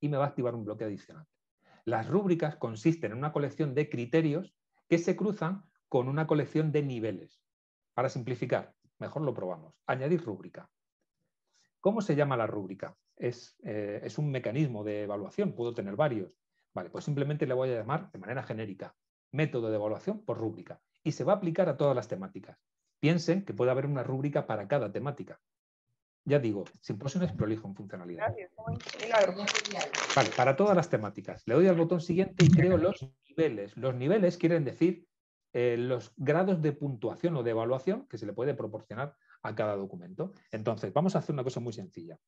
y me va a activar un bloque adicional. Las rúbricas consisten en una colección de criterios que se cruzan con una colección de niveles. Para simplificar, mejor lo probamos. Añadir rúbrica. ¿Cómo se llama la rúbrica? Eh, es, un mecanismo de evaluación, puedo tener varios. Vale, pues simplemente le voy a llamar de manera genérica método de evaluación por rúbrica y se va a aplicar a todas las temáticas. Piensen que puede haber una rúbrica para cada temática. Ya digo, simposio es prolijo en funcionalidad. vale, para todas las temáticas. Le doy al botón siguiente y creo los niveles. Los niveles quieren decir eh, los grados de puntuación o de evaluación que se le puede proporcionar cada documento. Entonces, vamos a hacer una cosa muy sencilla.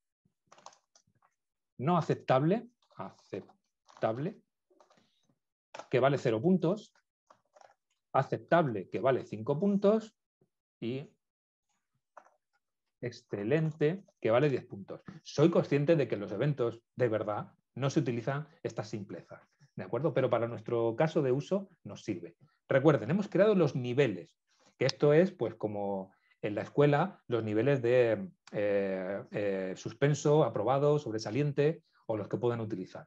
No aceptable, aceptable, que vale 0 puntos, aceptable, que vale 5 puntos, y excelente, que vale 10 puntos. Soy consciente de que en los eventos, de verdad, no se utilizan estas simplezas, ¿de acuerdo? Pero para nuestro caso de uso nos sirve. Recuerden, hemos creado los niveles, que esto es pues como en la escuela los niveles de eh, eh, suspenso, aprobado, sobresaliente o los que puedan utilizar.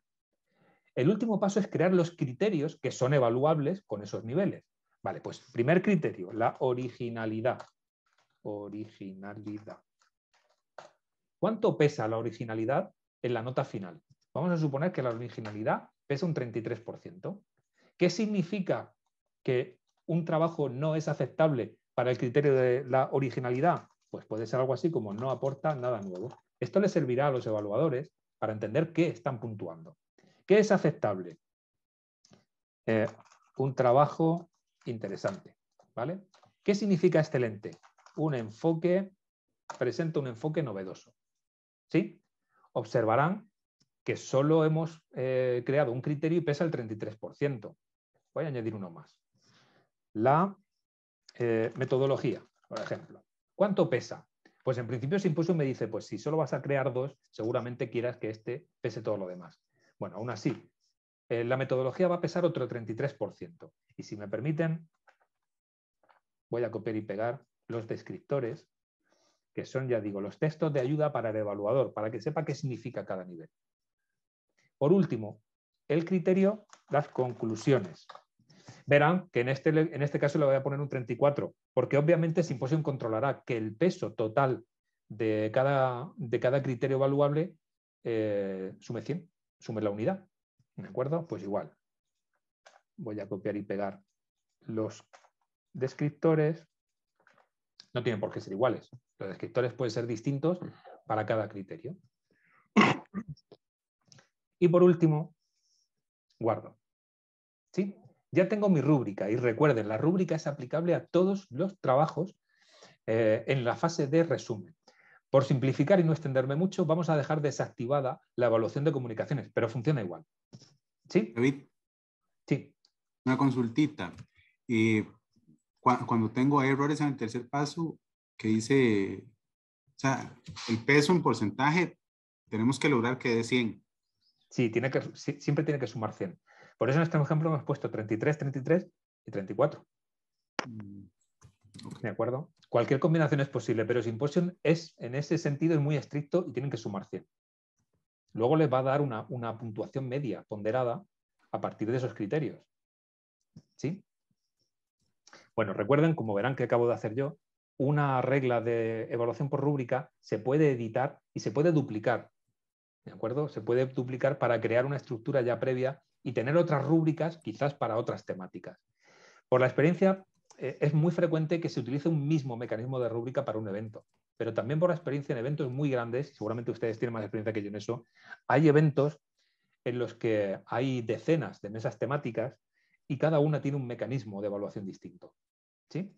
El último paso es crear los criterios que son evaluables con esos niveles. Vale, pues primer criterio, la originalidad. Originalidad. ¿Cuánto pesa la originalidad en la nota final? Vamos a suponer que la originalidad pesa un 33%. ¿Qué significa que un trabajo no es aceptable para el criterio de la originalidad, pues puede ser algo así como no aporta nada nuevo. Esto le servirá a los evaluadores para entender qué están puntuando. ¿Qué es aceptable? Eh, un trabajo interesante. ¿vale? ¿Qué significa excelente? Este un enfoque, presenta un enfoque novedoso. ¿sí? Observarán que solo hemos eh, creado un criterio y pesa el 33%. Voy a añadir uno más. La eh, metodología, por ejemplo. ¿Cuánto pesa? Pues en principio si me dice, pues si solo vas a crear dos, seguramente quieras que este pese todo lo demás. Bueno, aún así, eh, la metodología va a pesar otro 33%. Y si me permiten, voy a copiar y pegar los descriptores, que son, ya digo, los textos de ayuda para el evaluador, para que sepa qué significa cada nivel. Por último, el criterio, las conclusiones verán que en este, en este caso le voy a poner un 34, porque obviamente Symposium controlará que el peso total de cada, de cada criterio evaluable eh, sume 100, sume la unidad. ¿De acuerdo? Pues igual. Voy a copiar y pegar los descriptores. No tienen por qué ser iguales. Los descriptores pueden ser distintos para cada criterio. Y por último, guardo. ¿Sí? Ya tengo mi rúbrica y recuerden, la rúbrica es aplicable a todos los trabajos eh, en la fase de resumen. Por simplificar y no extenderme mucho, vamos a dejar desactivada la evaluación de comunicaciones, pero funciona igual. ¿Sí? David. Sí. Una consultita. Y cuando tengo errores en el tercer paso, que dice, o sea, el peso en porcentaje, tenemos que lograr que dé 100. Sí, tiene que, siempre tiene que sumar 100. Por eso en este ejemplo hemos puesto 33, 33 y 34. Mm, ¿De acuerdo? Cualquier combinación es posible, pero Symposium es, en ese sentido es muy estricto y tienen que sumar 100. Luego les va a dar una, una puntuación media ponderada a partir de esos criterios. ¿Sí? Bueno, recuerden, como verán que acabo de hacer yo, una regla de evaluación por rúbrica se puede editar y se puede duplicar. ¿De acuerdo? Se puede duplicar para crear una estructura ya previa y tener otras rúbricas quizás para otras temáticas. Por la experiencia, eh, es muy frecuente que se utilice un mismo mecanismo de rúbrica para un evento, pero también por la experiencia en eventos muy grandes, seguramente ustedes tienen más experiencia que yo en eso, hay eventos en los que hay decenas de mesas temáticas y cada una tiene un mecanismo de evaluación distinto. ¿Sí?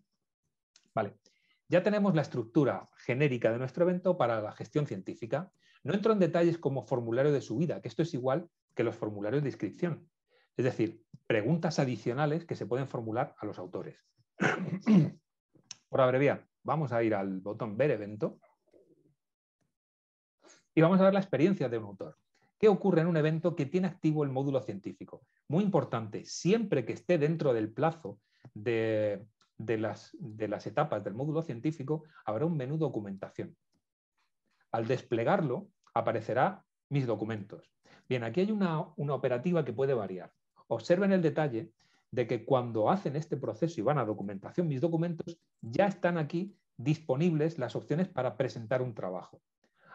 Vale. Ya tenemos la estructura genérica de nuestro evento para la gestión científica. No entro en detalles como formulario de subida, que esto es igual que los formularios de inscripción. Es decir, preguntas adicionales que se pueden formular a los autores. [clears throat] Por abreviar, vamos a ir al botón Ver evento y vamos a ver la experiencia de un autor. ¿Qué ocurre en un evento que tiene activo el módulo científico? Muy importante, siempre que esté dentro del plazo de, las, de las etapas del módulo científico, habrá un menú documentación. Al desplegarlo, aparecerá mis documentos. Bien, aquí hay una, operativa que puede variar. Observen el detalle de que cuando hacen este proceso y van a documentación, mis documentos, ya están aquí disponibles las opciones para presentar un trabajo.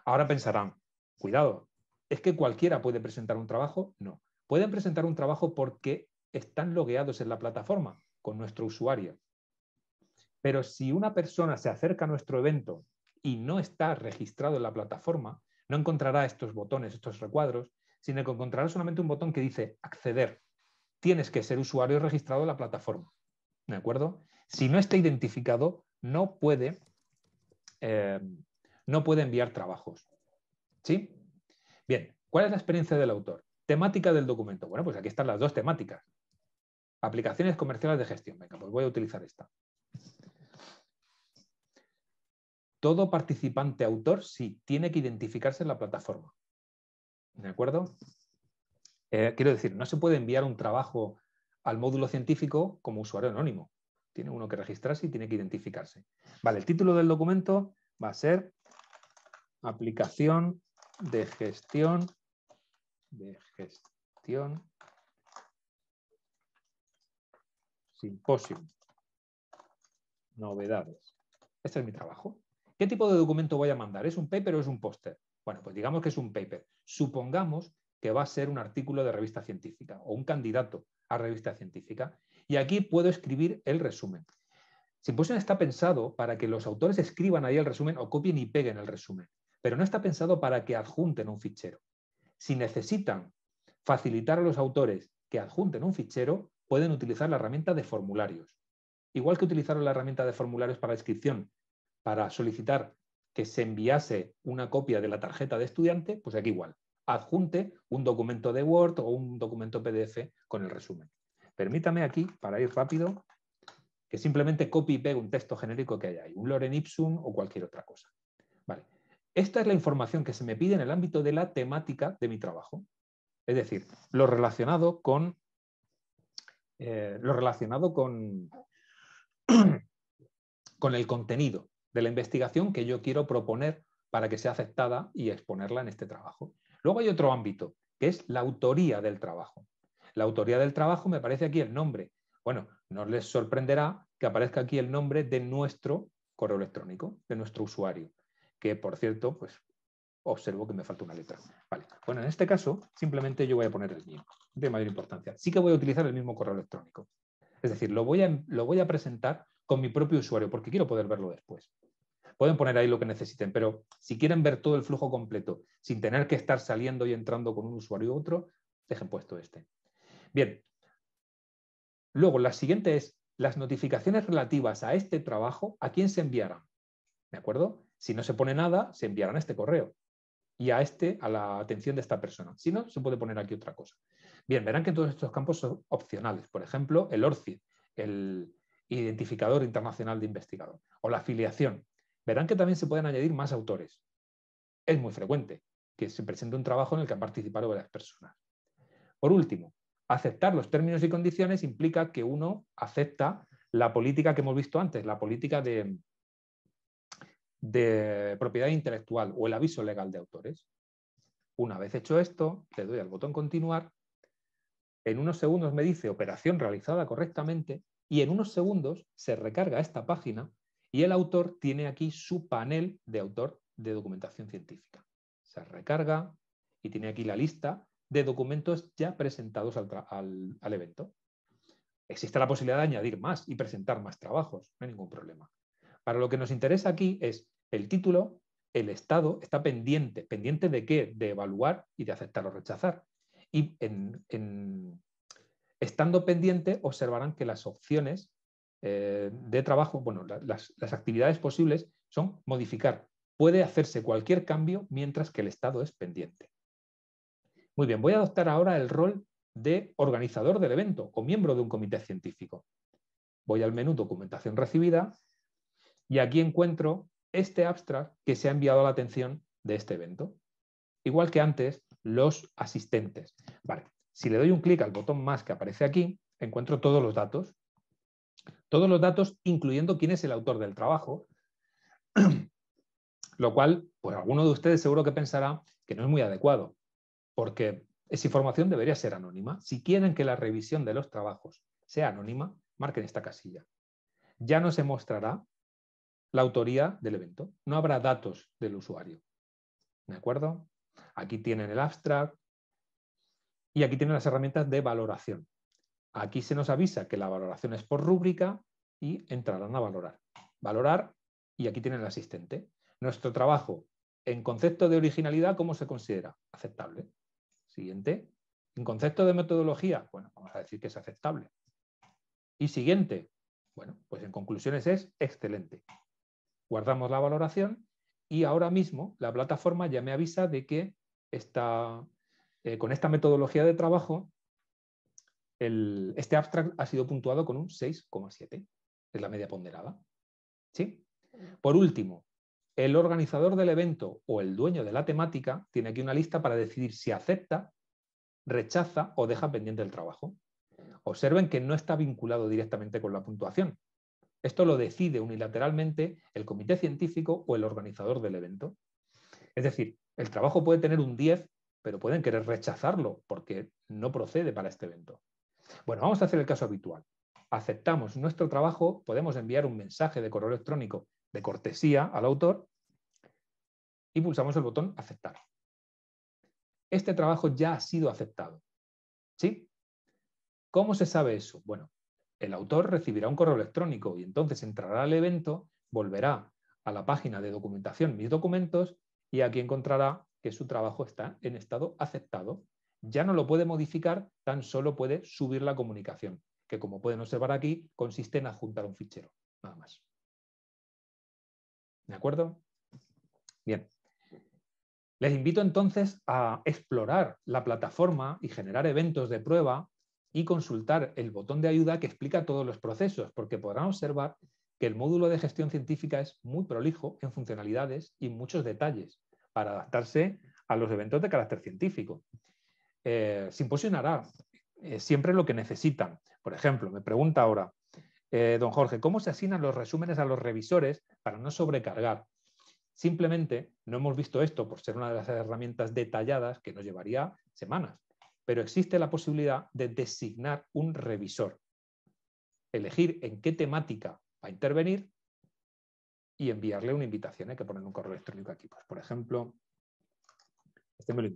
Ahora pensarán, cuidado, ¿es que cualquiera puede presentar un trabajo? No. Pueden presentar un trabajo porque están logueados en la plataforma con nuestro usuario. Pero si una persona se acerca a nuestro evento y no está registrado en la plataforma, no encontrará estos botones, estos recuadros, sino que encontrarás solamente un botón que dice acceder. Tienes que ser usuario registrado de la plataforma. ¿De acuerdo? Si no está identificado, no puede, eh, no puede enviar trabajos. ¿Sí? Bien, ¿cuál es la experiencia del autor? Temática del documento. Bueno, pues aquí están las dos temáticas. Aplicaciones comerciales de gestión. Venga, pues voy a utilizar esta. Todo participante autor, sí, tiene que identificarse en la plataforma. ¿De acuerdo? Eh, quiero decir, no se puede enviar un trabajo al módulo científico como usuario anónimo. Tiene uno que registrarse y tiene que identificarse. Vale, el título del documento va a ser aplicación de gestión de gestión simposio novedades este es mi trabajo ¿qué tipo de documento voy a mandar? ¿es un paper o es un póster? Bueno, pues digamos que es un paper. Supongamos que va a ser un artículo de revista científica o un candidato a revista científica. Y aquí puedo escribir el resumen. Simposion pues está pensado para que los autores escriban ahí el resumen o copien y peguen el resumen, pero no está pensado para que adjunten un fichero. Si necesitan facilitar a los autores que adjunten un fichero, pueden utilizar la herramienta de formularios. Igual que utilizaron la herramienta de formularios para inscripción, para solicitar que se enviase una copia de la tarjeta de estudiante, pues aquí igual, adjunte un documento de Word o un documento PDF con el resumen. Permítame aquí, para ir rápido, que simplemente copie y pegue un texto genérico que haya ahí, un Loren Ipsum o cualquier otra cosa. Vale. Esta es la información que se me pide en el ámbito de la temática de mi trabajo. Es decir, lo relacionado con, eh, lo relacionado con, [clears throat] con el contenido de la investigación que yo quiero proponer para que sea aceptada y exponerla en este trabajo. Luego hay otro ámbito, que es la autoría del trabajo. La autoría del trabajo me parece aquí el nombre. Bueno, no les sorprenderá que aparezca aquí el nombre de nuestro correo electrónico, de nuestro usuario, que por cierto, pues observo que me falta una letra. Vale. Bueno, en este caso, simplemente yo voy a poner el mío, de mayor importancia. Sí que voy a utilizar el mismo correo electrónico. Es decir, lo voy a, lo voy a presentar con mi propio usuario, porque quiero poder verlo después. Pueden poner ahí lo que necesiten, pero si quieren ver todo el flujo completo sin tener que estar saliendo y entrando con un usuario u otro, dejen puesto este. Bien. Luego, la siguiente es las notificaciones relativas a este trabajo, ¿a quién se enviarán? ¿De acuerdo? Si no se pone nada, se enviarán a este correo y a este, a la atención de esta persona. Si no, se puede poner aquí otra cosa. Bien, verán que todos estos campos son opcionales. Por ejemplo, el ORCID, el, identificador internacional de investigador, o la afiliación. Verán que también se pueden añadir más autores. Es muy frecuente que se presente un trabajo en el que han participado varias personas. Por último, aceptar los términos y condiciones implica que uno acepta la política que hemos visto antes, la política de, de propiedad intelectual o el aviso legal de autores. Una vez hecho esto, le doy al botón continuar. En unos segundos me dice operación realizada correctamente y en unos segundos se recarga esta página y el autor tiene aquí su panel de autor de documentación científica. Se recarga y tiene aquí la lista de documentos ya presentados al, evento. Existe la posibilidad de añadir más y presentar más trabajos, no hay ningún problema. Para lo que nos interesa aquí es el título, el estado, está pendiente. ¿Pendiente de qué? De evaluar y de aceptar o rechazar. Y en, Estando pendiente, observarán que las opciones eh, de trabajo, bueno, las, las actividades posibles son modificar. Puede hacerse cualquier cambio mientras que el estado es pendiente. Muy bien, voy a adoptar ahora el rol de organizador del evento o miembro de un comité científico. Voy al menú Documentación recibida y aquí encuentro este abstract que se ha enviado a la atención de este evento. Igual que antes, los asistentes. Vale, si le doy un clic al botón más que aparece aquí, encuentro todos los datos. Todos los datos, incluyendo quién es el autor del trabajo, [clears throat] lo cual, pues alguno de ustedes seguro que pensará que no es muy adecuado, porque esa información debería ser anónima. Si quieren que la revisión de los trabajos sea anónima, marquen esta casilla. Ya no se mostrará la autoría del evento. No habrá datos del usuario. ¿De acuerdo? Aquí tienen el abstract, y aquí tienen las herramientas de valoración. Aquí se nos avisa que la valoración es por rúbrica y entrarán a valorar. Valorar y aquí tienen el asistente. Nuestro trabajo en concepto de originalidad, ¿cómo se considera? Aceptable. Siguiente. En concepto de metodología, bueno, vamos a decir que es aceptable. Y siguiente, bueno, pues en conclusiones es excelente. Guardamos la valoración y ahora mismo la plataforma ya me avisa de que está... Eh, con esta metodología de trabajo, este abstract ha sido puntuado con un 6,7, es la media ponderada. ¿Sí? Por último, el organizador del evento o el dueño de la temática tiene aquí una lista para decidir si acepta, rechaza o deja pendiente el trabajo. Observen que no está vinculado directamente con la puntuación. Esto lo decide unilateralmente el comité científico o el organizador del evento. Es decir, el trabajo puede tener un 10 pero pueden querer rechazarlo porque no procede para este evento. Bueno, vamos a hacer el caso habitual. Aceptamos nuestro trabajo, podemos enviar un mensaje de correo electrónico de cortesía al autor y pulsamos el botón aceptar. Este trabajo ya ha sido aceptado. ¿Sí? ¿Cómo se sabe eso? Bueno, el autor recibirá un correo electrónico y entonces entrará al evento, volverá a la página de documentación Mis documentos y aquí encontrará que su trabajo está en estado aceptado. Ya no lo puede modificar, tan solo puede subir la comunicación, que como pueden observar aquí, consiste en adjuntar un fichero, nada más. ¿De acuerdo? Bien. Les invito entonces a explorar la plataforma y generar eventos de prueba y consultar el botón de ayuda que explica todos los procesos, porque podrán observar que el módulo de gestión científica es muy prolijo en funcionalidades y muchos detalles, para adaptarse a los eventos de carácter científico. Eh, simposionará eh, siempre lo que necesitan. Por ejemplo, me pregunta ahora, eh, don Jorge, ¿cómo se asignan los resúmenes a los revisores para no sobrecargar? Simplemente no hemos visto esto por ser una de las herramientas detalladas que nos llevaría semanas, pero existe la posibilidad de designar un revisor, elegir en qué temática va a intervenir y enviarle una invitación. Hay ¿eh? que poner un correo electrónico aquí. Pues, por ejemplo, este me lo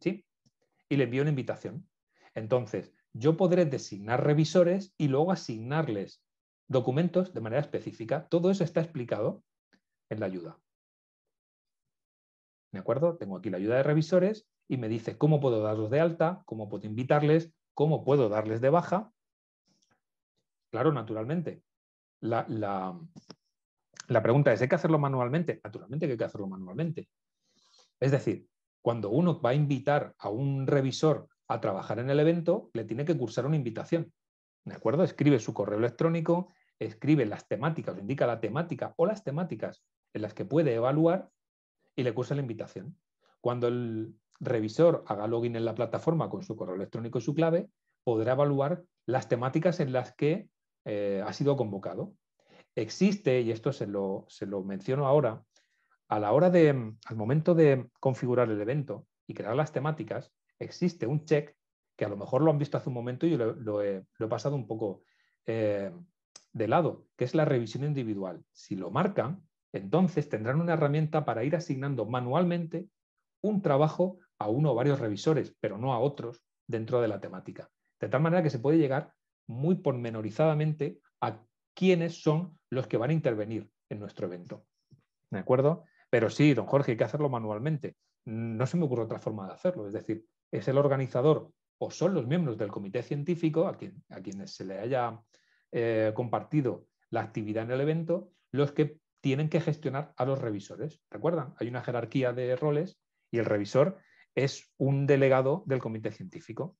¿Sí? Y le envío una invitación. Entonces, yo podré designar revisores y luego asignarles documentos de manera específica. Todo eso está explicado en la ayuda. ¿De acuerdo? Tengo aquí la ayuda de revisores y me dice cómo puedo darlos de alta, cómo puedo invitarles, cómo puedo darles de baja Claro, naturalmente. La, pregunta es, ¿hay que hacerlo manualmente? Naturalmente que hay que hacerlo manualmente. Es decir, cuando uno va a invitar a un revisor a trabajar en el evento, le tiene que cursar una invitación. ¿De acuerdo? Escribe su correo electrónico, escribe las temáticas, o indica la temática o las temáticas en las que puede evaluar y le cursa la invitación. Cuando el revisor haga login en la plataforma con su correo electrónico y su clave, podrá evaluar las temáticas en las que eh, ha sido convocado. Existe, y esto se lo, se lo menciono ahora, a la hora de, al momento de configurar el evento y crear las temáticas, existe un check que a lo mejor lo han visto hace un momento y yo lo, he, pasado un poco eh, de lado, que es la revisión individual. Si lo marcan, entonces tendrán una herramienta para ir asignando manualmente un trabajo a uno o varios revisores, pero no a otros dentro de la temática. De tal manera que se puede llegar muy pormenorizadamente a quiénes son los que van a intervenir en nuestro evento. ¿De acuerdo? Pero sí, don Jorge, hay que hacerlo manualmente. No se me ocurre otra forma de hacerlo. Es decir, es el organizador o son los miembros del comité científico a, quien, a quienes se le haya eh, compartido la actividad en el evento los que tienen que gestionar a los revisores. ¿Recuerdan? Hay una jerarquía de roles y el revisor es un delegado del comité científico.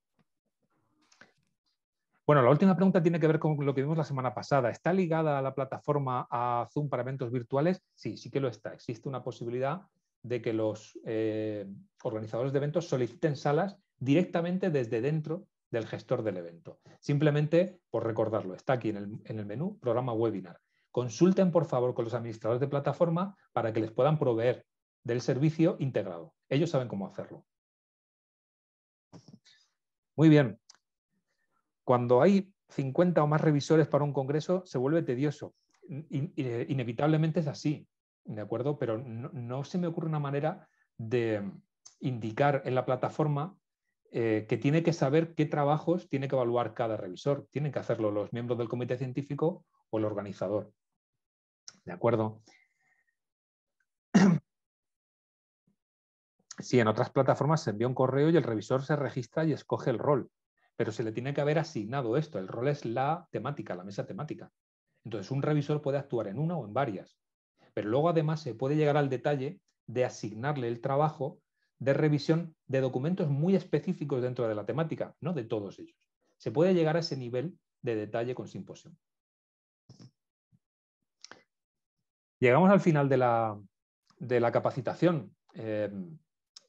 Bueno, la última pregunta tiene que ver con lo que vimos la semana pasada. ¿Está ligada a la plataforma a Zoom para eventos virtuales? Sí, sí que lo está. Existe una posibilidad de que los eh, organizadores de eventos soliciten salas directamente desde dentro del gestor del evento. Simplemente, por recordarlo, está aquí en el menú, programa webinar. Consulten, por favor, con los administradores de plataforma para que les puedan proveer del servicio integrado. Ellos saben cómo hacerlo. Muy bien, cuando hay 50 o más revisores para un congreso, se vuelve tedioso. Eh, inevitablemente es así, ¿de acuerdo? Pero no, se me ocurre una manera de indicar en la plataforma eh, que tiene que saber qué trabajos tiene que evaluar cada revisor. Tienen que hacerlo los miembros del comité científico o el organizador. ¿De acuerdo? [clears throat] Si sí, en otras plataformas se envía un correo y el revisor se registra y escoge el rol pero se le tiene que haber asignado esto. El rol es la temática, la mesa temática. Entonces, un revisor puede actuar en una o en varias, pero luego además se puede llegar al detalle de asignarle el trabajo de revisión de documentos muy específicos dentro de la temática, no de todos ellos. Se puede llegar a ese nivel de detalle con simposión. Llegamos al final de la, capacitación. Eh,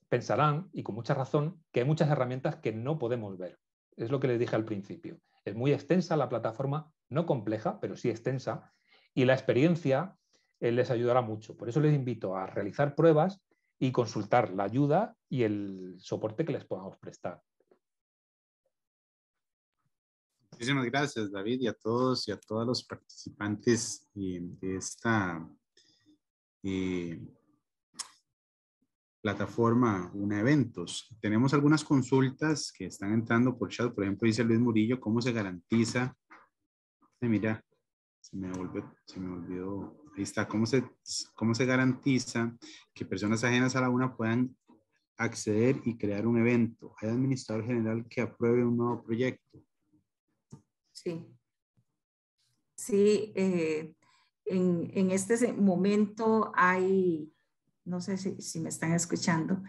pensarán, y con mucha razón, que hay muchas herramientas que no podemos ver es lo que les dije al principio. Es muy extensa la plataforma, no compleja, pero sí extensa, y la experiencia eh, les ayudará mucho. Por eso les invito a realizar pruebas y consultar la ayuda y el soporte que les podamos prestar. Muchísimas gracias, David, y a todos y a todos los participantes eh, de esta eh, plataforma una eventos. Tenemos algunas consultas que están entrando por chat. Por ejemplo, dice Luis Murillo, ¿cómo se garantiza? mira, se me, olvidó. Ahí está. ¿Cómo se, ¿Cómo se garantiza que personas ajenas a la una puedan acceder y crear un evento? ¿Hay administrador general que apruebe un nuevo proyecto? Sí. Sí, eh, en este momento hay no sé si, me están escuchando,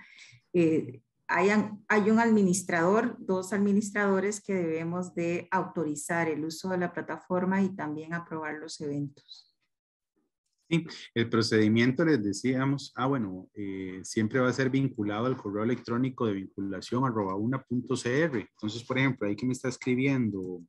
eh, hay un administrador, dos administradores que debemos de autorizar el uso de la plataforma y también aprobar los eventos. Sí, el procedimiento les decíamos, ah bueno, eh, siempre va a ser vinculado al correo electrónico de vinculación arroba una .cr. Entonces, por ejemplo, ahí que me está escribiendo,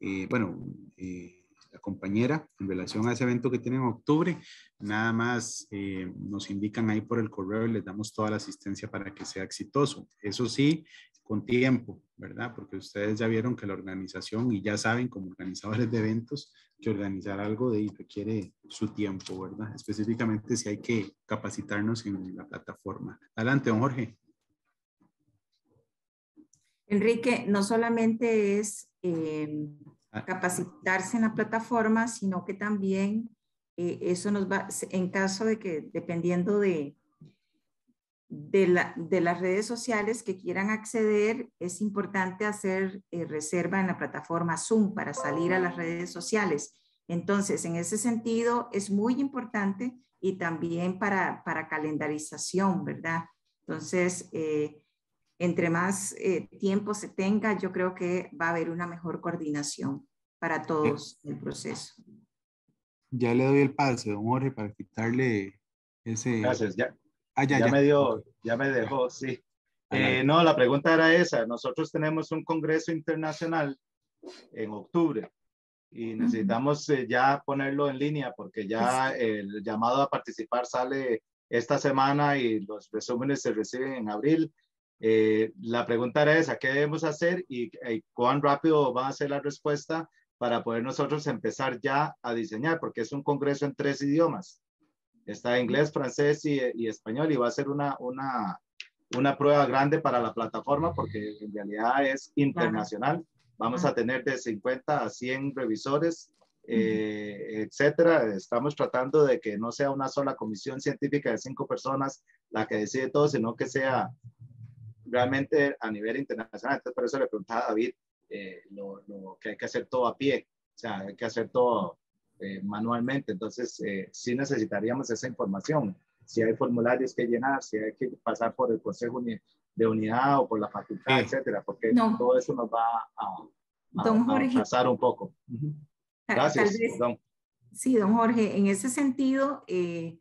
eh, bueno, eh, compañera en relación a ese evento que tienen en octubre. Nada más eh, nos indican ahí por el correo y les damos toda la asistencia para que sea exitoso. Eso sí, con tiempo, ¿verdad? Porque ustedes ya vieron que la organización y ya saben como organizadores de eventos que organizar algo de ahí requiere su tiempo, ¿verdad? Específicamente si hay que capacitarnos en la plataforma. Adelante, don Jorge. Enrique, no solamente es eh, Ah. capacitarse en la plataforma, sino que también eh, eso nos va, en caso de que dependiendo de, de, las redes sociales que quieran acceder, es importante hacer eh, reserva en la plataforma Zoom para salir a las redes sociales. Entonces, en ese sentido, es muy importante y también para, para calendarización, ¿verdad? Entonces, eh, entre más eh, tiempo se tenga, yo creo que va a haber una mejor coordinación para todos en el proceso. Ya le doy el pase, don Jorge, para quitarle ese... Gracias, ya. Ah, ya, me dio, ya me dejó, sí. Eh, no, la pregunta era esa. Nosotros tenemos un congreso internacional en octubre y necesitamos eh, ya ponerlo en línea porque ya el llamado a participar sale esta semana y los resúmenes se reciben en abril. Eh, la pregunta era esa, ¿qué debemos hacer y, eh, cuán rápido va a ser la respuesta para poder nosotros empezar ya a diseñar? Porque es un congreso en tres idiomas. Está inglés, francés eh, y, español y va a ser una, una, prueba grande para la plataforma porque en realidad es internacional. Vamos a tener de 50 a 100 revisores, eh, etcétera. Estamos tratando de que no sea una sola comisión científica de cinco personas la que decide todo, sino que sea realmente a nivel internacional. Entonces, por eso le preguntaba a David eh, lo, que hay que hacer todo a pie, o sea, hay que hacer todo eh, manualmente. Entonces, eh, sí necesitaríamos esa información. Si hay formularios que llenar, si hay que pasar por el Consejo de Unidad o por la facultad, etcétera, porque todo eso nos va a, a, pasar un poco. Gracias. don. sí, don Jorge, en ese sentido, eh,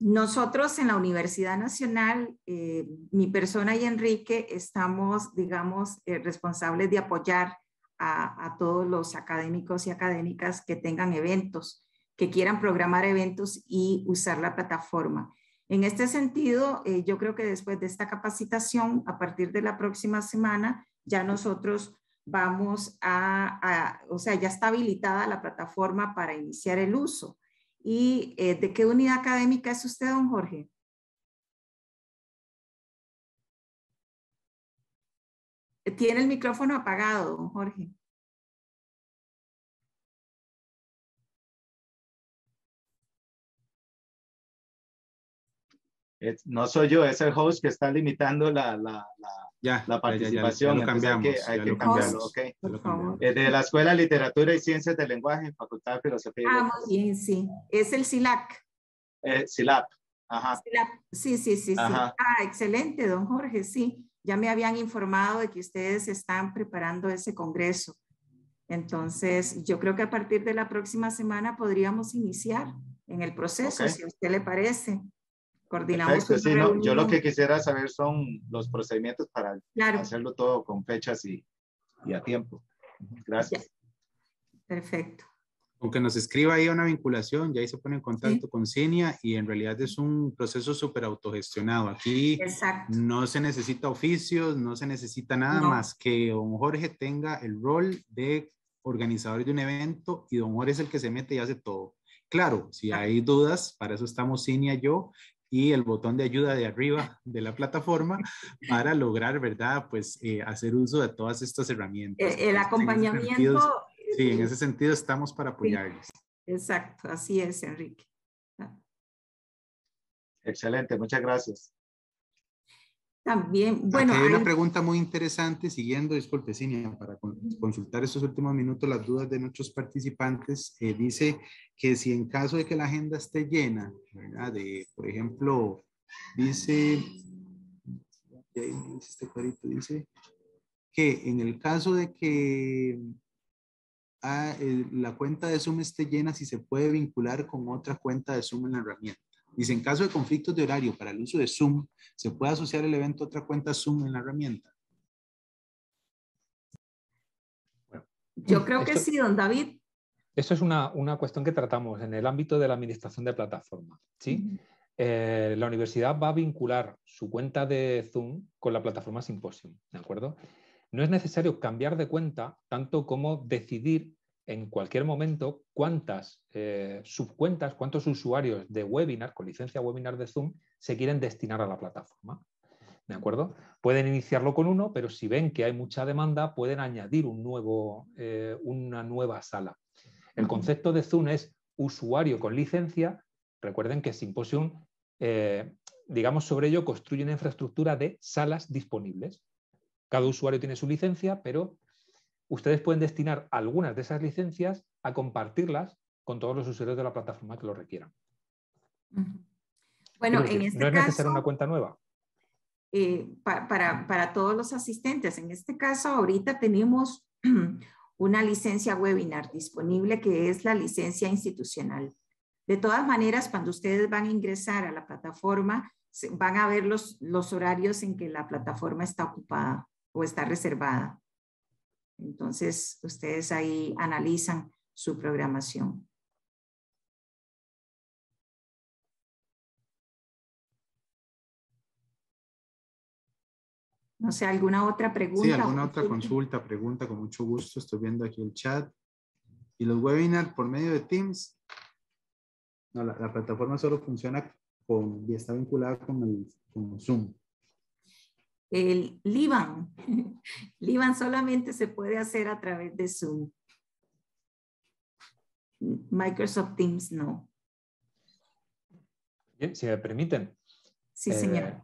nosotros en la Universidad Nacional, eh, mi persona y Enrique, estamos, digamos, eh, responsables de apoyar a, todos los académicos y académicas que tengan eventos, que quieran programar eventos y usar la plataforma. En este sentido, eh, yo creo que después de esta capacitación, a partir de la próxima semana, ya nosotros vamos a o sea, ya está habilitada la plataforma para iniciar el uso. ¿Y eh, de qué unidad académica es usted, don Jorge? Eh, tiene el micrófono apagado, don Jorge. no soy yo, es el host que está limitando la, ya, la participación. cambiamos, hay que, cambiarlo, ok. Eh, de la Escuela de Literatura y Ciencias del Lenguaje, Facultad de Filosofía. Ah, muy bien, sí. Es el SILAC. Eh, ajá. Sí, sí, sí, sí. Ah, excelente, don Jorge, sí. Ya me habían informado de que ustedes están preparando ese congreso. Entonces, yo creo que a partir de la próxima semana podríamos iniciar en el proceso, si a usted le parece. Coordinamos. yo lo que quisiera saber son los procedimientos para hacerlo todo con fechas y, a tiempo. Gracias. Perfecto. Aunque nos escriba ahí una vinculación, ya ahí se pone en contacto con CINIA y en realidad es un proceso súper autogestionado. Aquí no se necesita oficios, no se necesita nada más que don Jorge tenga el rol de organizador de un evento y don Jorge es el que se mete y hace todo. Claro, si hay dudas, para eso estamos Cinia y yo, y el botón de ayuda de arriba de la plataforma para lograr, ¿verdad? Pues eh, hacer uso de todas estas herramientas. E-, el, pues, acompañamiento. sí, en ese sentido estamos para apoyarles. Exacto, así es, Enrique. Ah. Excelente, muchas gracias. También, ah, bueno. hay una pregunta muy interesante, siguiendo, disculpe, Cinia, para consultar estos últimos minutos las dudas de nuestros participantes. Eh, dice que si en caso de que la agenda esté llena, ¿verdad? De, por ejemplo, dice, este cuadrito, dice que en el caso de que ah, la cuenta de Zoom esté llena, si se puede vincular con otra cuenta de Zoom en la herramienta. Dice, en caso de conflictos de horario para el uso de Zoom, ¿se puede asociar el evento a otra cuenta Zoom en la herramienta? Yo creo que sí, don David. Eso es una, cuestión que tratamos en el ámbito de la administración de plataforma, ¿sí? Eh, la universidad va a vincular su cuenta de Zoom con la plataforma Symposium, ¿de acuerdo? No es necesario cambiar de cuenta tanto como decidir en cualquier momento cuántas eh, subcuentas, cuántos usuarios de webinar, con licencia webinar de Zoom, se quieren destinar a la plataforma. ¿De acuerdo? Pueden iniciarlo con uno, pero si ven que hay mucha demanda, pueden añadir un nuevo, eh, una nueva sala. El concepto de Zoom es usuario con licencia. Recuerden que Symposium, eh, digamos, sobre ello construye una infraestructura de salas disponibles. Cada usuario tiene su licencia, pero ustedes pueden destinar algunas de esas licencias a compartirlas con todos los usuarios de la plataforma que lo requieran. Bueno, en este caso... ¿no es necesaria una cuenta nueva? Eh, para, todos los asistentes. En este caso, ahorita tenemos [clears throat] una licencia webinar disponible que es la licencia institucional. De todas maneras, cuando ustedes van a ingresar a la plataforma, van a ver los horarios en que la plataforma está ocupada o está reservada. Entonces, ustedes ahí analizan su programación. No sé, ¿alguna otra pregunta? Sí, alguna otra consulta, pregunta, con mucho gusto. Estoy viendo aquí el chat. ¿Y los webinars por medio de Teams? No, la, plataforma solo funciona y está vinculada con, con Zoom el Liban. [laughs] solamente se puede hacer a través de Zoom. Microsoft Teams no. si me permiten. Sí, eh, señor.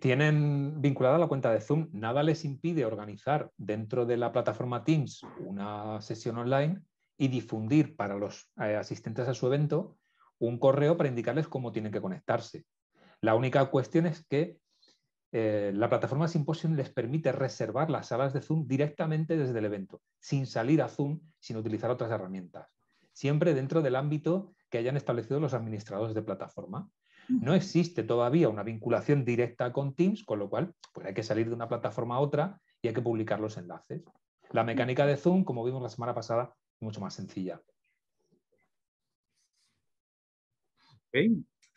Tienen vinculada la cuenta de Zoom. Nada les impide organizar dentro de la plataforma Teams una sesión online y difundir para los eh, asistentes a su evento un correo para indicarles cómo tienen que conectarse. La única cuestión es que eh, la plataforma Symposium les permite reservar las salas de Zoom directamente desde el evento, sin salir a Zoom, sin utilizar otras herramientas, siempre dentro del ámbito que hayan establecido los administradores de plataforma. No existe todavía una vinculación directa con Teams, con lo cual pues hay que salir de una plataforma a otra y hay que publicar los enlaces. La mecánica de Zoom, como vimos la semana pasada, es mucho más sencilla.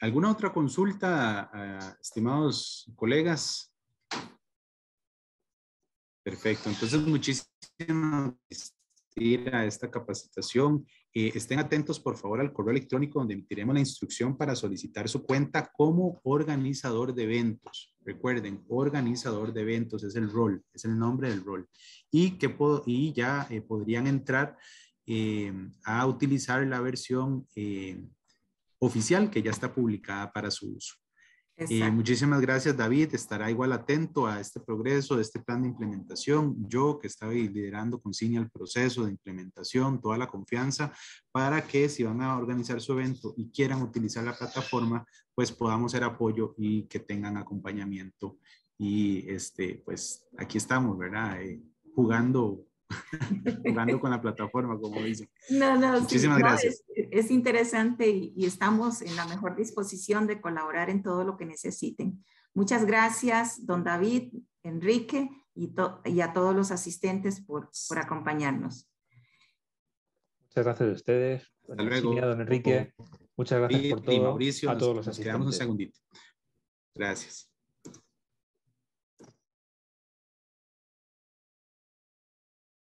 ¿Alguna otra consulta, ah, estimados colegas? Perfecto, entonces muchísimas gracias a esta capacitación. Eh, estén atentos, por favor, al correo electrónico donde emitiremos la instrucción para solicitar su cuenta como organizador de eventos. Recuerden, organizador de eventos es el rol, es el nombre del rol. Y, que y ya eh, podrían entrar eh, a utilizar la versión oficial que ya está publicada para su uso. y eh, muchísimas gracias, David. Estará igual atento a este progreso, a este plan de implementación. Yo, que estaba liderando con el proceso de implementación, toda la confianza para que si van a organizar su evento y quieran utilizar la plataforma, pues podamos ser apoyo y que tengan acompañamiento. Y este, pues aquí estamos, ¿verdad? Eh, jugando [laughs] jugando con la plataforma, como dice No, no, Muchísimas gracias. es, interesante y, estamos en la mejor disposición de colaborar en todo lo que necesiten. Muchas gracias, don David, Enrique y, a todos los asistentes por, acompañarnos. Muchas gracias a ustedes. Hasta Don Enrique, muchas gracias por todo. Mauricio, a todos los asistentes. un segundito. Gracias.